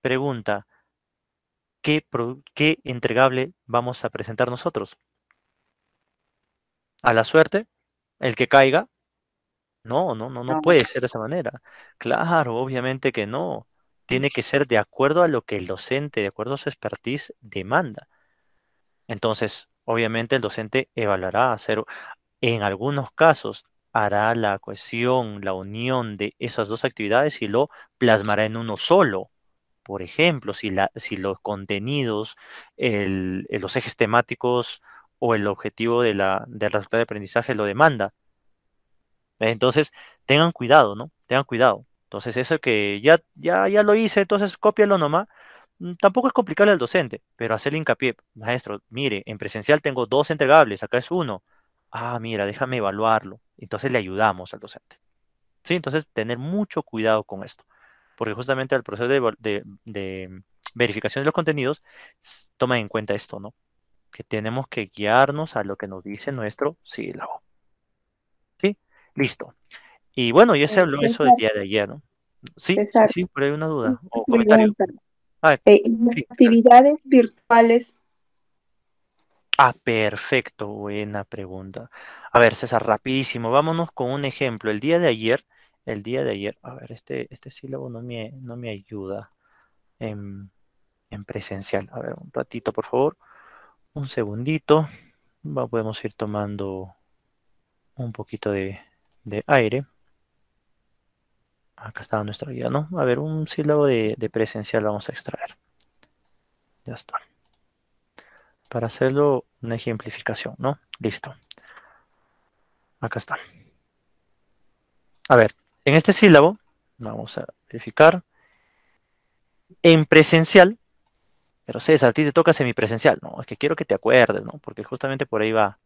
pregunta, ¿qué, entregable vamos a presentar nosotros? ¿A la suerte? ¿El que caiga? No, no, no, no puede ser de esa manera. Claro, obviamente que no. Tiene que ser de acuerdo a lo que el docente, de acuerdo a su expertise, demanda. Entonces, obviamente el docente evaluará, cero. en algunos casos hará la cohesión, la unión de esas dos actividades y lo plasmará en uno solo. Por ejemplo, si, los contenidos, los ejes temáticos o el objetivo de la, del resultado de aprendizaje lo demanda. Entonces, tengan cuidado, ¿no? Tengan cuidado. Entonces, eso que ya, ya, ya lo hice, entonces cópialo nomás. Mm, tampoco es complicarle al docente, pero hacerle hincapié, maestro, mire, en presencial tengo dos entregables, acá es uno. Ah, mira, déjame evaluarlo. Entonces le ayudamos al docente. ¿Sí? Entonces, tener mucho cuidado con esto porque justamente el proceso de, verificación de los contenidos toma en cuenta esto, ¿no? Que tenemos que guiarnos a lo que nos dice nuestro sílabo. ¿Sí? Listo. Y bueno, ya se habló eso el día de ayer, ¿no? Sí, sí, pero hay una duda. O ah, eh, las actividades virtuales. Ah, perfecto, buena pregunta. A ver, César, rapidísimo, vámonos con un ejemplo. El día de ayer el día de ayer, a ver, este, este sílabo no me, no me ayuda en, presencial. A ver, un ratito, por favor. Un segundito. podemos ir tomando un poquito de, aire. Acá está nuestra guía, ¿no? A ver, un sílabo de, de presencial vamos a extraer. Ya está. Para hacerlo una ejemplificación, ¿no? Listo. Acá está. A ver, en este sílabo, vamos a verificar, en presencial, pero César, a ti te toca semipresencial, no, es que quiero que te acuerdes, ¿no? Porque justamente por ahí va.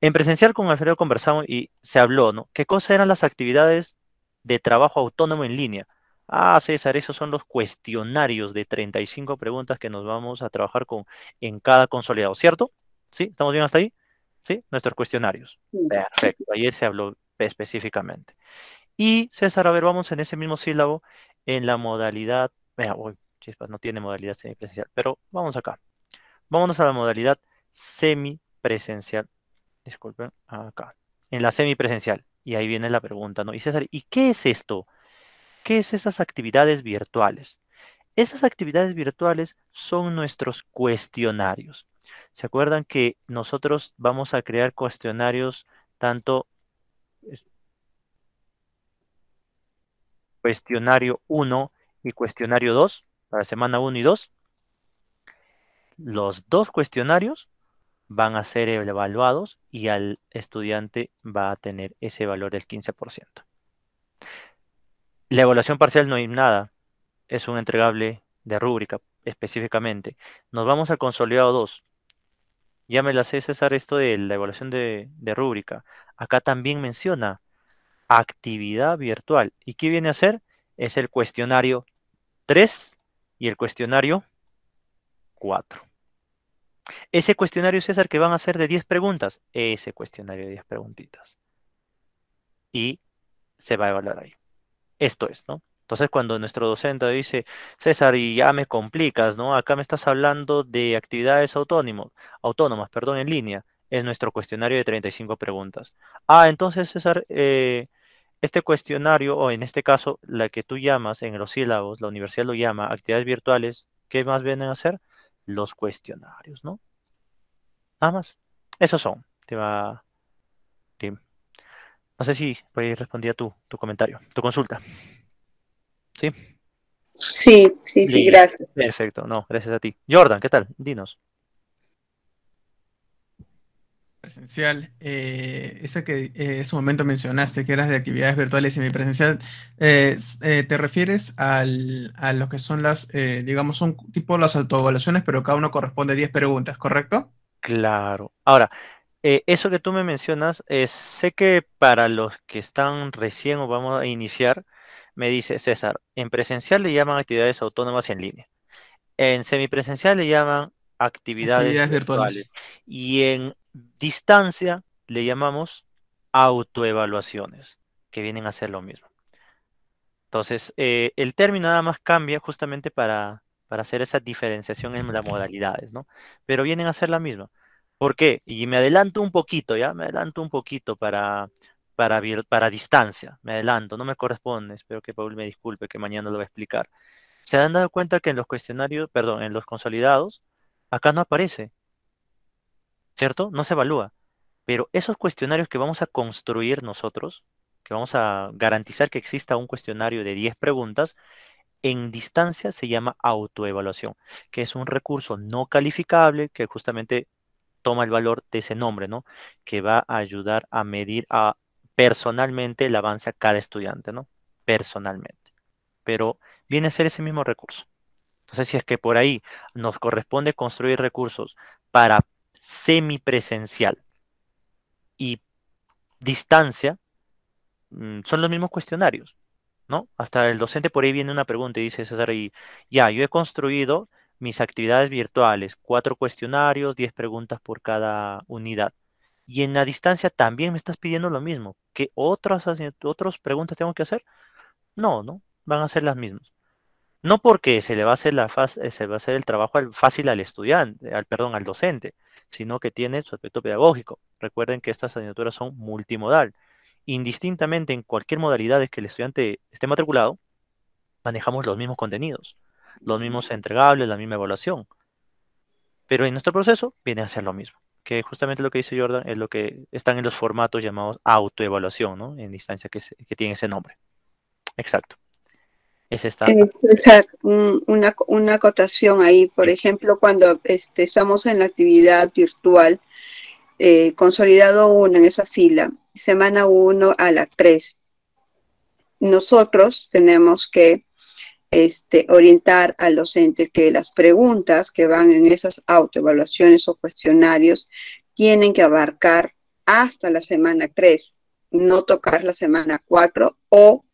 En presencial con Alfredo conversamos y se habló, ¿no? ¿Qué cosas eran las actividades de trabajo autónomo en línea? Ah, César, esos son los cuestionarios de 35 preguntas que nos vamos a trabajar con en cada consolidado, ¿cierto? ¿Sí? ¿Estamos bien hasta ahí? ¿Sí? Nuestros cuestionarios. Perfecto, ayer se habló específicamente. Y César, a ver, vamos en ese mismo sílabo, en la modalidad, eh, chispas, no tiene modalidad semipresencial, pero vamos acá. Vámonos a la modalidad semipresencial. Disculpen, acá. En la semipresencial. Y ahí viene la pregunta, ¿no? Y César, ¿y qué es esto? ¿Qué es esas actividades virtuales? Esas actividades virtuales son nuestros cuestionarios. ¿Se acuerdan que nosotros vamos a crear cuestionarios tanto cuestionario 1 y cuestionario 2, para semana 1 y 2. Los dos cuestionarios van a ser evaluados y al estudiante va a tener ese valor del 15%. La evaluación parcial no hay nada, es un entregable de rúbrica específicamente. Nos vamos al consolidado 2. Ya me la sé, César, esto de la evaluación de, de rúbrica. Acá también menciona actividad virtual. ¿Y qué viene a ser? Es el cuestionario 3 y el cuestionario 4. Ese cuestionario, César, que van a ser de 10 preguntas, ese cuestionario de 10 preguntitas. Y se va a evaluar ahí. Esto es, ¿no? Entonces, cuando nuestro docente dice, César, y ya me complicas, ¿no? Acá me estás hablando de actividades autónomas, autónomas, perdón, en línea es nuestro cuestionario de 35 preguntas. Ah, entonces César, eh, este cuestionario, o en este caso, la que tú llamas en los sílabos, la universidad lo llama actividades virtuales, ¿qué más vienen a hacer? Los cuestionarios, ¿no? Nada más. Esos son. Te va... No sé si respondí respondía tu, comentario, tu consulta. ¿Sí? Sí, sí, sí, gracias. Perfecto, no, gracias a ti. Jordan, ¿qué tal? Dinos presencial, eh, eso que eh, en su momento mencionaste, que eras de actividades virtuales y semipresencial, eh, eh, ¿te refieres a lo que son las, digamos, son tipo las autoevaluaciones, pero cada uno corresponde a 10 preguntas, ¿correcto? Claro. Ahora, eso que tú me mencionas, sé que para los que están recién o vamos a iniciar, me dice César, en presencial le llaman actividades autónomas en línea. En semipresencial le llaman actividades, virtuales. Y en distancia le llamamos autoevaluaciones, que vienen a ser lo mismo. Entonces, eh, el término nada más cambia justamente para, hacer esa diferenciación en las modalidades, ¿no? Pero vienen a ser la misma. ¿Por qué? Y me adelanto un poquito, ¿ya? Me adelanto un poquito para, para, para distancia, me adelanto, no me corresponde, espero que Paul me disculpe, que mañana lo va a explicar. Se han dado cuenta que en los cuestionarios, perdón, en los consolidados, acá no aparece ¿cierto? No se evalúa. Pero esos cuestionarios que vamos a construir nosotros, que vamos a garantizar que exista un cuestionario de 10 preguntas, en distancia se llama autoevaluación, que es un recurso no calificable que justamente toma el valor de ese nombre, ¿no? Que va a ayudar a medir a personalmente el avance a cada estudiante, ¿no? Personalmente. Pero viene a ser ese mismo recurso. Entonces, si es que por ahí nos corresponde construir recursos para semipresencial y distancia mm, son los mismos cuestionarios, ¿no? Hasta el docente por ahí viene una pregunta y dice, César, y, ya, yo he construido mis actividades virtuales, cuatro cuestionarios, diez preguntas por cada unidad. Y en la distancia también me estás pidiendo lo mismo. ¿Qué otras, otras preguntas tengo que hacer? No, no, van a ser las mismas. No porque se le va a hacer, la eh, se va a hacer el trabajo fácil al estudiante, al, perdón, al docente, sino que tiene su aspecto pedagógico. Recuerden que estas asignaturas son multimodal. Indistintamente en cualquier modalidad que el estudiante esté matriculado, manejamos los mismos contenidos, los mismos entregables, la misma evaluación. Pero en nuestro proceso viene a ser lo mismo, que justamente lo que dice Jordan es lo que están en los formatos llamados autoevaluación, ¿no? En distancia que, que tiene ese nombre. Exacto. Es eh, esta. una, acotación ahí, por ejemplo, cuando este, estamos en la actividad virtual, eh, consolidado uno en esa fila, semana uno a la tres, nosotros tenemos que este, orientar al docente que las preguntas que van en esas autoevaluaciones o cuestionarios tienen que abarcar hasta la semana 3, no tocar la semana 4 o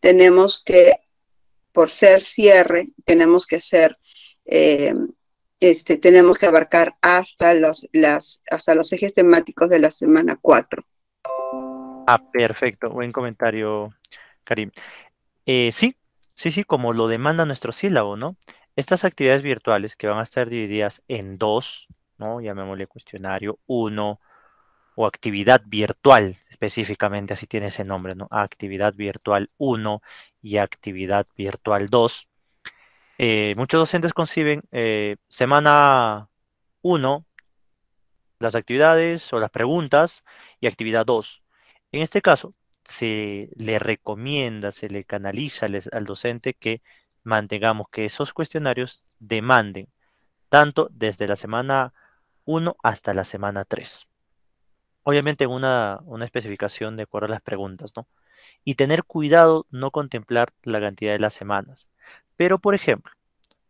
tenemos que por ser cierre, tenemos que ser, eh, este, tenemos que abarcar hasta los, las, hasta los ejes temáticos de la semana 4. Ah, perfecto, buen comentario, Karim. Eh, sí, sí, sí, como lo demanda nuestro sílabo, ¿no? Estas actividades virtuales que van a estar divididas en dos, ¿no? Llamémosle cuestionario uno o actividad virtual, específicamente así tiene ese nombre, ¿no? Actividad virtual 1 y actividad virtual 2. Eh, muchos docentes conciben eh, semana 1 las actividades o las preguntas y actividad 2. En este caso, se le recomienda, se le canaliza al docente que mantengamos que esos cuestionarios demanden tanto desde la semana 1 hasta la semana 3 obviamente una, una especificación de acuerdo a las preguntas, ¿no? Y tener cuidado no contemplar la cantidad de las semanas. Pero, por ejemplo,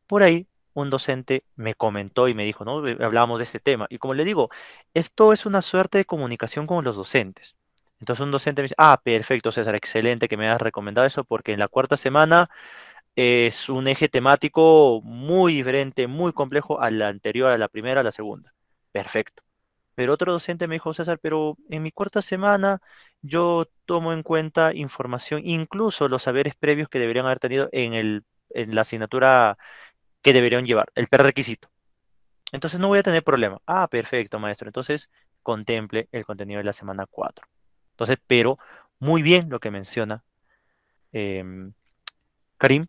por ahí un docente me comentó y me dijo, ¿no? Eh, hablábamos de este tema. Y como le digo, esto es una suerte de comunicación con los docentes. Entonces un docente me dice, ah, perfecto, César, excelente que me hayas recomendado eso, porque en la cuarta semana es un eje temático muy diferente, muy complejo a la anterior, a la primera, a la segunda. Perfecto. Pero otro docente me dijo, César, pero en mi cuarta semana yo tomo en cuenta información, incluso los saberes previos que deberían haber tenido en, la asignatura que deberían llevar, el prerequisito. Entonces no voy a tener problema. Ah, perfecto, maestro. Entonces contemple el contenido de la semana 4. Entonces, pero muy bien lo que menciona em, Karim,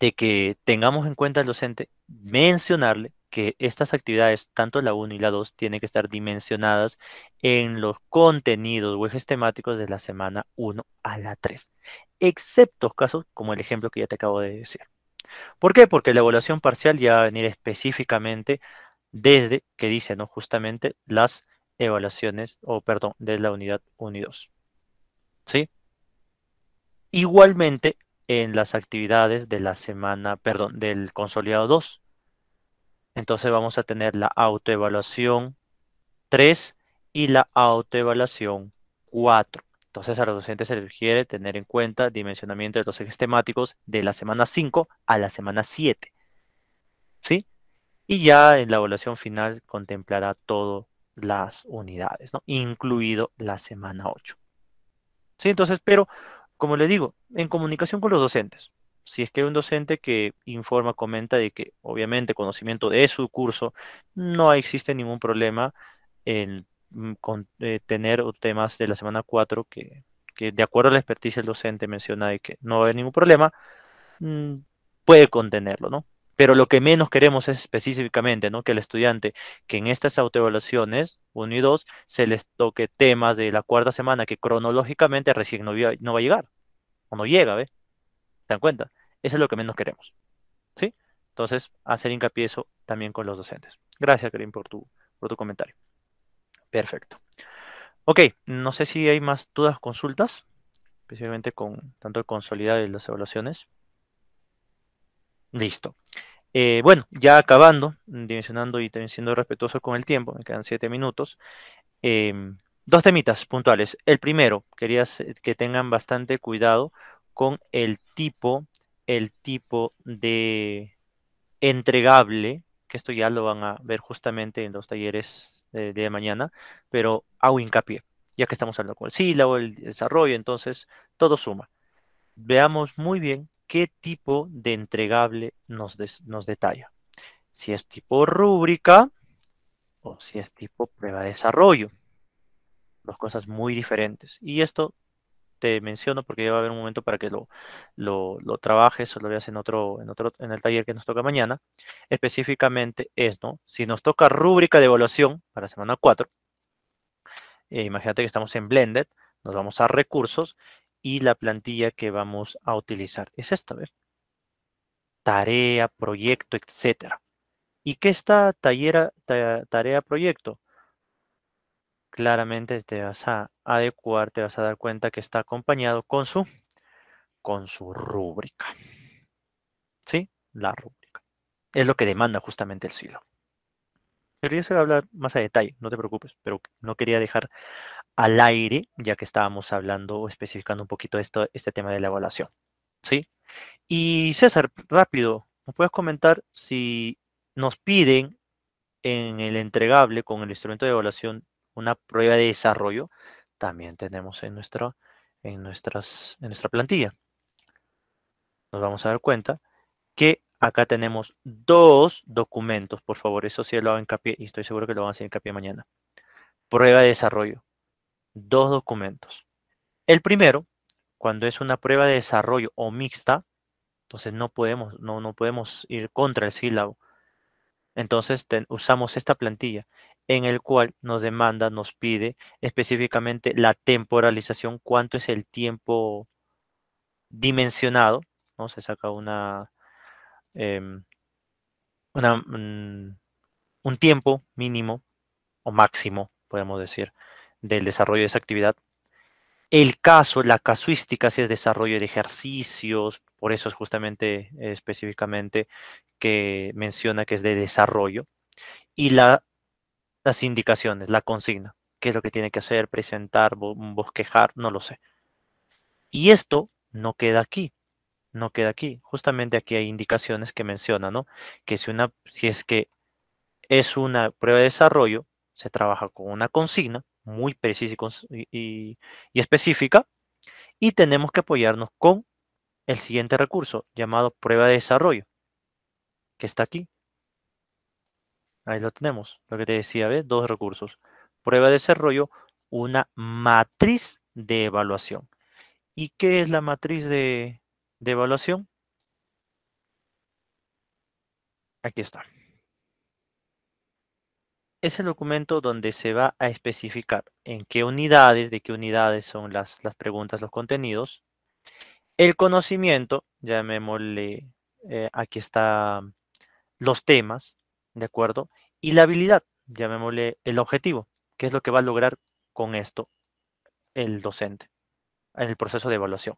de que tengamos en cuenta al docente mencionarle que estas actividades, tanto la 1 y la 2, tienen que estar dimensionadas en los contenidos o ejes temáticos de la semana 1 a la 3, excepto casos como el ejemplo que ya te acabo de decir. ¿Por qué? Porque la evaluación parcial ya va a venir específicamente desde que dice, ¿no? Justamente las evaluaciones, o perdón, de la unidad 1 y 2. ¿Sí? Igualmente en las actividades de la semana, perdón, del consolidado 2. Entonces vamos a tener la autoevaluación 3 y la autoevaluación 4. Entonces a los docentes se les sugiere tener en cuenta dimensionamiento de los ejes temáticos de la semana 5 a la semana 7. ¿Sí? Y ya en la evaluación final contemplará todas las unidades, ¿no? incluido la semana 8. ¿Sí? Entonces, pero como les digo, en comunicación con los docentes, si es que hay un docente que informa, comenta de que obviamente conocimiento de su curso, no existe ningún problema en mm, eh, tener temas de la semana 4 que, de acuerdo a la experticia del docente menciona de que no hay ningún problema, mm, puede contenerlo, ¿no? Pero lo que menos queremos es específicamente, ¿no? Que el estudiante, que en estas autoevaluaciones 1 y 2, se les toque temas de la cuarta semana que cronológicamente recién no, va a llegar, o no llega, ¿ves? ¿se dan cuenta? Eso es lo que menos queremos. ¿Sí? Entonces, hacer hincapié eso también con los docentes. Gracias, Karim, por tu, por tu comentario. Perfecto. Ok, no sé si hay más dudas, consultas, especialmente con tanto de consolidar las evaluaciones. Listo. Eh, bueno, ya acabando, dimensionando y también siendo respetuoso con el tiempo, me quedan siete minutos. Em, dos temitas puntuales. El primero, quería eh, que tengan bastante cuidado con el tipo el tipo de entregable, que esto ya lo van a ver justamente en los talleres de, mañana, pero hago hincapié, ya que estamos hablando con el sílabo, el desarrollo, entonces todo suma. Veamos muy bien qué tipo de entregable nos, nos detalla. Si es tipo rúbrica o si es tipo prueba de desarrollo. Dos cosas muy diferentes. Y esto te menciono porque va a haber un momento para que lo, lo, trabajes o lo veas en otro, en otro, en el taller que nos toca mañana, específicamente es, ¿no? Si nos toca rúbrica de evaluación para semana 4, eh, imagínate que estamos en Blended, nos vamos a recursos y la plantilla que vamos a utilizar es esta, ¿ves? Tarea, proyecto, etcétera. ¿Y qué está tallera, tarea, proyecto? claramente te vas a adecuar, te vas a dar cuenta que está acompañado con su, con su rúbrica. ¿Sí? La rúbrica. Es lo que demanda justamente el silo. Pero se va a hablar más a detalle, no te preocupes, pero no quería dejar al aire, ya que estábamos hablando o especificando un poquito esto, este tema de la evaluación. ¿Sí? Y César, rápido, ¿nos puedes comentar si nos piden en el entregable con el instrumento de evaluación una prueba de desarrollo, también tenemos en, nuestra, en, nuestras, en nuestra plantilla. Nos vamos a dar cuenta que acá tenemos dos documentos, por favor, eso sí lo hago hincapié y estoy seguro que lo van a hacer hincapié mañana. Prueba de desarrollo, dos documentos. El primero, cuando es una prueba de desarrollo o mixta, entonces no podemos, no, no podemos ir contra el sílabo. Entonces usamos esta plantilla en el cual nos demanda, nos pide específicamente la temporalización, cuánto es el tiempo dimensionado, ¿no? Se saca una, em, mm, un tiempo mínimo o máximo, podemos decir, del desarrollo de esa actividad. El caso, la casuística, si es desarrollo de ejercicios, por eso es justamente específicamente que menciona que es de desarrollo. Y la las indicaciones, la consigna, qué es lo que tiene que hacer, presentar, bosquejar, no lo sé. Y esto no queda aquí, no queda aquí. Justamente aquí hay indicaciones que menciona, ¿no? Que si, una, si es que es una prueba de desarrollo, se trabaja con una consigna muy precisa y específica y tenemos que apoyarnos con el siguiente recurso llamado prueba de desarrollo, que está aquí, Ahí lo tenemos, lo que te decía, ¿ves? Dos recursos. Prueba de desarrollo, una matriz de evaluación. ¿Y qué es la matriz de, evaluación? Aquí está. Es el documento donde se va a especificar en qué unidades, de qué unidades son las, preguntas, los contenidos. El conocimiento, llamémosle, eh, aquí está los temas, ¿de acuerdo? Y la habilidad, llamémosle el objetivo, que es lo que va a lograr con esto el docente en el proceso de evaluación.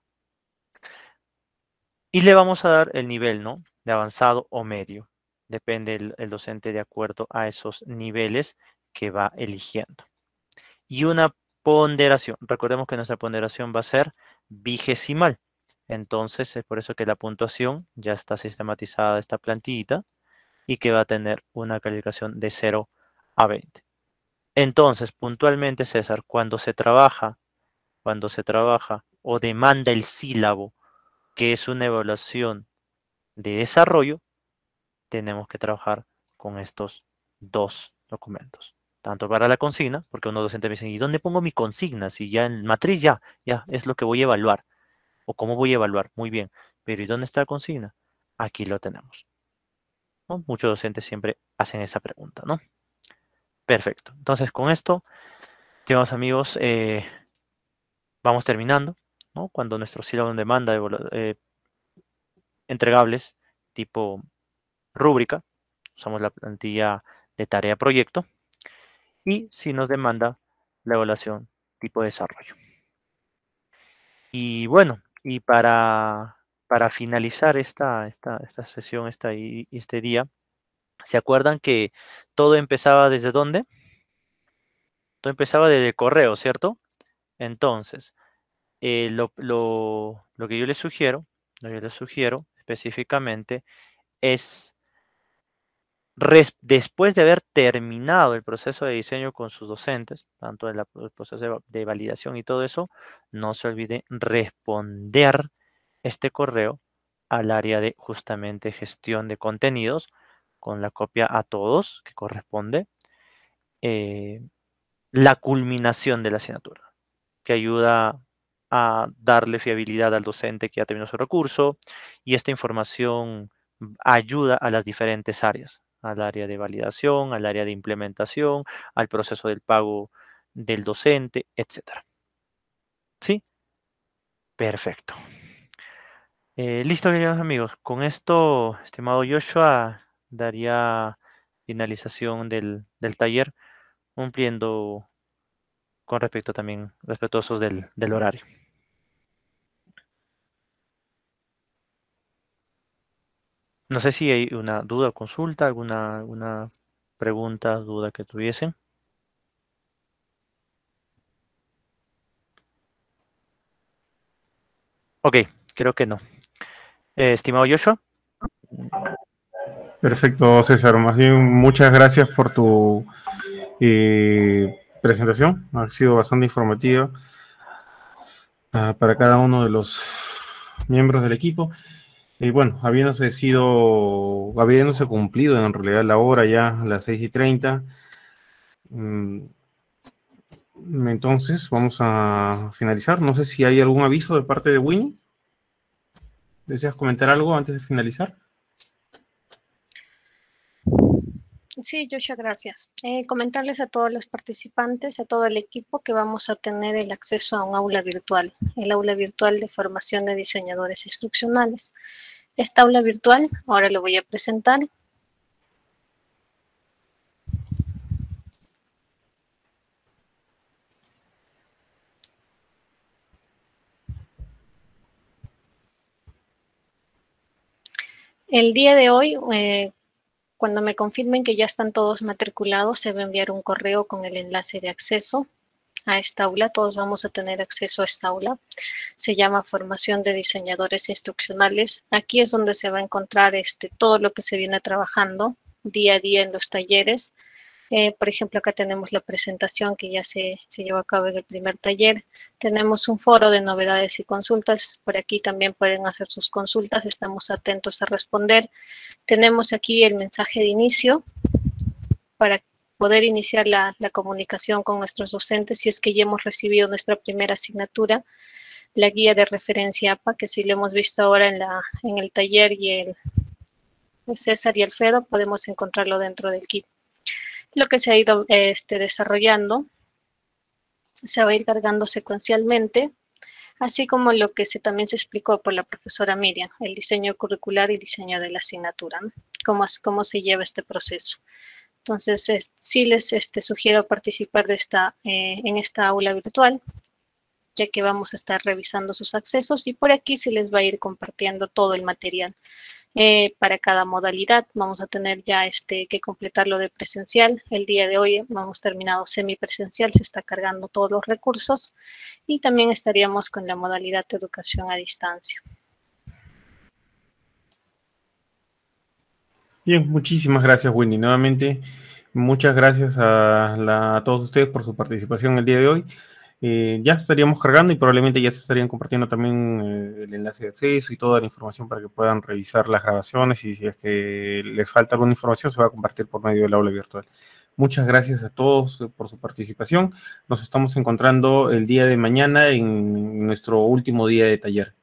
Y le vamos a dar el nivel, ¿no? De avanzado o medio. Depende el, docente de acuerdo a esos niveles que va eligiendo. Y una ponderación. Recordemos que nuestra ponderación va a ser vigesimal. Entonces, es por eso que la puntuación ya está sistematizada esta plantillita y que va a tener una calificación de 0 a 20. Entonces, puntualmente, César, cuando se trabaja, cuando se trabaja o demanda el sílabo, que es una evaluación de desarrollo, tenemos que trabajar con estos dos documentos. Tanto para la consigna, porque unos docentes me dicen, ¿y dónde pongo mi consigna? Si ya en matriz ya, ya es lo que voy a evaluar. ¿O cómo voy a evaluar? Muy bien. Pero ¿y dónde está la consigna? Aquí lo tenemos. Muchos docentes siempre hacen esa pregunta, ¿no? Perfecto. Entonces, con esto, estimados amigos, eh, vamos terminando, ¿no? Cuando nuestro sílabo demanda eh, entregables tipo rúbrica, usamos la plantilla de tarea proyecto, y si nos demanda la evaluación tipo desarrollo. Y bueno, y para para finalizar esta, sesión, este día, ¿se acuerdan que todo empezaba desde dónde? Todo empezaba desde el correo, ¿cierto? Entonces, eh, lo, que yo les sugiero, lo que yo les sugiero específicamente es después de haber terminado el proceso de diseño con sus docentes, tanto el, el proceso de, de, validación y todo eso, no se olviden responder este correo al área de justamente gestión de contenidos con la copia a todos que corresponde. Eh, la culminación de la asignatura, que ayuda a darle fiabilidad al docente que ha terminado su recurso y esta información ayuda a las diferentes áreas, al área de validación, al área de implementación, al proceso del pago del docente, etc. ¿Sí? Perfecto. Eh, listo, queridos amigos. Con esto, estimado Joshua, daría finalización del, del taller, cumpliendo con respecto también respetuosos del, del horario. No sé si hay una duda o consulta, alguna, alguna pregunta, duda que tuviesen. Ok, creo que no. Eh, estimado Yosho. Perfecto, César. Más bien, muchas gracias por tu eh, presentación. Ha sido bastante informativa ah, para cada uno de los miembros del equipo. Y bueno, habiéndose sido, habiéndose cumplido en realidad la hora ya, a las 6 y 30. Mm, entonces, vamos a finalizar. No sé si hay algún aviso de parte de Winnie. ¿Deseas comentar algo antes de finalizar? Sí, Joshua, gracias. Eh, comentarles a todos los participantes, a todo el equipo, que vamos a tener el acceso a un aula virtual, el aula virtual de formación de diseñadores instruccionales. Esta aula virtual, ahora lo voy a presentar, El día de hoy, eh, cuando me confirmen que ya están todos matriculados, se va a enviar un correo con el enlace de acceso a esta aula. Todos vamos a tener acceso a esta aula. Se llama Formación de Diseñadores Instruccionales. Aquí es donde se va a encontrar este, todo lo que se viene trabajando día a día en los talleres, eh, por ejemplo, acá tenemos la presentación que ya se, llevó a cabo en el primer taller. Tenemos un foro de novedades y consultas. Por aquí también pueden hacer sus consultas. Estamos atentos a responder. Tenemos aquí el mensaje de inicio para poder iniciar la, comunicación con nuestros docentes si es que ya hemos recibido nuestra primera asignatura la guía de referencia APA, que si lo hemos visto ahora en, la, en el taller y el César y Alfredo, podemos encontrarlo dentro del kit lo que se ha ido este, desarrollando se va a ir cargando secuencialmente, así como lo que se, también se explicó por la profesora Miriam, el diseño curricular y diseño de la asignatura, cómo, cómo se lleva este proceso. Entonces, sí les este, sugiero participar de esta, eh, en esta aula virtual, ya que vamos a estar revisando sus accesos y por aquí se les va a ir compartiendo todo el material eh, para cada modalidad. Vamos a tener ya este, que completarlo de presencial. El día de hoy hemos terminado semipresencial, se está cargando todos los recursos y también estaríamos con la modalidad de educación a distancia. Bien, muchísimas gracias Wendy. Nuevamente, muchas gracias a todos ustedes por su participación el día de hoy. Eh, ya estaríamos cargando y probablemente ya se estarían compartiendo también eh, el enlace de acceso y toda la información para que puedan revisar las grabaciones y si es que les falta alguna información se va a compartir por medio del aula virtual. Muchas gracias a todos eh, por su participación. Nos estamos encontrando el día de mañana en nuestro último día de taller.